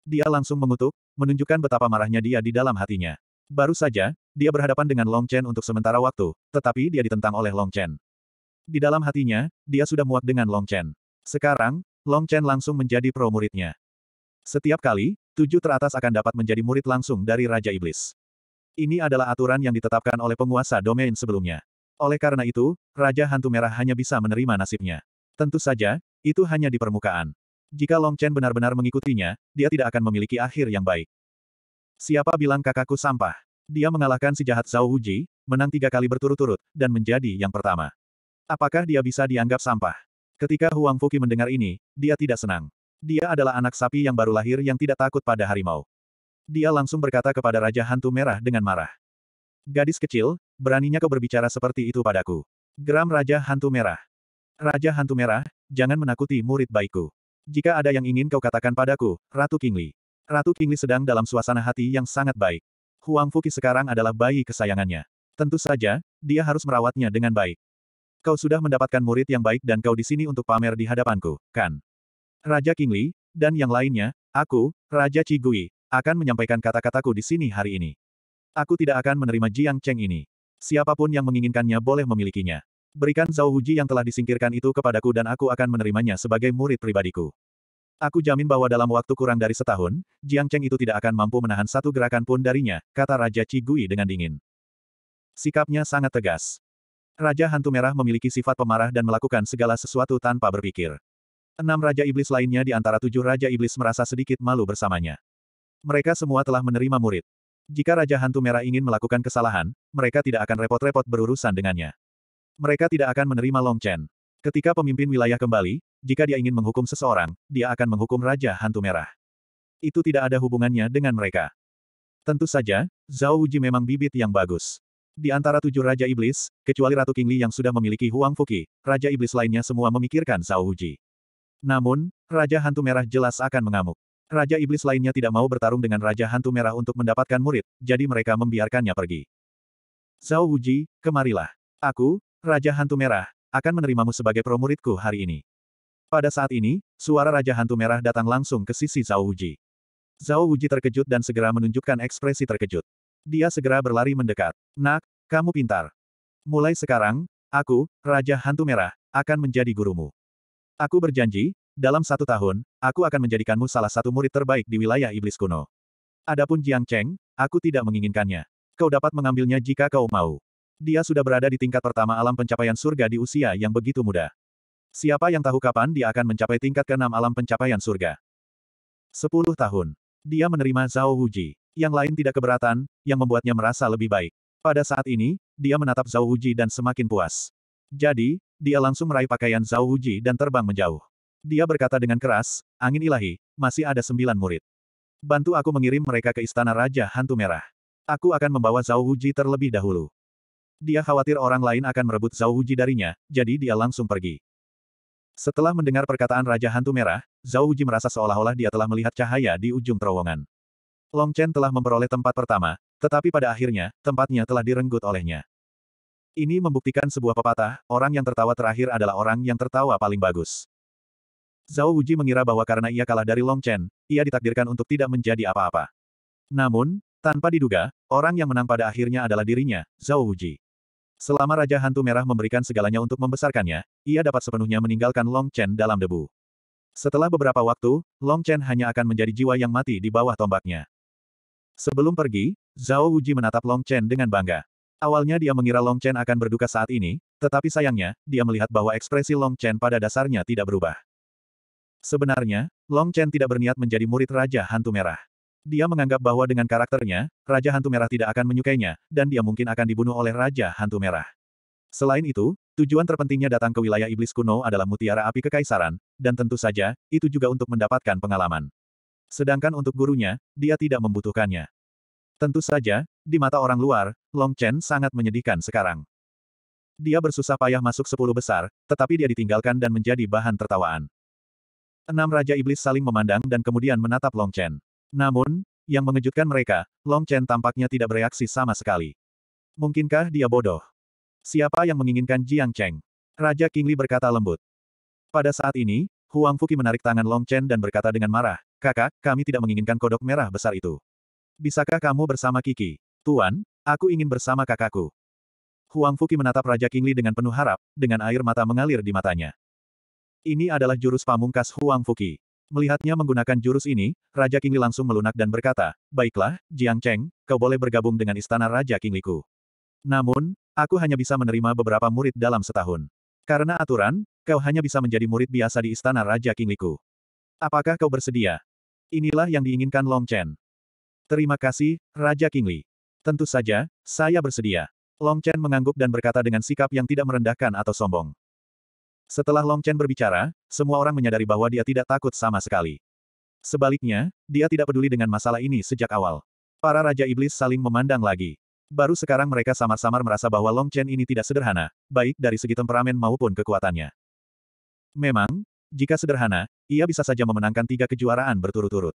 Dia langsung mengutuk, menunjukkan betapa marahnya dia di dalam hatinya. Baru saja, dia berhadapan dengan Long Chen untuk sementara waktu, tetapi dia ditentang oleh Long Chen. Di dalam hatinya, dia sudah muak dengan Long Chen. Sekarang, Long Chen langsung menjadi pro muridnya. Setiap kali, tujuh teratas akan dapat menjadi murid langsung dari Raja Iblis. Ini adalah aturan yang ditetapkan oleh penguasa domain sebelumnya. Oleh karena itu, Raja Hantu Merah hanya bisa menerima nasibnya. Tentu saja, itu hanya di permukaan. Jika Long Chen benar-benar mengikutinya, dia tidak akan memiliki akhir yang baik. Siapa bilang kakakku sampah? Dia mengalahkan si jahat Zhao Wuji, menang tiga kali berturut-turut, dan menjadi yang pertama. Apakah dia bisa dianggap sampah? Ketika Huang Fuki mendengar ini, dia tidak senang. Dia adalah anak sapi yang baru lahir yang tidak takut pada harimau. Dia langsung berkata kepada Raja Hantu Merah dengan marah. Gadis kecil, beraninya kau berbicara seperti itu padaku. Geram Raja Hantu Merah. Raja Hantu Merah, jangan menakuti murid baikku. Jika ada yang ingin kau katakan padaku, Ratu Kingli. Ratu Kingli sedang dalam suasana hati yang sangat baik. Huang Fuki sekarang adalah bayi kesayangannya. Tentu saja, dia harus merawatnya dengan baik. Kau sudah mendapatkan murid yang baik dan kau di sini untuk pamer di hadapanku, kan? Raja Kingli, dan yang lainnya, aku, Raja Cigui, akan menyampaikan kata-kataku di sini hari ini. Aku tidak akan menerima Jiang Cheng ini. Siapapun yang menginginkannya boleh memilikinya. Berikan Zhao Huji yang telah disingkirkan itu kepadaku dan aku akan menerimanya sebagai murid pribadiku. Aku jamin bahwa dalam waktu kurang dari setahun, Jiang Cheng itu tidak akan mampu menahan satu gerakan pun darinya, kata Raja Cigui dengan dingin. Sikapnya sangat tegas. Raja Hantu Merah memiliki sifat pemarah dan melakukan segala sesuatu tanpa berpikir. Enam Raja Iblis lainnya di antara tujuh Raja Iblis merasa sedikit malu bersamanya. Mereka semua telah menerima murid. Jika Raja Hantu Merah ingin melakukan kesalahan, mereka tidak akan repot-repot berurusan dengannya. Mereka tidak akan menerima Long Chen. Ketika pemimpin wilayah kembali, jika dia ingin menghukum seseorang, dia akan menghukum Raja Hantu Merah. Itu tidak ada hubungannya dengan mereka. Tentu saja, Zhao Wuji memang bibit yang bagus. Di antara tujuh Raja Iblis, kecuali Ratu Kingli yang sudah memiliki Huang Fuki, Raja Iblis lainnya semua memikirkan Zhao Huji. Namun, Raja Hantu Merah jelas akan mengamuk. Raja Iblis lainnya tidak mau bertarung dengan Raja Hantu Merah untuk mendapatkan murid, jadi mereka membiarkannya pergi. Zhao Huji, kemarilah. Aku, Raja Hantu Merah, akan menerimamu sebagai promuridku hari ini. Pada saat ini, suara Raja Hantu Merah datang langsung ke sisi Zhao Huji. Zhao Huji terkejut dan segera menunjukkan ekspresi terkejut. Dia segera berlari mendekat. Nak, kamu pintar. Mulai sekarang, aku, Raja Hantu Merah, akan menjadi gurumu. Aku berjanji, dalam satu tahun, aku akan menjadikanmu salah satu murid terbaik di wilayah iblis kuno. Adapun Jiang Cheng, aku tidak menginginkannya. Kau dapat mengambilnya jika kau mau. Dia sudah berada di tingkat pertama alam pencapaian surga di usia yang begitu muda. Siapa yang tahu kapan dia akan mencapai tingkat keenam alam pencapaian surga? Sepuluh tahun. Dia menerima Zhao Wuji. Yang lain tidak keberatan, yang membuatnya merasa lebih baik. Pada saat ini, dia menatap Zhao Wuji dan semakin puas. Jadi, dia langsung meraih pakaian Zhao Wuji dan terbang menjauh. Dia berkata dengan keras, angin ilahi, masih ada sembilan murid. Bantu aku mengirim mereka ke istana Raja Hantu Merah. Aku akan membawa Zhao Wuji terlebih dahulu. Dia khawatir orang lain akan merebut Zhao Wuji darinya, jadi dia langsung pergi. Setelah mendengar perkataan Raja Hantu Merah, Zhao Wuji merasa seolah-olah dia telah melihat cahaya di ujung terowongan. Long Chen telah memperoleh tempat pertama, tetapi pada akhirnya, tempatnya telah direnggut olehnya. Ini membuktikan sebuah pepatah, orang yang tertawa terakhir adalah orang yang tertawa paling bagus. Zhao Wuji mengira bahwa karena ia kalah dari Long Chen, ia ditakdirkan untuk tidak menjadi apa-apa. Namun, tanpa diduga, orang yang menang pada akhirnya adalah dirinya, Zhao Wuji. Selama Raja Hantu Merah memberikan segalanya untuk membesarkannya, ia dapat sepenuhnya meninggalkan Long Chen dalam debu. Setelah beberapa waktu, Long Chen hanya akan menjadi jiwa yang mati di bawah tombaknya. Sebelum pergi, Zhao Wuji menatap Long Chen dengan bangga. Awalnya dia mengira Long Chen akan berduka saat ini, tetapi sayangnya, dia melihat bahwa ekspresi Long Chen pada dasarnya tidak berubah. Sebenarnya, Long Chen tidak berniat menjadi murid Raja Hantu Merah. Dia menganggap bahwa dengan karakternya, Raja Hantu Merah tidak akan menyukainya, dan dia mungkin akan dibunuh oleh Raja Hantu Merah. Selain itu, tujuan terpentingnya datang ke wilayah iblis kuno adalah mutiara api kekaisaran, dan tentu saja, itu juga untuk mendapatkan pengalaman. Sedangkan untuk gurunya, dia tidak membutuhkannya. Tentu saja, di mata orang luar, Long Chen sangat menyedihkan sekarang. Dia bersusah payah masuk sepuluh besar, tetapi dia ditinggalkan dan menjadi bahan tertawaan. Enam Raja Iblis saling memandang dan kemudian menatap Long Chen. Namun, yang mengejutkan mereka, Long Chen tampaknya tidak bereaksi sama sekali. Mungkinkah dia bodoh? Siapa yang menginginkan Jiang Cheng? Raja Kingli berkata lembut. Pada saat ini, Huang Fuki menarik tangan Long Chen dan berkata dengan marah, Kakak, kami tidak menginginkan kodok merah besar itu. Bisakah kamu bersama Kiki? Tuan, aku ingin bersama kakakku. Huang Fuki menatap Raja Kingli dengan penuh harap, dengan air mata mengalir di matanya. Ini adalah jurus pamungkas Huang Fuki. Melihatnya menggunakan jurus ini, Raja Kingli langsung melunak dan berkata, Baiklah, Jiang Cheng, kau boleh bergabung dengan istana Raja Kingliku. Namun, aku hanya bisa menerima beberapa murid dalam setahun. Karena aturan, kau hanya bisa menjadi murid biasa di istana Raja Kingliku. Apakah kau bersedia? Inilah yang diinginkan Long Chen. Terima kasih, Raja Kingli. Tentu saja, saya bersedia. Long Chen mengangguk dan berkata dengan sikap yang tidak merendahkan atau sombong. Setelah Long Chen berbicara, semua orang menyadari bahwa dia tidak takut sama sekali. Sebaliknya, dia tidak peduli dengan masalah ini sejak awal. Para Raja Iblis saling memandang lagi. Baru sekarang mereka samar-samar merasa bahwa Long Chen ini tidak sederhana, baik dari segi temperamen maupun kekuatannya. Memang, jika sederhana, ia bisa saja memenangkan tiga kejuaraan berturut-turut.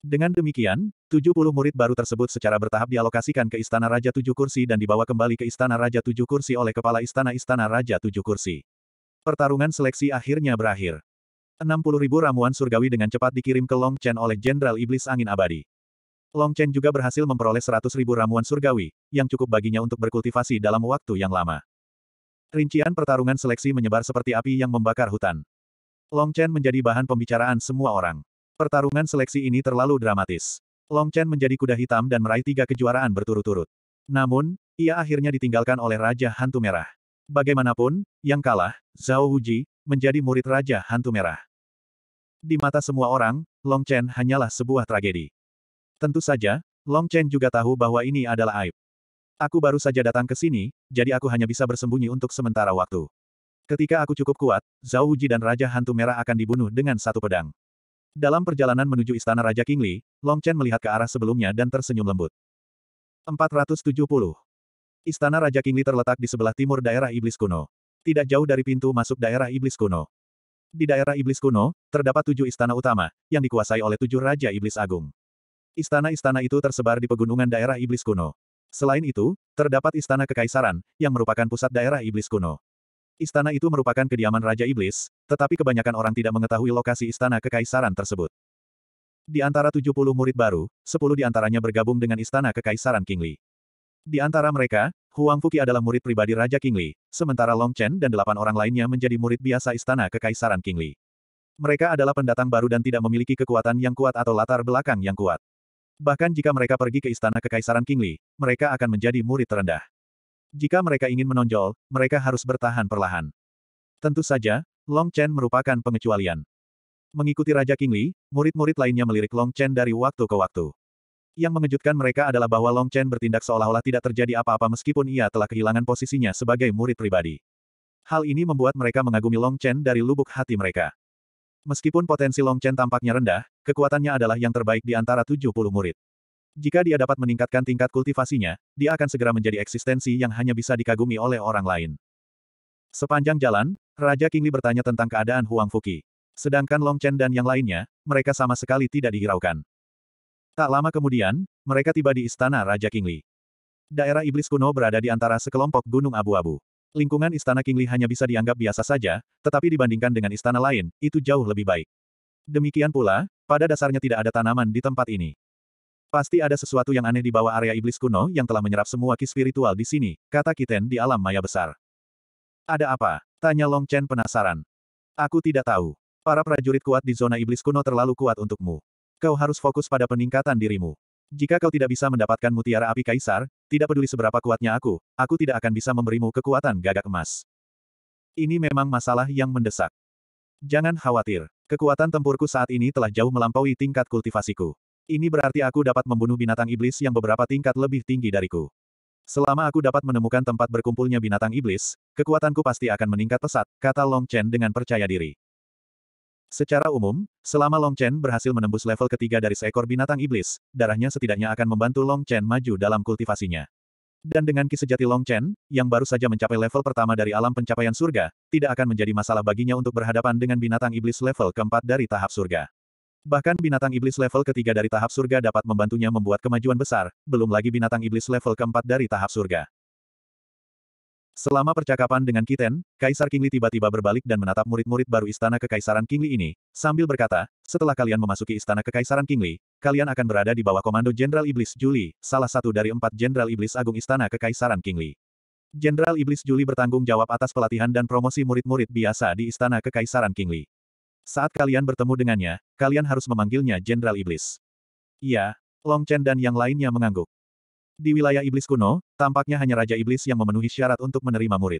Dengan demikian, 70 murid baru tersebut secara bertahap dialokasikan ke Istana Raja Tujuh Kursi dan dibawa kembali ke Istana Raja Tujuh Kursi oleh Kepala Istana-Istana Raja Tujuh Kursi. Pertarungan seleksi akhirnya berakhir. ribu ramuan surgawi dengan cepat dikirim ke Long Chen oleh Jenderal Iblis Angin Abadi. Long Chen juga berhasil memperoleh ribu ramuan surgawi, yang cukup baginya untuk berkultivasi dalam waktu yang lama. Rincian pertarungan seleksi menyebar seperti api yang membakar hutan. Long Chen menjadi bahan pembicaraan semua orang. Pertarungan seleksi ini terlalu dramatis. Long Chen menjadi kuda hitam dan meraih tiga kejuaraan berturut-turut. Namun, ia akhirnya ditinggalkan oleh Raja Hantu Merah. Bagaimanapun, yang kalah, Zhao Huji, menjadi murid Raja Hantu Merah. Di mata semua orang, Long Chen hanyalah sebuah tragedi. Tentu saja, Long Chen juga tahu bahwa ini adalah aib. Aku baru saja datang ke sini, jadi aku hanya bisa bersembunyi untuk sementara waktu. Ketika aku cukup kuat, Zhao Wuji dan Raja Hantu Merah akan dibunuh dengan satu pedang. Dalam perjalanan menuju istana Raja Kingli, Long Chen melihat ke arah sebelumnya dan tersenyum lembut. 470. Istana Raja Kingli terletak di sebelah timur daerah Iblis Kuno. Tidak jauh dari pintu masuk daerah Iblis Kuno. Di daerah Iblis Kuno, terdapat tujuh istana utama, yang dikuasai oleh tujuh Raja Iblis Agung. Istana-istana itu tersebar di pegunungan daerah Iblis Kuno. Selain itu, terdapat Istana Kekaisaran, yang merupakan pusat daerah iblis kuno. Istana itu merupakan kediaman Raja Iblis, tetapi kebanyakan orang tidak mengetahui lokasi Istana Kekaisaran tersebut. Di antara 70 murid baru, 10 di antaranya bergabung dengan Istana Kekaisaran Kingli. Di antara mereka, Huang Fuki adalah murid pribadi Raja Kingli, sementara Long Chen dan delapan orang lainnya menjadi murid biasa Istana Kekaisaran Kingli. Mereka adalah pendatang baru dan tidak memiliki kekuatan yang kuat atau latar belakang yang kuat. Bahkan jika mereka pergi ke istana kekaisaran Kingli, mereka akan menjadi murid terendah. Jika mereka ingin menonjol, mereka harus bertahan perlahan. Tentu saja, Long Chen merupakan pengecualian. Mengikuti Raja Kingli, murid-murid lainnya melirik Long Chen dari waktu ke waktu. Yang mengejutkan mereka adalah bahwa Long Chen bertindak seolah-olah tidak terjadi apa-apa meskipun ia telah kehilangan posisinya sebagai murid pribadi. Hal ini membuat mereka mengagumi Long Chen dari lubuk hati mereka. Meskipun potensi Long Chen tampaknya rendah, kekuatannya adalah yang terbaik di antara 70 murid. Jika dia dapat meningkatkan tingkat kultivasinya, dia akan segera menjadi eksistensi yang hanya bisa dikagumi oleh orang lain. Sepanjang jalan, Raja Kingli bertanya tentang keadaan Huang Fuki. Sedangkan Long Chen dan yang lainnya, mereka sama sekali tidak dihiraukan. Tak lama kemudian, mereka tiba di istana Raja Kingli. Daerah iblis kuno berada di antara sekelompok gunung abu-abu. Lingkungan Istana Kingli hanya bisa dianggap biasa saja, tetapi dibandingkan dengan istana lain, itu jauh lebih baik. Demikian pula, pada dasarnya tidak ada tanaman di tempat ini. Pasti ada sesuatu yang aneh di bawah area iblis kuno yang telah menyerap semua ki spiritual di sini, kata Kiten di alam maya besar. Ada apa? Tanya Long Chen penasaran. Aku tidak tahu. Para prajurit kuat di zona iblis kuno terlalu kuat untukmu. Kau harus fokus pada peningkatan dirimu. Jika kau tidak bisa mendapatkan mutiara api kaisar, tidak peduli seberapa kuatnya aku, aku tidak akan bisa memberimu kekuatan gagak emas. Ini memang masalah yang mendesak. Jangan khawatir, kekuatan tempurku saat ini telah jauh melampaui tingkat kultivasiku. Ini berarti aku dapat membunuh binatang iblis yang beberapa tingkat lebih tinggi dariku. Selama aku dapat menemukan tempat berkumpulnya binatang iblis, kekuatanku pasti akan meningkat pesat, kata Long Chen dengan percaya diri. Secara umum, selama Long Chen berhasil menembus level ketiga dari seekor binatang iblis, darahnya setidaknya akan membantu Long Chen maju dalam kultivasinya. Dan dengan ki sejati Long Chen, yang baru saja mencapai level pertama dari alam pencapaian surga, tidak akan menjadi masalah baginya untuk berhadapan dengan binatang iblis level keempat dari tahap surga. Bahkan binatang iblis level ketiga dari tahap surga dapat membantunya membuat kemajuan besar, belum lagi binatang iblis level keempat dari tahap surga. Selama percakapan dengan Kiten, Kaisar Kingli tiba-tiba berbalik dan menatap murid-murid baru istana kekaisaran Kingli ini, sambil berkata, setelah kalian memasuki istana kekaisaran Kingli, kalian akan berada di bawah komando Jenderal Iblis Juli, salah satu dari empat Jenderal Iblis Agung Istana Kekaisaran Kingli. Jenderal Iblis Juli bertanggung jawab atas pelatihan dan promosi murid-murid biasa di istana kekaisaran Kingli. Saat kalian bertemu dengannya, kalian harus memanggilnya Jenderal Iblis. Iya, Long Chen dan yang lainnya mengangguk. Di wilayah iblis kuno, tampaknya hanya Raja Iblis yang memenuhi syarat untuk menerima murid.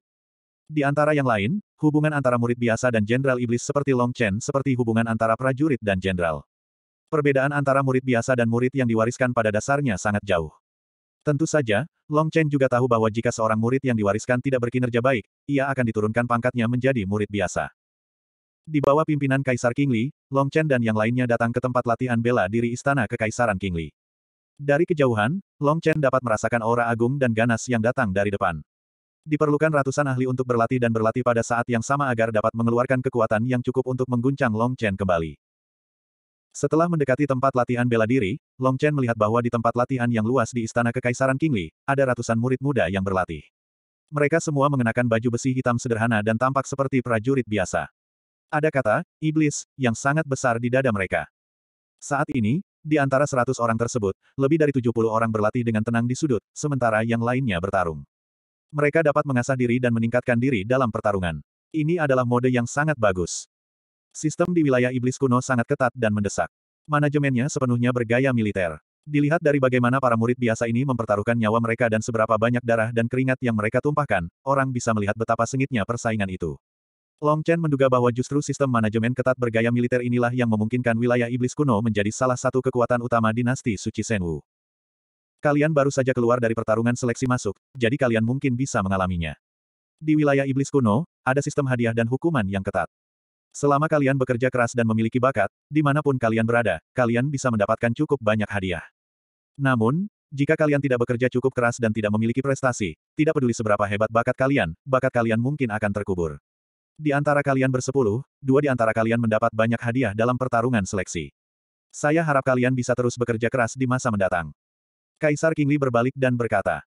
Di antara yang lain, hubungan antara murid biasa dan jenderal iblis seperti Long Chen seperti hubungan antara prajurit dan jenderal. Perbedaan antara murid biasa dan murid yang diwariskan pada dasarnya sangat jauh. Tentu saja, Long Chen juga tahu bahwa jika seorang murid yang diwariskan tidak berkinerja baik, ia akan diturunkan pangkatnya menjadi murid biasa. Di bawah pimpinan Kaisar Kingli, Long Chen dan yang lainnya datang ke tempat latihan bela diri istana kekaisaran Kingli. Dari kejauhan, Long Chen dapat merasakan aura agung dan ganas yang datang dari depan. Diperlukan ratusan ahli untuk berlatih dan berlatih pada saat yang sama agar dapat mengeluarkan kekuatan yang cukup untuk mengguncang Long Chen kembali. Setelah mendekati tempat latihan bela diri, Long Chen melihat bahwa di tempat latihan yang luas di Istana Kekaisaran Kingli ada ratusan murid muda yang berlatih. Mereka semua mengenakan baju besi hitam sederhana dan tampak seperti prajurit biasa. Ada kata, iblis, yang sangat besar di dada mereka. Saat ini, di antara seratus orang tersebut, lebih dari tujuh puluh orang berlatih dengan tenang di sudut, sementara yang lainnya bertarung. Mereka dapat mengasah diri dan meningkatkan diri dalam pertarungan. Ini adalah mode yang sangat bagus. Sistem di wilayah iblis kuno sangat ketat dan mendesak. Manajemennya sepenuhnya bergaya militer. Dilihat dari bagaimana para murid biasa ini mempertaruhkan nyawa mereka dan seberapa banyak darah dan keringat yang mereka tumpahkan, orang bisa melihat betapa sengitnya persaingan itu. Long Chen menduga bahwa justru sistem manajemen ketat bergaya militer inilah yang memungkinkan wilayah iblis kuno menjadi salah satu kekuatan utama dinasti Suci Senwu. Kalian baru saja keluar dari pertarungan seleksi masuk, jadi kalian mungkin bisa mengalaminya. Di wilayah iblis kuno, ada sistem hadiah dan hukuman yang ketat. Selama kalian bekerja keras dan memiliki bakat, dimanapun kalian berada, kalian bisa mendapatkan cukup banyak hadiah. Namun, jika kalian tidak bekerja cukup keras dan tidak memiliki prestasi, tidak peduli seberapa hebat bakat kalian, bakat kalian mungkin akan terkubur. Di antara kalian bersepuluh, dua di antara kalian mendapat banyak hadiah dalam pertarungan seleksi. Saya harap kalian bisa terus bekerja keras di masa mendatang. Kaisar Kingli berbalik dan berkata.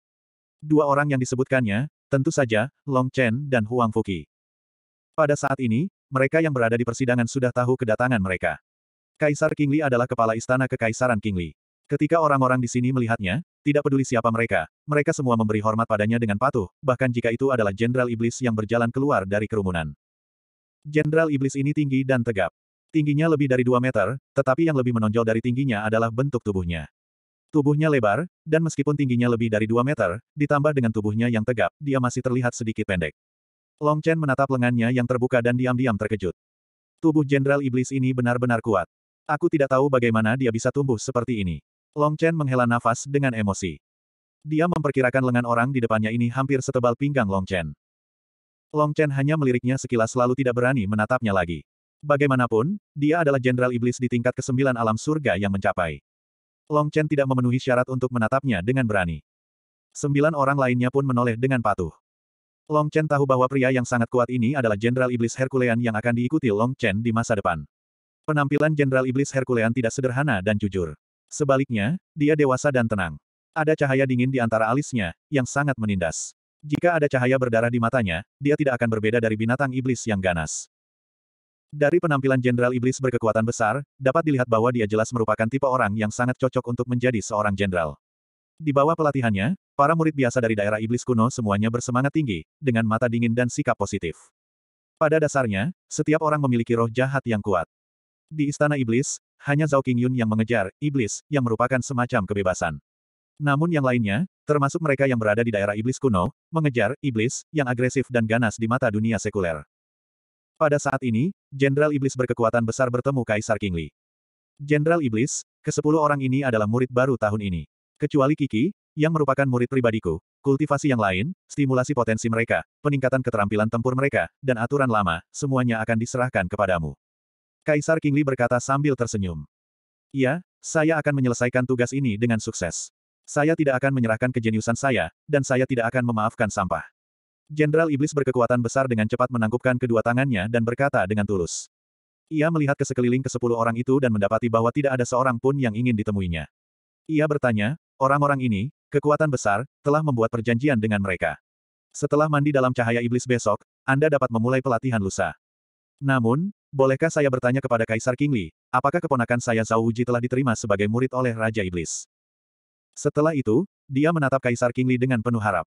Dua orang yang disebutkannya, tentu saja, Long Chen dan Huang Fuki. Pada saat ini, mereka yang berada di persidangan sudah tahu kedatangan mereka. Kaisar Kingli adalah kepala istana kekaisaran Kingli. Ketika orang-orang di sini melihatnya, tidak peduli siapa mereka, mereka semua memberi hormat padanya dengan patuh, bahkan jika itu adalah Jenderal Iblis yang berjalan keluar dari kerumunan. Jenderal Iblis ini tinggi dan tegap. Tingginya lebih dari 2 meter, tetapi yang lebih menonjol dari tingginya adalah bentuk tubuhnya. Tubuhnya lebar, dan meskipun tingginya lebih dari 2 meter, ditambah dengan tubuhnya yang tegap, dia masih terlihat sedikit pendek. Long Chen menatap lengannya yang terbuka dan diam-diam terkejut. Tubuh Jenderal Iblis ini benar-benar kuat. Aku tidak tahu bagaimana dia bisa tumbuh seperti ini. Long Chen menghela nafas dengan emosi. Dia memperkirakan lengan orang di depannya ini hampir setebal pinggang Long Chen. Long Chen hanya meliriknya sekilas lalu tidak berani menatapnya lagi. Bagaimanapun, dia adalah jenderal iblis di tingkat kesembilan alam surga yang mencapai. Long Chen tidak memenuhi syarat untuk menatapnya dengan berani. Sembilan orang lainnya pun menoleh dengan patuh. Long Chen tahu bahwa pria yang sangat kuat ini adalah jenderal iblis Herculean yang akan diikuti Long Chen di masa depan. Penampilan jenderal iblis Herculean tidak sederhana dan jujur. Sebaliknya, dia dewasa dan tenang. Ada cahaya dingin di antara alisnya, yang sangat menindas. Jika ada cahaya berdarah di matanya, dia tidak akan berbeda dari binatang iblis yang ganas. Dari penampilan jenderal iblis berkekuatan besar, dapat dilihat bahwa dia jelas merupakan tipe orang yang sangat cocok untuk menjadi seorang jenderal. Di bawah pelatihannya, para murid biasa dari daerah iblis kuno semuanya bersemangat tinggi, dengan mata dingin dan sikap positif. Pada dasarnya, setiap orang memiliki roh jahat yang kuat. Di istana iblis, hanya Zhao Qingyun yang mengejar, iblis, yang merupakan semacam kebebasan. Namun yang lainnya, termasuk mereka yang berada di daerah iblis kuno, mengejar, iblis, yang agresif dan ganas di mata dunia sekuler. Pada saat ini, Jenderal Iblis berkekuatan besar bertemu Kaisar Kingli. Jenderal Iblis, kesepuluh orang ini adalah murid baru tahun ini. Kecuali Kiki, yang merupakan murid pribadiku, kultivasi yang lain, stimulasi potensi mereka, peningkatan keterampilan tempur mereka, dan aturan lama, semuanya akan diserahkan kepadamu. Kaisar Kingli berkata sambil tersenyum. Iya, saya akan menyelesaikan tugas ini dengan sukses. Saya tidak akan menyerahkan kejeniusan saya, dan saya tidak akan memaafkan sampah. Jenderal Iblis berkekuatan besar dengan cepat menangkupkan kedua tangannya dan berkata dengan tulus. Ia melihat ke sekeliling ke sepuluh orang itu dan mendapati bahwa tidak ada seorang pun yang ingin ditemuinya. Ia bertanya, orang-orang ini, kekuatan besar, telah membuat perjanjian dengan mereka. Setelah mandi dalam cahaya iblis besok, Anda dapat memulai pelatihan lusa. Namun, Bolehkah saya bertanya kepada Kaisar Kingli, apakah keponakan saya Zhao Wuji telah diterima sebagai murid oleh Raja Iblis? Setelah itu, dia menatap Kaisar Kingli dengan penuh harap.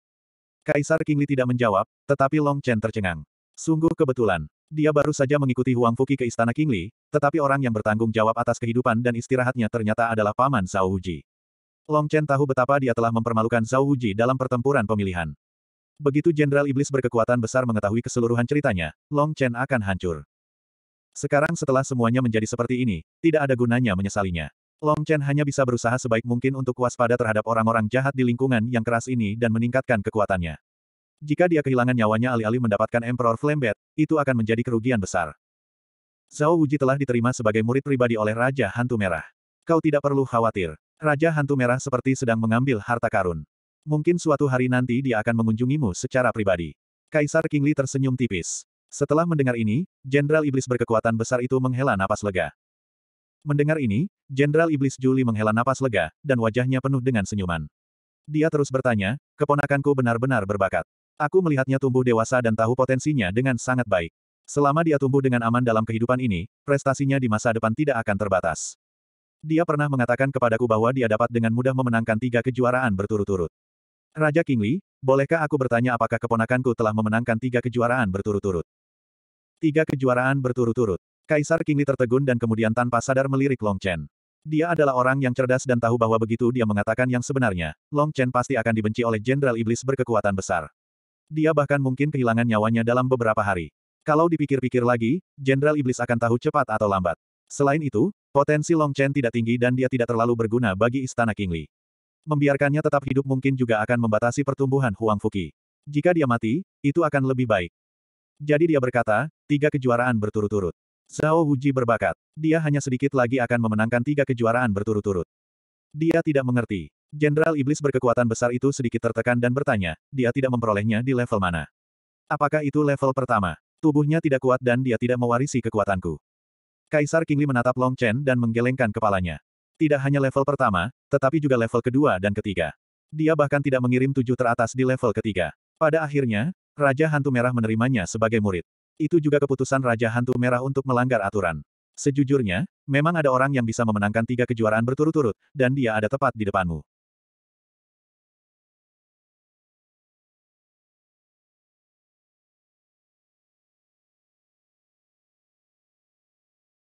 Kaisar Kingli tidak menjawab, tetapi Long Chen tercengang. Sungguh kebetulan. Dia baru saja mengikuti Huang Fuki ke istana Kingli, tetapi orang yang bertanggung jawab atas kehidupan dan istirahatnya ternyata adalah paman Zhao Wuji. Long Chen tahu betapa dia telah mempermalukan Zhao Wuji dalam pertempuran pemilihan. Begitu Jenderal Iblis berkekuatan besar mengetahui keseluruhan ceritanya, Long Chen akan hancur. Sekarang setelah semuanya menjadi seperti ini, tidak ada gunanya menyesalinya. Long Chen hanya bisa berusaha sebaik mungkin untuk waspada terhadap orang-orang jahat di lingkungan yang keras ini dan meningkatkan kekuatannya. Jika dia kehilangan nyawanya alih-alih mendapatkan Emperor Flambet, itu akan menjadi kerugian besar. Zhao Wuji telah diterima sebagai murid pribadi oleh Raja Hantu Merah. Kau tidak perlu khawatir. Raja Hantu Merah seperti sedang mengambil harta karun. Mungkin suatu hari nanti dia akan mengunjungimu secara pribadi. Kaisar Kingli tersenyum tipis. Setelah mendengar ini, Jenderal Iblis berkekuatan besar itu menghela napas lega. Mendengar ini, Jenderal Iblis Juli menghela napas lega, dan wajahnya penuh dengan senyuman. Dia terus bertanya, keponakanku benar-benar berbakat. Aku melihatnya tumbuh dewasa dan tahu potensinya dengan sangat baik. Selama dia tumbuh dengan aman dalam kehidupan ini, prestasinya di masa depan tidak akan terbatas. Dia pernah mengatakan kepadaku bahwa dia dapat dengan mudah memenangkan tiga kejuaraan berturut-turut. Raja Kingli, bolehkah aku bertanya apakah keponakanku telah memenangkan tiga kejuaraan berturut-turut? Tiga kejuaraan berturut-turut. Kaisar Kingli tertegun dan kemudian tanpa sadar melirik Long Chen. Dia adalah orang yang cerdas dan tahu bahwa begitu dia mengatakan yang sebenarnya, Long Chen pasti akan dibenci oleh Jenderal Iblis berkekuatan besar. Dia bahkan mungkin kehilangan nyawanya dalam beberapa hari. Kalau dipikir-pikir lagi, Jenderal Iblis akan tahu cepat atau lambat. Selain itu, potensi Long Chen tidak tinggi dan dia tidak terlalu berguna bagi Istana Kingli. Membiarkannya tetap hidup mungkin juga akan membatasi pertumbuhan Huang Fuki. Jika dia mati, itu akan lebih baik. Jadi dia berkata, tiga kejuaraan berturut-turut. Zhao Wuji berbakat. Dia hanya sedikit lagi akan memenangkan tiga kejuaraan berturut-turut. Dia tidak mengerti. Jenderal Iblis berkekuatan besar itu sedikit tertekan dan bertanya, dia tidak memperolehnya di level mana. Apakah itu level pertama? Tubuhnya tidak kuat dan dia tidak mewarisi kekuatanku. Kaisar Kingli menatap Long Chen dan menggelengkan kepalanya. Tidak hanya level pertama, tetapi juga level kedua dan ketiga. Dia bahkan tidak mengirim tujuh teratas di level ketiga. Pada akhirnya, Raja Hantu Merah menerimanya sebagai murid. Itu juga keputusan Raja Hantu Merah untuk melanggar aturan. Sejujurnya, memang ada orang yang bisa memenangkan tiga kejuaraan berturut-turut, dan dia ada tepat di depanmu.